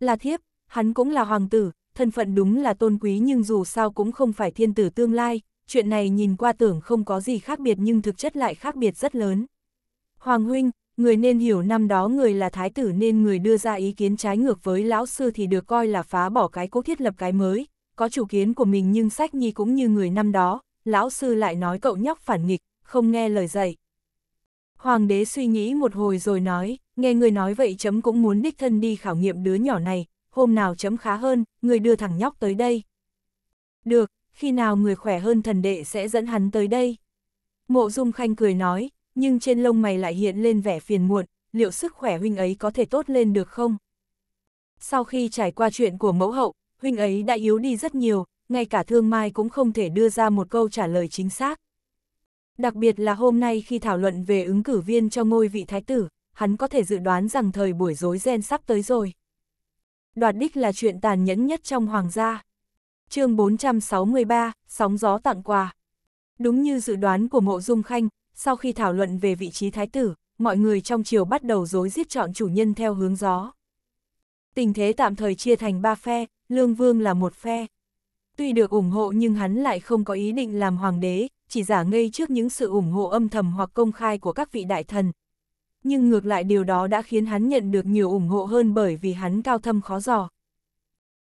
Là thiếp, hắn cũng là hoàng tử, thân phận đúng là tôn quý nhưng dù sao cũng không phải thiên tử tương lai, chuyện này nhìn qua tưởng không có gì khác biệt nhưng thực chất lại khác biệt rất lớn. Hoàng huynh, người nên hiểu năm đó người là thái tử nên người đưa ra ý kiến trái ngược với lão sư thì được coi là phá bỏ cái cố thiết lập cái mới, có chủ kiến của mình nhưng sách nhi cũng như người năm đó, lão sư lại nói cậu nhóc phản nghịch, không nghe lời dạy. Hoàng đế suy nghĩ một hồi rồi nói, nghe người nói vậy chấm cũng muốn đích thân đi khảo nghiệm đứa nhỏ này, hôm nào chấm khá hơn, người đưa thằng nhóc tới đây. Được, khi nào người khỏe hơn thần đệ sẽ dẫn hắn tới đây. Mộ Dung Khanh cười nói, nhưng trên lông mày lại hiện lên vẻ phiền muộn, liệu sức khỏe huynh ấy có thể tốt lên được không? Sau khi trải qua chuyện của mẫu hậu, huynh ấy đã yếu đi rất nhiều, ngay cả thương mai cũng không thể đưa ra một câu trả lời chính xác. Đặc biệt là hôm nay khi thảo luận về ứng cử viên cho ngôi vị thái tử, hắn có thể dự đoán rằng thời buổi rối ren sắp tới rồi đoạt đích là chuyện tàn nhẫn nhất trong hoàng gia. chương 463, Sóng gió tặng quà. Đúng như dự đoán của mộ dung khanh, sau khi thảo luận về vị trí thái tử, mọi người trong triều bắt đầu dối giết chọn chủ nhân theo hướng gió. Tình thế tạm thời chia thành ba phe, Lương Vương là một phe. Tuy được ủng hộ nhưng hắn lại không có ý định làm hoàng đế, chỉ giả ngây trước những sự ủng hộ âm thầm hoặc công khai của các vị đại thần, nhưng ngược lại điều đó đã khiến hắn nhận được nhiều ủng hộ hơn bởi vì hắn cao thâm khó dò.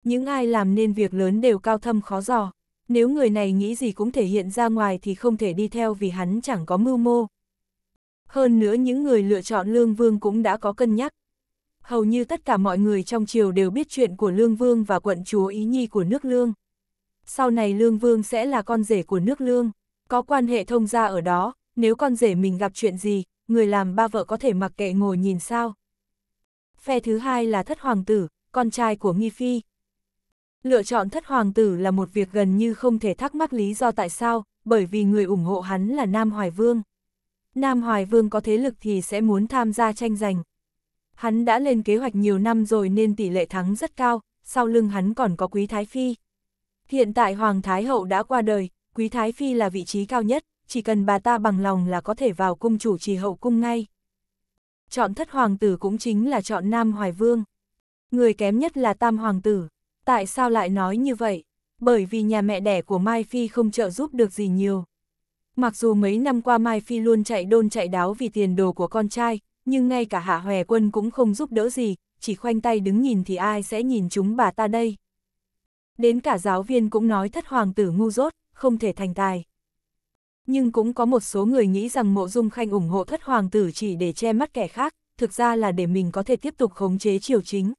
Những ai làm nên việc lớn đều cao thâm khó dò, nếu người này nghĩ gì cũng thể hiện ra ngoài thì không thể đi theo vì hắn chẳng có mưu mô. Hơn nữa những người lựa chọn Lương Vương cũng đã có cân nhắc. Hầu như tất cả mọi người trong triều đều biết chuyện của Lương Vương và quận chúa Ý Nhi của nước Lương. Sau này Lương Vương sẽ là con rể của nước Lương, có quan hệ thông gia ở đó, nếu con rể mình gặp chuyện gì, người làm ba vợ có thể mặc kệ ngồi nhìn sao. Phe thứ hai là thất hoàng tử, con trai của Nghi Phi. Lựa chọn thất hoàng tử là một việc gần như không thể thắc mắc lý do tại sao, bởi vì người ủng hộ hắn là Nam Hoài Vương. Nam Hoài Vương có thế lực thì sẽ muốn tham gia tranh giành. Hắn đã lên kế hoạch nhiều năm rồi nên tỷ lệ thắng rất cao, sau lưng hắn còn có Quý Thái Phi. Hiện tại Hoàng Thái Hậu đã qua đời, Quý Thái Phi là vị trí cao nhất chỉ cần bà ta bằng lòng là có thể vào cung chủ trì hậu cung ngay. Chọn thất hoàng tử cũng chính là chọn nam hoài vương. Người kém nhất là tam hoàng tử. Tại sao lại nói như vậy? Bởi vì nhà mẹ đẻ của Mai Phi không trợ giúp được gì nhiều. Mặc dù mấy năm qua Mai Phi luôn chạy đôn chạy đáo vì tiền đồ của con trai, nhưng ngay cả Hạ Hòe Quân cũng không giúp đỡ gì, chỉ khoanh tay đứng nhìn thì ai sẽ nhìn chúng bà ta đây. Đến cả giáo viên cũng nói thất hoàng tử ngu dốt, không thể thành tài. Nhưng cũng có một số người nghĩ rằng Mộ Dung Khanh ủng hộ thất hoàng tử chỉ để che mắt kẻ khác, thực ra là để mình có thể tiếp tục khống chế triều chính.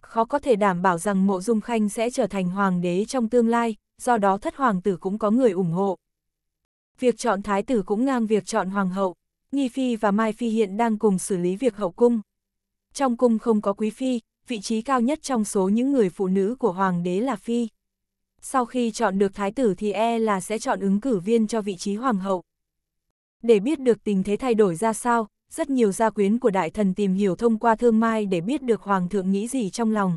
Khó có thể đảm bảo rằng Mộ Dung Khanh sẽ trở thành hoàng đế trong tương lai, do đó thất hoàng tử cũng có người ủng hộ. Việc chọn thái tử cũng ngang việc chọn hoàng hậu, Nghi Phi và Mai Phi hiện đang cùng xử lý việc hậu cung. Trong cung không có quý phi, vị trí cao nhất trong số những người phụ nữ của hoàng đế là phi sau khi chọn được thái tử thì e là sẽ chọn ứng cử viên cho vị trí hoàng hậu. Để biết được tình thế thay đổi ra sao, rất nhiều gia quyến của đại thần tìm hiểu thông qua thương mai để biết được hoàng thượng nghĩ gì trong lòng.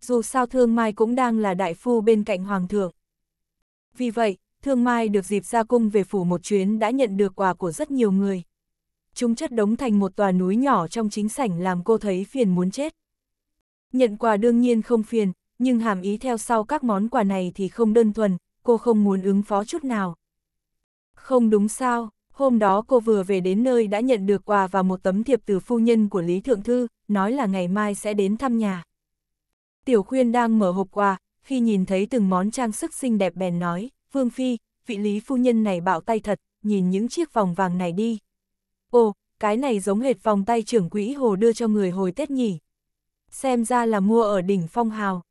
Dù sao thương mai cũng đang là đại phu bên cạnh hoàng thượng. Vì vậy, thương mai được dịp ra cung về phủ một chuyến đã nhận được quà của rất nhiều người. Chúng chất đống thành một tòa núi nhỏ trong chính sảnh làm cô thấy phiền muốn chết. Nhận quà đương nhiên không phiền, nhưng hàm ý theo sau các món quà này thì không đơn thuần, cô không muốn ứng phó chút nào. Không đúng sao, hôm đó cô vừa về đến nơi đã nhận được quà và một tấm thiệp từ phu nhân của Lý Thượng Thư, nói là ngày mai sẽ đến thăm nhà. Tiểu khuyên đang mở hộp quà, khi nhìn thấy từng món trang sức xinh đẹp bèn nói, Vương Phi, vị Lý phu nhân này bạo tay thật, nhìn những chiếc vòng vàng này đi. Ồ, cái này giống hệt vòng tay trưởng quỹ hồ đưa cho người hồi Tết nhỉ. Xem ra là mua ở đỉnh Phong Hào.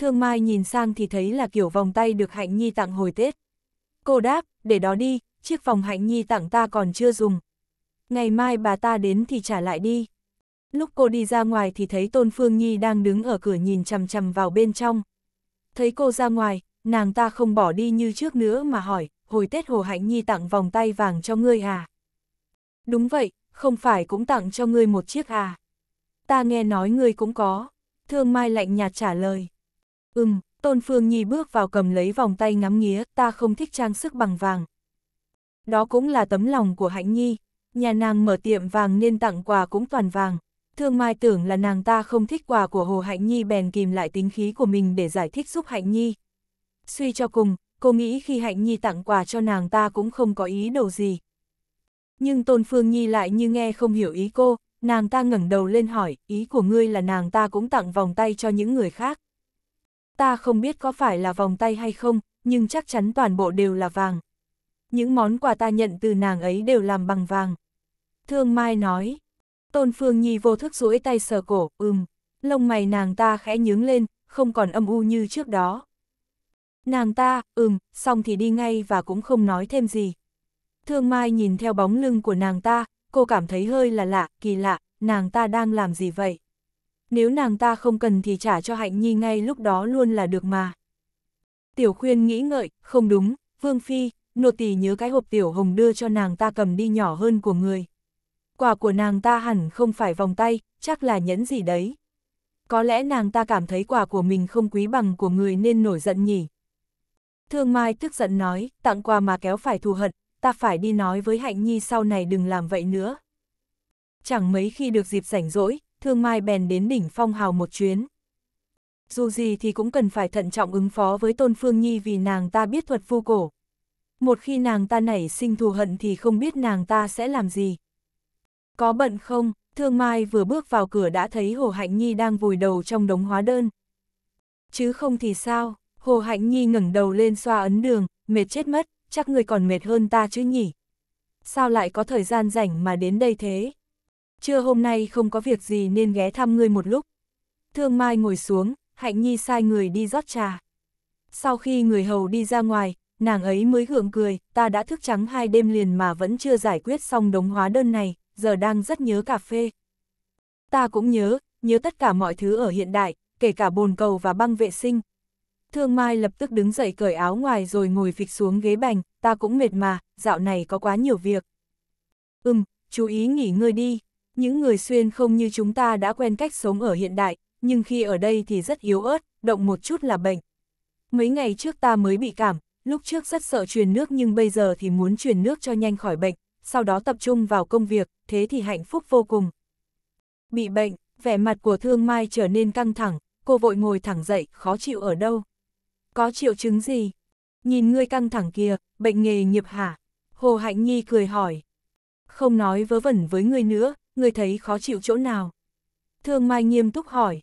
Thương Mai nhìn sang thì thấy là kiểu vòng tay được Hạnh Nhi tặng hồi Tết. Cô đáp, để đó đi, chiếc vòng Hạnh Nhi tặng ta còn chưa dùng. Ngày mai bà ta đến thì trả lại đi. Lúc cô đi ra ngoài thì thấy Tôn Phương Nhi đang đứng ở cửa nhìn chằm chằm vào bên trong. Thấy cô ra ngoài, nàng ta không bỏ đi như trước nữa mà hỏi, hồi Tết Hồ Hạnh Nhi tặng vòng tay vàng cho ngươi à? Đúng vậy, không phải cũng tặng cho ngươi một chiếc à? Ta nghe nói ngươi cũng có. Thương Mai lạnh nhạt trả lời. Ừm, Tôn Phương Nhi bước vào cầm lấy vòng tay ngắm nghía, ta không thích trang sức bằng vàng. Đó cũng là tấm lòng của Hạnh Nhi, nhà nàng mở tiệm vàng nên tặng quà cũng toàn vàng. Thương Mai tưởng là nàng ta không thích quà của Hồ Hạnh Nhi bèn kìm lại tính khí của mình để giải thích giúp Hạnh Nhi. Suy cho cùng, cô nghĩ khi Hạnh Nhi tặng quà cho nàng ta cũng không có ý đồ gì. Nhưng Tôn Phương Nhi lại như nghe không hiểu ý cô, nàng ta ngẩng đầu lên hỏi, ý của ngươi là nàng ta cũng tặng vòng tay cho những người khác ta không biết có phải là vòng tay hay không, nhưng chắc chắn toàn bộ đều là vàng. Những món quà ta nhận từ nàng ấy đều làm bằng vàng. Thương Mai nói, Tôn Phương Nhi vô thức duỗi tay sờ cổ, ừm, lông mày nàng ta khẽ nhướng lên, không còn âm u như trước đó. Nàng ta, ừm, xong thì đi ngay và cũng không nói thêm gì. Thương Mai nhìn theo bóng lưng của nàng ta, cô cảm thấy hơi là lạ, kỳ lạ, nàng ta đang làm gì vậy? nếu nàng ta không cần thì trả cho hạnh nhi ngay lúc đó luôn là được mà. Tiểu khuyên nghĩ ngợi, không đúng, Vương Phi, nô tỳ nhớ cái hộp tiểu hồng đưa cho nàng ta cầm đi nhỏ hơn của người. Quả của nàng ta hẳn không phải vòng tay, chắc là nhẫn gì đấy. Có lẽ nàng ta cảm thấy quà của mình không quý bằng của người nên nổi giận nhỉ. Thương Mai tức giận nói, tặng quà mà kéo phải thù hận, ta phải đi nói với Hạnh Nhi sau này đừng làm vậy nữa. Chẳng mấy khi được dịp rảnh rỗi, Thương Mai bèn đến đỉnh phong hào một chuyến. Dù gì thì cũng cần phải thận trọng ứng phó với Tôn Phương Nhi vì nàng ta biết thuật vu cổ. Một khi nàng ta nảy sinh thù hận thì không biết nàng ta sẽ làm gì. Có bận không, Thương Mai vừa bước vào cửa đã thấy Hồ Hạnh Nhi đang vùi đầu trong đống hóa đơn. Chứ không thì sao, Hồ Hạnh Nhi ngẩng đầu lên xoa ấn đường, mệt chết mất, chắc người còn mệt hơn ta chứ nhỉ. Sao lại có thời gian rảnh mà đến đây thế? trưa hôm nay không có việc gì nên ghé thăm ngươi một lúc. Thương Mai ngồi xuống, Hạnh Nhi sai người đi rót trà. Sau khi người hầu đi ra ngoài, nàng ấy mới gượng cười, ta đã thức trắng hai đêm liền mà vẫn chưa giải quyết xong đống hóa đơn này, giờ đang rất nhớ cà phê. Ta cũng nhớ, nhớ tất cả mọi thứ ở hiện đại, kể cả bồn cầu và băng vệ sinh. Thương Mai lập tức đứng dậy cởi áo ngoài rồi ngồi phịch xuống ghế bành, ta cũng mệt mà, dạo này có quá nhiều việc. Ừm, chú ý nghỉ ngơi đi. Những người xuyên không như chúng ta đã quen cách sống ở hiện đại, nhưng khi ở đây thì rất yếu ớt, động một chút là bệnh. Mấy ngày trước ta mới bị cảm, lúc trước rất sợ truyền nước nhưng bây giờ thì muốn truyền nước cho nhanh khỏi bệnh, sau đó tập trung vào công việc, thế thì hạnh phúc vô cùng. Bị bệnh, vẻ mặt của Thương Mai trở nên căng thẳng, cô vội ngồi thẳng dậy, khó chịu ở đâu. Có triệu chứng gì? Nhìn ngươi căng thẳng kia, bệnh nghề nghiệp hả? Hồ Hạnh Nhi cười hỏi. Không nói vớ vẩn với ngươi nữa, người thấy khó chịu chỗ nào? Thương Mai nghiêm túc hỏi.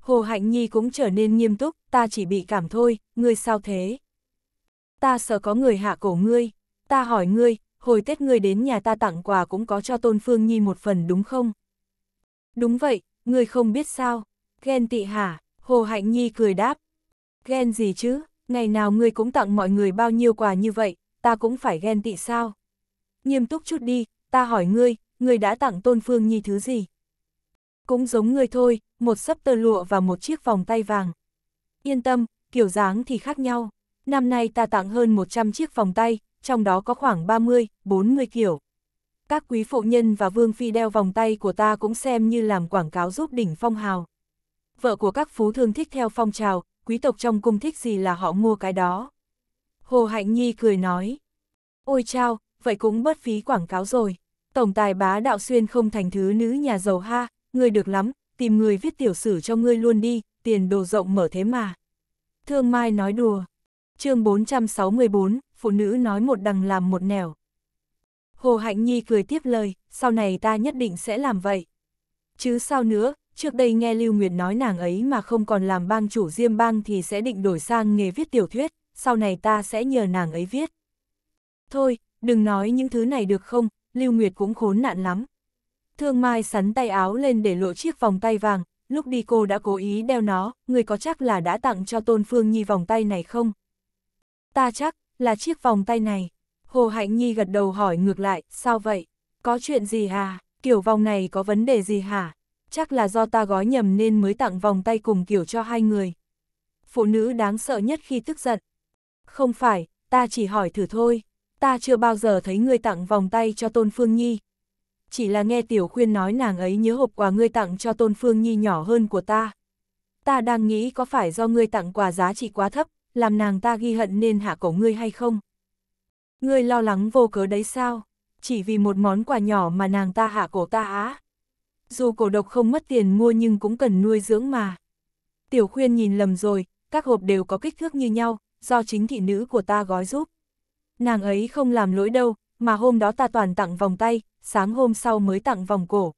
Hồ Hạnh Nhi cũng trở nên nghiêm túc, ta chỉ bị cảm thôi, ngươi sao thế? Ta sợ có người hạ cổ ngươi, ta hỏi ngươi, hồi Tết ngươi đến nhà ta tặng quà cũng có cho Tôn Phương Nhi một phần đúng không? Đúng vậy, ngươi không biết sao, ghen tị hả, Hồ Hạnh Nhi cười đáp. Ghen gì chứ, ngày nào ngươi cũng tặng mọi người bao nhiêu quà như vậy, ta cũng phải ghen tị sao? Nghiêm túc chút đi, ta hỏi ngươi, người đã tặng Tôn Phương Nhi thứ gì? Cũng giống người thôi, một sấp tơ lụa và một chiếc vòng tay vàng. Yên tâm, kiểu dáng thì khác nhau. Năm nay ta tặng hơn 100 chiếc vòng tay, trong đó có khoảng 30, 40 kiểu. Các quý phụ nhân và vương phi đeo vòng tay của ta cũng xem như làm quảng cáo giúp đỉnh phong hào. Vợ của các phú thương thích theo phong trào, quý tộc trong cung thích gì là họ mua cái đó. Hồ Hạnh Nhi cười nói. Ôi chao, vậy cũng bớt phí quảng cáo rồi tổng tài bá đạo xuyên không thành thứ nữ nhà giàu ha, ngươi được lắm, tìm người viết tiểu sử cho ngươi luôn đi, tiền đồ rộng mở thế mà. Thương Mai nói đùa. chương 464, phụ nữ nói một đằng làm một nẻo. Hồ Hạnh Nhi cười tiếp lời, sau này ta nhất định sẽ làm vậy. Chứ sao nữa, trước đây nghe Lưu Nguyệt nói nàng ấy mà không còn làm bang chủ diêm bang thì sẽ định đổi sang nghề viết tiểu thuyết, sau này ta sẽ nhờ nàng ấy viết. Thôi, đừng nói những thứ này được không, Lưu Nguyệt cũng khốn nạn lắm. Thương Mai sắn tay áo lên để lộ chiếc vòng tay vàng, lúc đi cô đã cố ý đeo nó, người có chắc là đã tặng cho Tôn Phương Nhi vòng tay này không? Ta chắc, là chiếc vòng tay này. Hồ Hạnh Nhi gật đầu hỏi ngược lại, sao vậy? Có chuyện gì hả? Kiểu vòng này có vấn đề gì hả? Chắc là do ta gói nhầm nên mới tặng vòng tay cùng kiểu cho hai người. Phụ nữ đáng sợ nhất khi tức giận. Không phải, ta chỉ hỏi thử thôi ta chưa bao giờ thấy ngươi tặng vòng tay cho Tôn Phương Nhi. Chỉ là nghe Tiểu Khuyên nói nàng ấy nhớ hộp quà ngươi tặng cho Tôn Phương Nhi nhỏ hơn của ta. Ta đang nghĩ có phải do ngươi tặng quà giá trị quá thấp, làm nàng ta ghi hận nên hạ cổ ngươi hay không? Ngươi lo lắng vô cớ đấy sao? Chỉ vì một món quà nhỏ mà nàng ta hạ cổ ta á? Dù cổ độc không mất tiền mua nhưng cũng cần nuôi dưỡng mà. Tiểu Khuyên nhìn lầm rồi, các hộp đều có kích thước như nhau, do chính thị nữ của ta gói giúp nàng ấy không làm lỗi đâu, mà hôm đó ta toàn tặng vòng tay, sáng hôm sau mới tặng vòng cổ.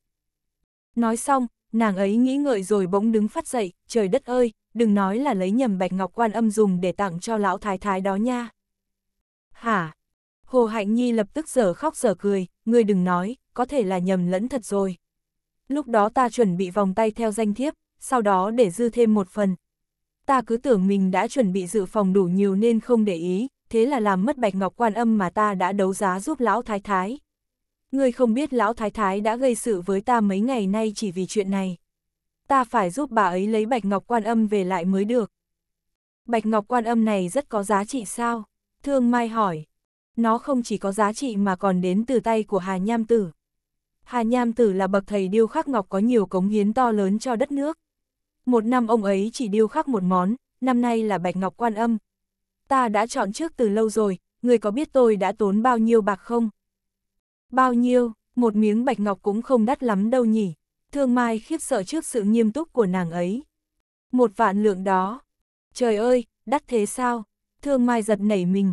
Nói xong, nàng ấy nghĩ ngợi rồi bỗng đứng phát dậy, trời đất ơi, đừng nói là lấy nhầm bạch ngọc quan âm dùng để tặng cho lão thái thái đó nha. Hả? Hồ Hạnh Nhi lập tức giở khóc giở cười, ngươi đừng nói, có thể là nhầm lẫn thật rồi. Lúc đó ta chuẩn bị vòng tay theo danh thiếp, sau đó để dư thêm một phần. Ta cứ tưởng mình đã chuẩn bị dự phòng đủ nhiều nên không để ý, thế là làm mất bạch ngọc quan âm mà ta đã đấu giá giúp lão thái thái. Ngươi không biết lão thái thái đã gây sự với ta mấy ngày nay chỉ vì chuyện này. Ta phải giúp bà ấy lấy bạch ngọc quan âm về lại mới được. Bạch ngọc quan âm này rất có giá trị sao? Thương Mai hỏi. Nó không chỉ có giá trị mà còn đến từ tay của Hà Nham Tử. Hà Nham Tử là bậc thầy điêu khắc ngọc có nhiều cống hiến to lớn cho đất nước. Một năm ông ấy chỉ điêu khắc một món, năm nay là bạch ngọc quan âm, ta đã chọn trước từ lâu rồi, người có biết tôi đã tốn bao nhiêu bạc không? Bao nhiêu, một miếng bạch ngọc cũng không đắt lắm đâu nhỉ. Thương Mai khiếp sợ trước sự nghiêm túc của nàng ấy. Một vạn lượng đó. Trời ơi, đắt thế sao? Thương Mai giật nảy mình.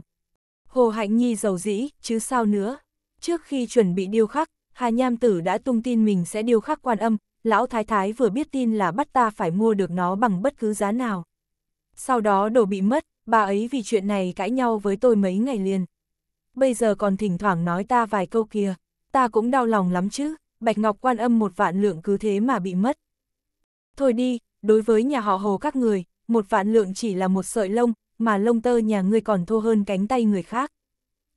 Hồ Hạnh Nhi giàu dĩ, chứ sao nữa? Trước khi chuẩn bị điêu khắc, Hà Nham Tử đã tung tin mình sẽ điêu khắc quan âm, lão thái thái vừa biết tin là bắt ta phải mua được nó bằng bất cứ giá nào. Sau đó đồ bị mất, bà ấy vì chuyện này cãi nhau với tôi mấy ngày liền. Bây giờ còn thỉnh thoảng nói ta vài câu kia, ta cũng đau lòng lắm chứ, Bạch Ngọc quan âm một vạn lượng cứ thế mà bị mất. Thôi đi, đối với nhà họ hồ các người, một vạn lượng chỉ là một sợi lông, mà lông tơ nhà ngươi còn thô hơn cánh tay người khác.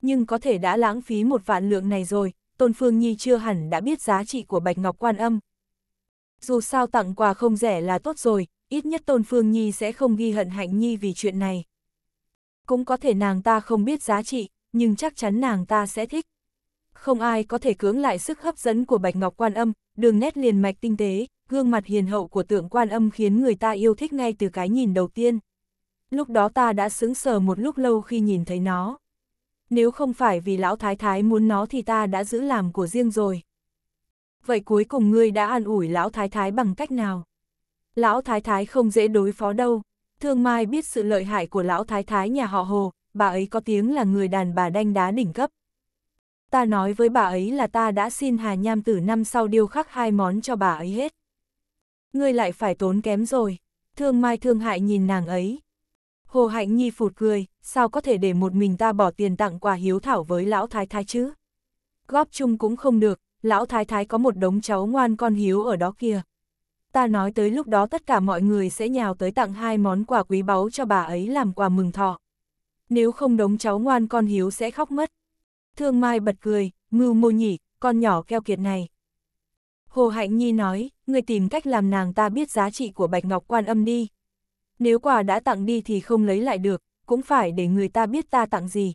Nhưng có thể đã lãng phí một vạn lượng này rồi, Tôn Phương Nhi chưa hẳn đã biết giá trị của Bạch Ngọc Quan Âm. Dù sao tặng quà không rẻ là tốt rồi, ít nhất Tôn Phương Nhi sẽ không ghi hận Hạnh Nhi vì chuyện này. Cũng có thể nàng ta không biết giá trị, nhưng chắc chắn nàng ta sẽ thích. Không ai có thể cưỡng lại sức hấp dẫn của Bạch Ngọc Quan Âm, đường nét liền mạch tinh tế, gương mặt hiền hậu của tượng Quan Âm khiến người ta yêu thích ngay từ cái nhìn đầu tiên. Lúc đó ta đã sững sờ một lúc lâu khi nhìn thấy nó. Nếu không phải vì lão thái thái muốn nó thì ta đã giữ làm của riêng rồi. Vậy cuối cùng ngươi đã an ủi lão thái thái bằng cách nào? Lão thái thái không dễ đối phó đâu, Thương Mai biết sự lợi hại của lão thái thái nhà họ Hồ, bà ấy có tiếng là người đàn bà đanh đá đỉnh cấp. Ta nói với bà ấy là ta đã xin Hà Nham Tử năm sau điêu khắc hai món cho bà ấy hết. Ngươi lại phải tốn kém rồi. Thương Mai thương hại nhìn nàng ấy. Hồ Hạnh Nhi phụt cười, sao có thể để một mình ta bỏ tiền tặng quà hiếu thảo với lão thái thái chứ? Góp chung cũng không được, lão thái thái có một đống cháu ngoan con hiếu ở đó kia ta nói tới lúc đó tất cả mọi người sẽ nhào tới tặng hai món quà quý báu cho bà ấy làm quà mừng thọ. Nếu không đống cháu ngoan con hiếu sẽ khóc mất. Thương Mai bật cười, mưu mô nhỉ, con nhỏ keo kiệt này. Hồ Hạnh Nhi nói, người tìm cách làm nàng ta biết giá trị của Bạch Ngọc quan âm đi. Nếu quà đã tặng đi thì không lấy lại được, cũng phải để người ta biết ta tặng gì.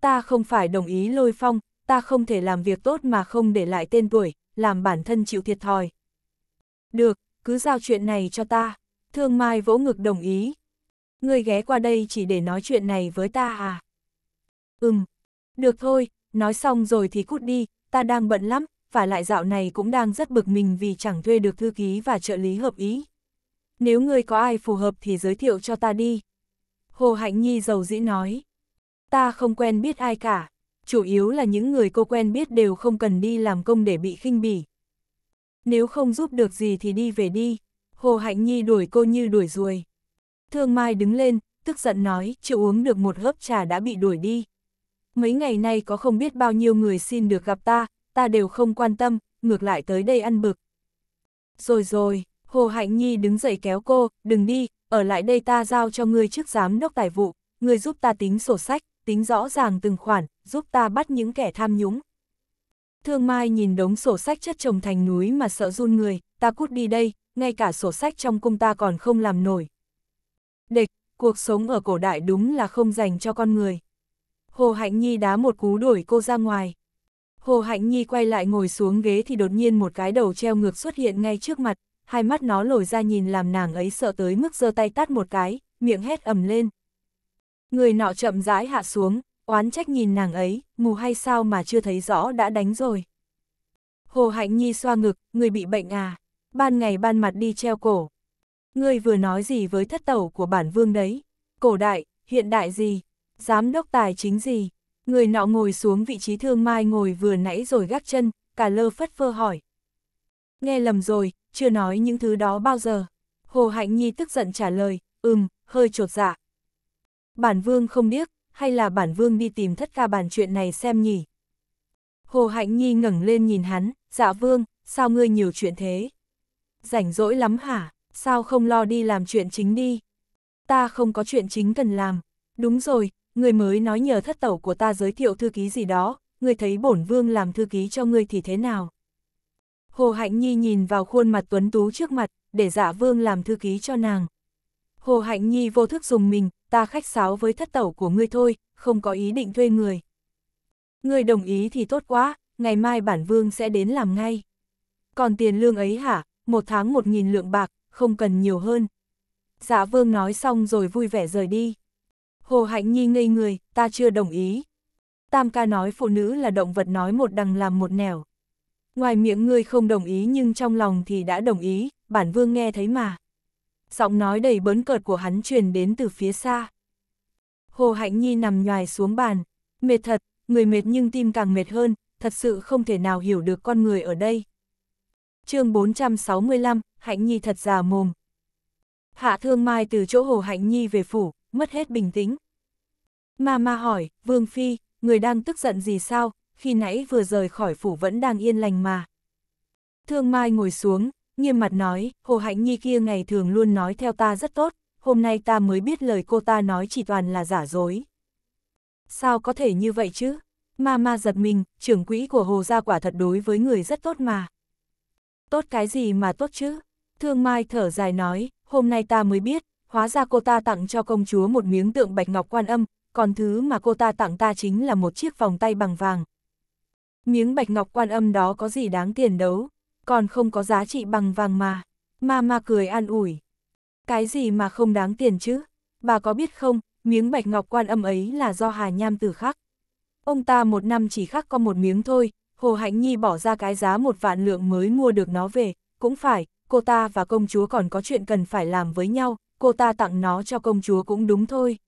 Ta không phải đồng ý lôi phong, ta không thể làm việc tốt mà không để lại tên tuổi, làm bản thân chịu thiệt thòi. Được, cứ giao chuyện này cho ta. Thương Mai vỗ ngực đồng ý. Ngươi ghé qua đây chỉ để nói chuyện này với ta à? Ừm, được thôi, nói xong rồi thì cút đi, ta đang bận lắm, và lại dạo này cũng đang rất bực mình vì chẳng thuê được thư ký và trợ lý hợp ý. Nếu ngươi có ai phù hợp thì giới thiệu cho ta đi. Hồ Hạnh Nhi giàu dĩ nói. Ta không quen biết ai cả, chủ yếu là những người cô quen biết đều không cần đi làm công để bị khinh bỉ, nếu không giúp được gì thì đi về đi. Hồ Hạnh Nhi đuổi cô như đuổi ruồi. Thương Mai đứng lên, tức giận nói, chịu uống được một hớp trà đã bị đuổi đi. Mấy ngày nay có không biết bao nhiêu người xin được gặp ta, ta đều không quan tâm, ngược lại tới đây ăn bực. Rồi rồi, Hồ Hạnh Nhi đứng dậy kéo cô, đừng đi, ở lại đây ta giao cho ngươi chức giám đốc tài vụ, ngươi giúp ta tính sổ sách, tính rõ ràng từng khoản, giúp ta bắt những kẻ tham nhũng. Thương Mai nhìn đống sổ sách chất chồng thành núi mà sợ run người, ta cút đi đây, ngay cả sổ sách trong cung ta còn không làm nổi. Địch, cuộc sống ở cổ đại đúng là không dành cho con người. Hồ Hạnh Nhi đá một cú đuổi cô ra ngoài. Hồ Hạnh Nhi quay lại ngồi xuống ghế thì đột nhiên một cái đầu treo ngược xuất hiện ngay trước mặt, hai mắt nó lồi ra nhìn làm nàng ấy sợ tới mức giơ tay tát một cái, miệng hét ầm lên. Người nọ chậm rãi hạ xuống, oán trách nhìn nàng ấy, mù hay sao mà chưa thấy rõ đã đánh rồi. Hồ Hạnh Nhi xoa ngực, người bị bệnh à, ban ngày ban mặt đi treo cổ. Ngươi vừa nói gì với thất tẩu của bản vương đấy, cổ đại, hiện đại gì, giám đốc tài chính gì. Người nọ ngồi xuống vị trí thương mai ngồi vừa nãy rồi gác chân, cả lơ phất phơ hỏi. Nghe lầm rồi, chưa nói những thứ đó bao giờ. Hồ Hạnh Nhi tức giận trả lời, ừm, hơi trột dạ. Bản vương không biết, hay là bản vương đi tìm thất ca bàn chuyện này xem nhỉ? Hồ Hạnh Nhi ngẩng lên nhìn hắn, dạ vương, sao ngươi nhiều chuyện thế? Rảnh rỗi lắm hả, sao không lo đi làm chuyện chính đi? Ta không có chuyện chính cần làm. Đúng rồi, người mới nói nhờ thất tẩu của ta giới thiệu thư ký gì đó, người thấy bổn vương làm thư ký cho ngươi thì thế nào? Hồ Hạnh Nhi nhìn vào khuôn mặt tuấn tú trước mặt, để dạ vương làm thư ký cho nàng. Hồ Hạnh Nhi vô thức dùng mình, ta khách sáo với thất tẩu của ngươi thôi, không có ý định thuê người. Ngươi đồng ý thì tốt quá, ngày mai bản vương sẽ đến làm ngay. Còn tiền lương ấy hả, một tháng một nghìn lượng bạc, không cần nhiều hơn. Dạ vương nói xong rồi vui vẻ rời đi. Hồ Hạnh Nhi ngây người, ta chưa đồng ý. Tam ca nói phụ nữ là động vật nói một đằng làm một nẻo. Ngoài miệng ngươi không đồng ý nhưng trong lòng thì đã đồng ý, bản vương nghe thấy mà giọng nói đầy bấn cợt của hắn truyền đến từ phía xa. Hồ Hạnh Nhi nằm nhoài xuống bàn, mệt thật, người mệt nhưng tim càng mệt hơn, thật sự không thể nào hiểu được con người ở đây. chương 465, Hạnh Nhi thật già mồm. Hạ Thương Mai từ chỗ Hồ Hạnh Nhi về phủ, mất hết bình tĩnh. Ma ma hỏi, Vương Phi, người đang tức giận gì sao, khi nãy vừa rời khỏi phủ vẫn đang yên lành mà. Thương Mai ngồi xuống, nghiêm mặt nói, Hồ Hạnh Nhi kia ngày thường luôn nói theo ta rất tốt, hôm nay ta mới biết lời cô ta nói chỉ toàn là giả dối. Sao có thể như vậy chứ? Ma ma giật mình, trưởng quỹ của Hồ Gia quả thật đối với người rất tốt mà. Tốt cái gì mà tốt chứ? Thương Mai thở dài nói, hôm nay ta mới biết, hóa ra cô ta tặng cho công chúa một miếng tượng bạch ngọc quan âm, còn thứ mà cô ta tặng ta chính là một chiếc vòng tay bằng vàng. Miếng bạch ngọc quan âm đó có gì đáng tiền đấu, còn không có giá trị bằng vàng mà. Ma ma cười an ủi. Cái gì mà không đáng tiền chứ? Bà có biết không, miếng bạch ngọc quan âm ấy là do Hà Nham tử khắc. Ông ta một năm chỉ khắc có một miếng thôi, Hồ Hạnh Nhi bỏ ra cái giá một vạn lượng mới mua được nó về, cũng phải, cô ta và công chúa còn có chuyện cần phải làm với nhau, cô ta tặng nó cho công chúa cũng đúng thôi.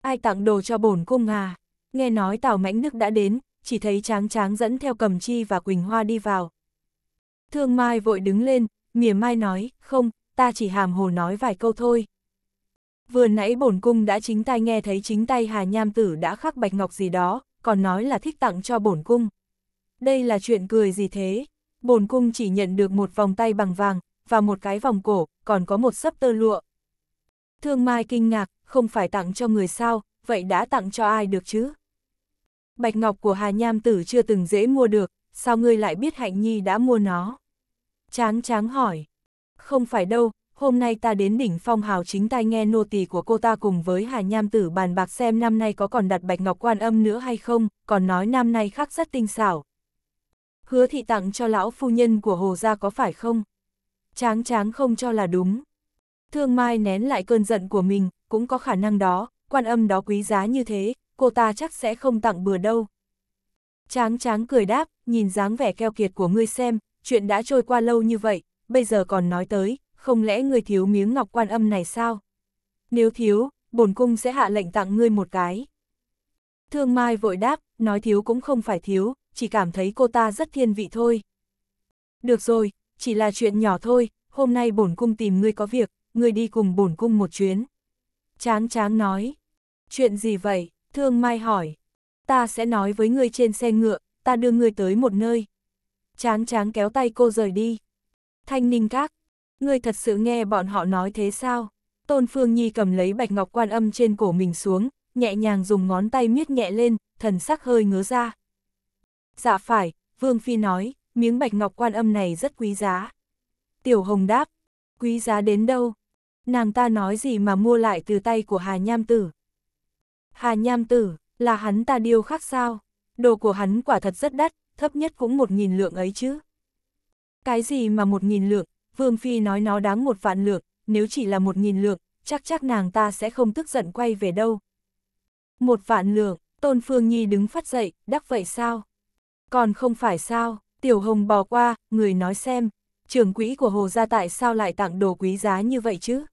Ai tặng đồ cho bổn cung à? Nghe nói Tào Mãnh Đức đã đến, chỉ thấy Tráng Tráng dẫn theo Cầm Chi và Quỳnh Hoa đi vào, Thương Mai vội đứng lên, mỉa mai nói, không, ta chỉ hàm hồ nói vài câu thôi. Vừa nãy bổn cung đã chính tay nghe thấy chính tay Hà Nham Tử đã khắc bạch ngọc gì đó, còn nói là thích tặng cho bổn cung. Đây là chuyện cười gì thế? Bổn cung chỉ nhận được một vòng tay bằng vàng, và một cái vòng cổ, còn có một sấp tơ lụa. Thương Mai kinh ngạc, không phải tặng cho người sao, vậy đã tặng cho ai được chứ? Bạch ngọc của Hà Nham Tử chưa từng dễ mua được, sao ngươi lại biết Hạnh Nhi đã mua nó? Tráng tráng hỏi. Không phải đâu, hôm nay ta đến đỉnh phong hào chính tai nghe nô tỳ của cô ta cùng với Hà Nham Tử bàn bạc xem năm nay có còn đặt bạch ngọc quan âm nữa hay không, còn nói năm nay khắc rất tinh xảo. Hứa thị tặng cho lão phu nhân của Hồ gia có phải không? Tráng tráng không cho là đúng. Thương Mai nén lại cơn giận của mình, cũng có khả năng đó, quan âm đó quý giá như thế, cô ta chắc sẽ không tặng bừa đâu. Tráng tráng cười đáp, nhìn dáng vẻ keo kiệt của ngươi xem, chuyện đã trôi qua lâu như vậy, bây giờ còn nói tới, không lẽ ngươi thiếu miếng ngọc quan âm này sao? Nếu thiếu, bổn cung sẽ hạ lệnh tặng ngươi một cái. Thương Mai vội đáp, nói thiếu cũng không phải thiếu, chỉ cảm thấy cô ta rất thiên vị thôi. Được rồi, chỉ là chuyện nhỏ thôi, hôm nay bổn cung tìm ngươi có việc, ngươi đi cùng bổn cung một chuyến. tráng tráng nói, chuyện gì vậy? Thương Mai hỏi, ta sẽ nói với ngươi trên xe ngựa, ta đưa ngươi tới một nơi, Chán chán kéo tay cô rời đi. Thanh ninh các, ngươi thật sự nghe bọn họ nói thế sao? Tôn Phương Nhi cầm lấy bạch ngọc quan âm trên cổ mình xuống, nhẹ nhàng dùng ngón tay miết nhẹ lên, thần sắc hơi ngứa ra. Dạ phải, Vương Phi nói, miếng bạch ngọc quan âm này rất quý giá. Tiểu Hồng đáp, quý giá đến đâu? Nàng ta nói gì mà mua lại từ tay của Hà Nham Tử? Hà Nham Tử, là hắn ta điêu khắc sao? Đồ của hắn quả thật rất đắt, thấp nhất cũng một nghìn lượng ấy chứ. Cái gì mà một nghìn lượng, Vương Phi nói nó đáng một vạn lượng, nếu chỉ là một nghìn lượng, chắc chắc nàng ta sẽ không tức giận quay về đâu. Một vạn lượng, Tôn Phương Nhi đứng phát dậy, đắc vậy sao? Còn không phải sao, Tiểu Hồng bò qua, người nói xem, trưởng quỹ của Hồ Gia tại sao lại tặng đồ quý giá như vậy chứ?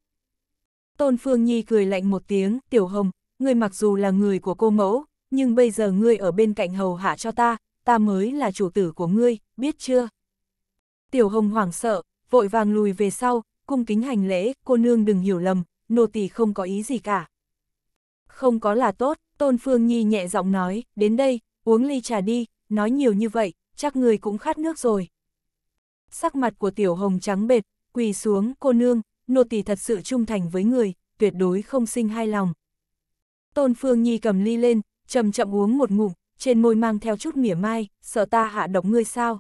Tôn Phương Nhi cười lạnh một tiếng, Tiểu Hồng, người mặc dù là người của cô mẫu, nhưng bây giờ ngươi ở bên cạnh hầu hạ cho ta, ta mới là chủ tử của ngươi, biết chưa? Tiểu hồng hoảng sợ, vội vàng lùi về sau, cung kính hành lễ, cô nương đừng hiểu lầm, nô tỳ không có ý gì cả. Không có là tốt, Tôn Phương Nhi nhẹ giọng nói, đến đây, uống ly trà đi, nói nhiều như vậy, chắc người cũng khát nước rồi. Sắc mặt của tiểu hồng trắng bệt, quỳ xuống, cô nương, nô tỳ thật sự trung thành với người, tuyệt đối không sinh hai lòng. Tôn Phương Nhi cầm ly lên, chậm chậm uống một ngụm, trên môi mang theo chút mỉa mai, sợ ta hạ độc ngươi sao?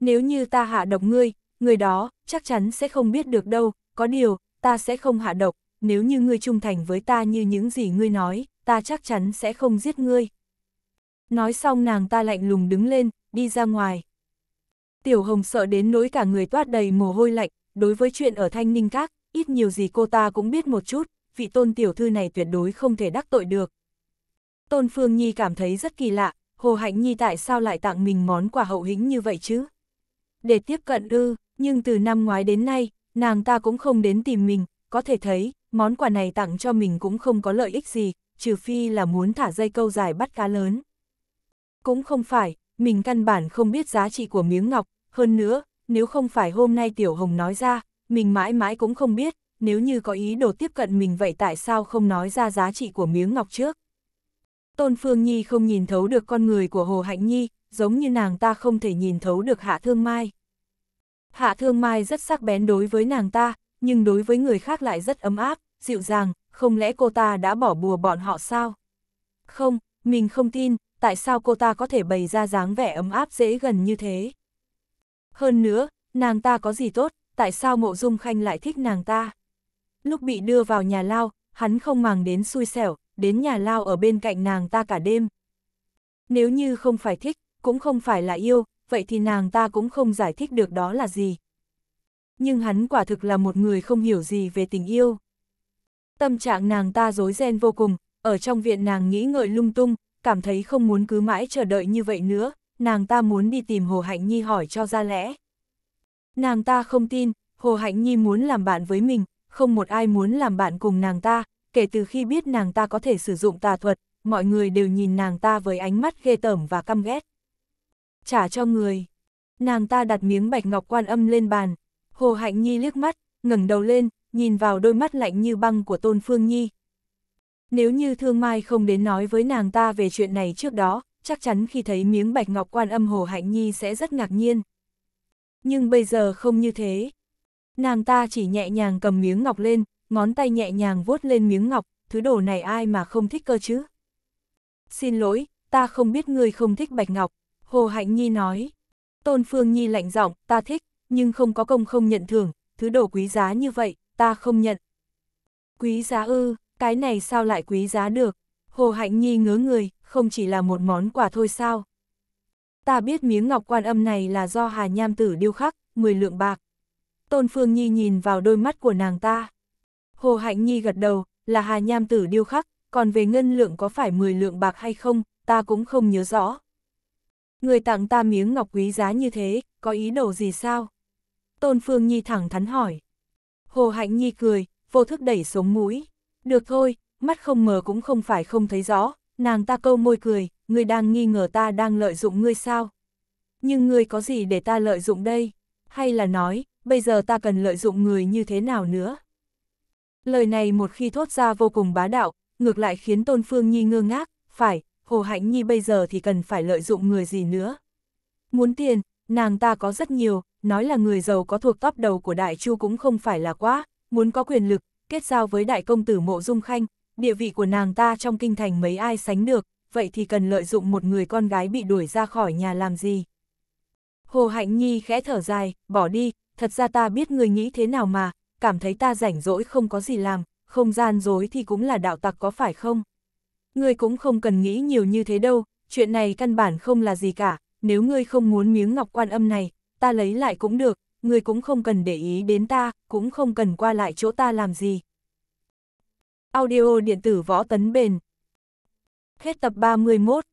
Nếu như ta hạ độc ngươi, người đó chắc chắn sẽ không biết được đâu, có điều, ta sẽ không hạ độc, nếu như ngươi trung thành với ta như những gì ngươi nói, ta chắc chắn sẽ không giết ngươi. Nói xong nàng ta lạnh lùng đứng lên, đi ra ngoài. Tiểu Hồng sợ đến nỗi cả người toát đầy mồ hôi lạnh, đối với chuyện ở Thanh Ninh Các, ít nhiều gì cô ta cũng biết một chút, vị tôn tiểu thư này tuyệt đối không thể đắc tội được. Tôn Phương Nhi cảm thấy rất kỳ lạ, Hồ Hạnh Nhi tại sao lại tặng mình món quà hậu hĩnh như vậy chứ? Để tiếp cận ư, nhưng từ năm ngoái đến nay, nàng ta cũng không đến tìm mình, có thể thấy, món quà này tặng cho mình cũng không có lợi ích gì, trừ phi là muốn thả dây câu dài bắt cá lớn. Cũng không phải, mình căn bản không biết giá trị của miếng ngọc, hơn nữa, nếu không phải hôm nay Tiểu Hồng nói ra, mình mãi mãi cũng không biết, nếu như có ý đồ tiếp cận mình vậy tại sao không nói ra giá trị của miếng ngọc trước. Tôn Phương Nhi không nhìn thấu được con người của Hồ Hạnh Nhi, giống như nàng ta không thể nhìn thấu được Hạ Thương Mai. Hạ Thương Mai rất sắc bén đối với nàng ta, nhưng đối với người khác lại rất ấm áp, dịu dàng, không lẽ cô ta đã bỏ bùa bọn họ sao? Không, mình không tin, tại sao cô ta có thể bày ra dáng vẻ ấm áp dễ gần như thế? Hơn nữa, nàng ta có gì tốt, tại sao mộ dung khanh lại thích nàng ta? Lúc bị đưa vào nhà lao, hắn không màng đến xui xẻo, đến nhà lao ở bên cạnh nàng ta cả đêm. Nếu như không phải thích, cũng không phải là yêu, vậy thì nàng ta cũng không giải thích được đó là gì. Nhưng hắn quả thực là một người không hiểu gì về tình yêu. Tâm trạng nàng ta rối ren vô cùng, ở trong viện nàng nghĩ ngợi lung tung, cảm thấy không muốn cứ mãi chờ đợi như vậy nữa, nàng ta muốn đi tìm Hồ Hạnh Nhi hỏi cho ra lẽ. Nàng ta không tin, Hồ Hạnh Nhi muốn làm bạn với mình, không một ai muốn làm bạn cùng nàng ta, kể từ khi biết nàng ta có thể sử dụng tà thuật, mọi người đều nhìn nàng ta với ánh mắt ghê tởm và căm ghét. Trả cho người. Nàng ta đặt miếng bạch ngọc quan âm lên bàn, Hồ Hạnh Nhi liếc mắt, ngẩng đầu lên, nhìn vào đôi mắt lạnh như băng của Tôn Phương Nhi. Nếu như Thương Mai không đến nói với nàng ta về chuyện này trước đó, chắc chắn khi thấy miếng bạch ngọc quan âm Hồ Hạnh Nhi sẽ rất ngạc nhiên. Nhưng bây giờ không như thế. Nàng ta chỉ nhẹ nhàng cầm miếng ngọc lên, ngón tay nhẹ nhàng vuốt lên miếng ngọc, thứ đồ này ai mà không thích cơ chứ? Xin lỗi, ta không biết ngươi không thích bạch ngọc, Hồ Hạnh Nhi nói. Tôn Phương Nhi lạnh giọng, ta thích, nhưng không có công không nhận thưởng, thứ đồ quý giá như vậy, ta không nhận. Quý giá ư, cái này sao lại quý giá được? Hồ Hạnh Nhi ngớ người, không chỉ là một món quà thôi sao? Ta biết miếng ngọc quan âm này là do Hà Nham Tử điêu khắc, 10 lượng bạc. Tôn Phương Nhi nhìn vào đôi mắt của nàng ta. Hồ Hạnh Nhi gật đầu, là Hà Nham Tử điêu khắc, còn về ngân lượng có phải 10 lượng bạc hay không, ta cũng không nhớ rõ. Người tặng ta miếng ngọc quý giá như thế, có ý đồ gì sao? Tôn Phương Nhi thẳng thắn hỏi. Hồ Hạnh Nhi cười, vô thức đẩy sống mũi. Được thôi, mắt không mờ cũng không phải không thấy rõ, nàng ta câu môi cười, người đang nghi ngờ ta đang lợi dụng ngươi sao? Nhưng ngươi có gì để ta lợi dụng đây? Hay là nói, bây giờ ta cần lợi dụng người như thế nào nữa? Lời này một khi thốt ra vô cùng bá đạo, ngược lại khiến Tôn Phương Nhi ngơ ngác, phải, Hồ Hạnh Nhi bây giờ thì cần phải lợi dụng người gì nữa. Muốn tiền, nàng ta có rất nhiều, nói là người giàu có thuộc top đầu của Đại Chu cũng không phải là quá, muốn có quyền lực, kết giao với Đại Công Tử Mộ Dung Khanh, địa vị của nàng ta trong kinh thành mấy ai sánh được, vậy thì cần lợi dụng một người con gái bị đuổi ra khỏi nhà làm gì. Hồ Hạnh Nhi khẽ thở dài, bỏ đi, thật ra ta biết người nghĩ thế nào mà, cảm thấy ta rảnh rỗi không có gì làm, không gian dối thì cũng là đạo tặc có phải không? Ngươi cũng không cần nghĩ nhiều như thế đâu, chuyện này căn bản không là gì cả, nếu ngươi không muốn miếng ngọc quan âm này, ta lấy lại cũng được, ngươi cũng không cần để ý đến ta, cũng không cần qua lại chỗ ta làm gì. Audio điện tử võ tấn bền Hết tập 31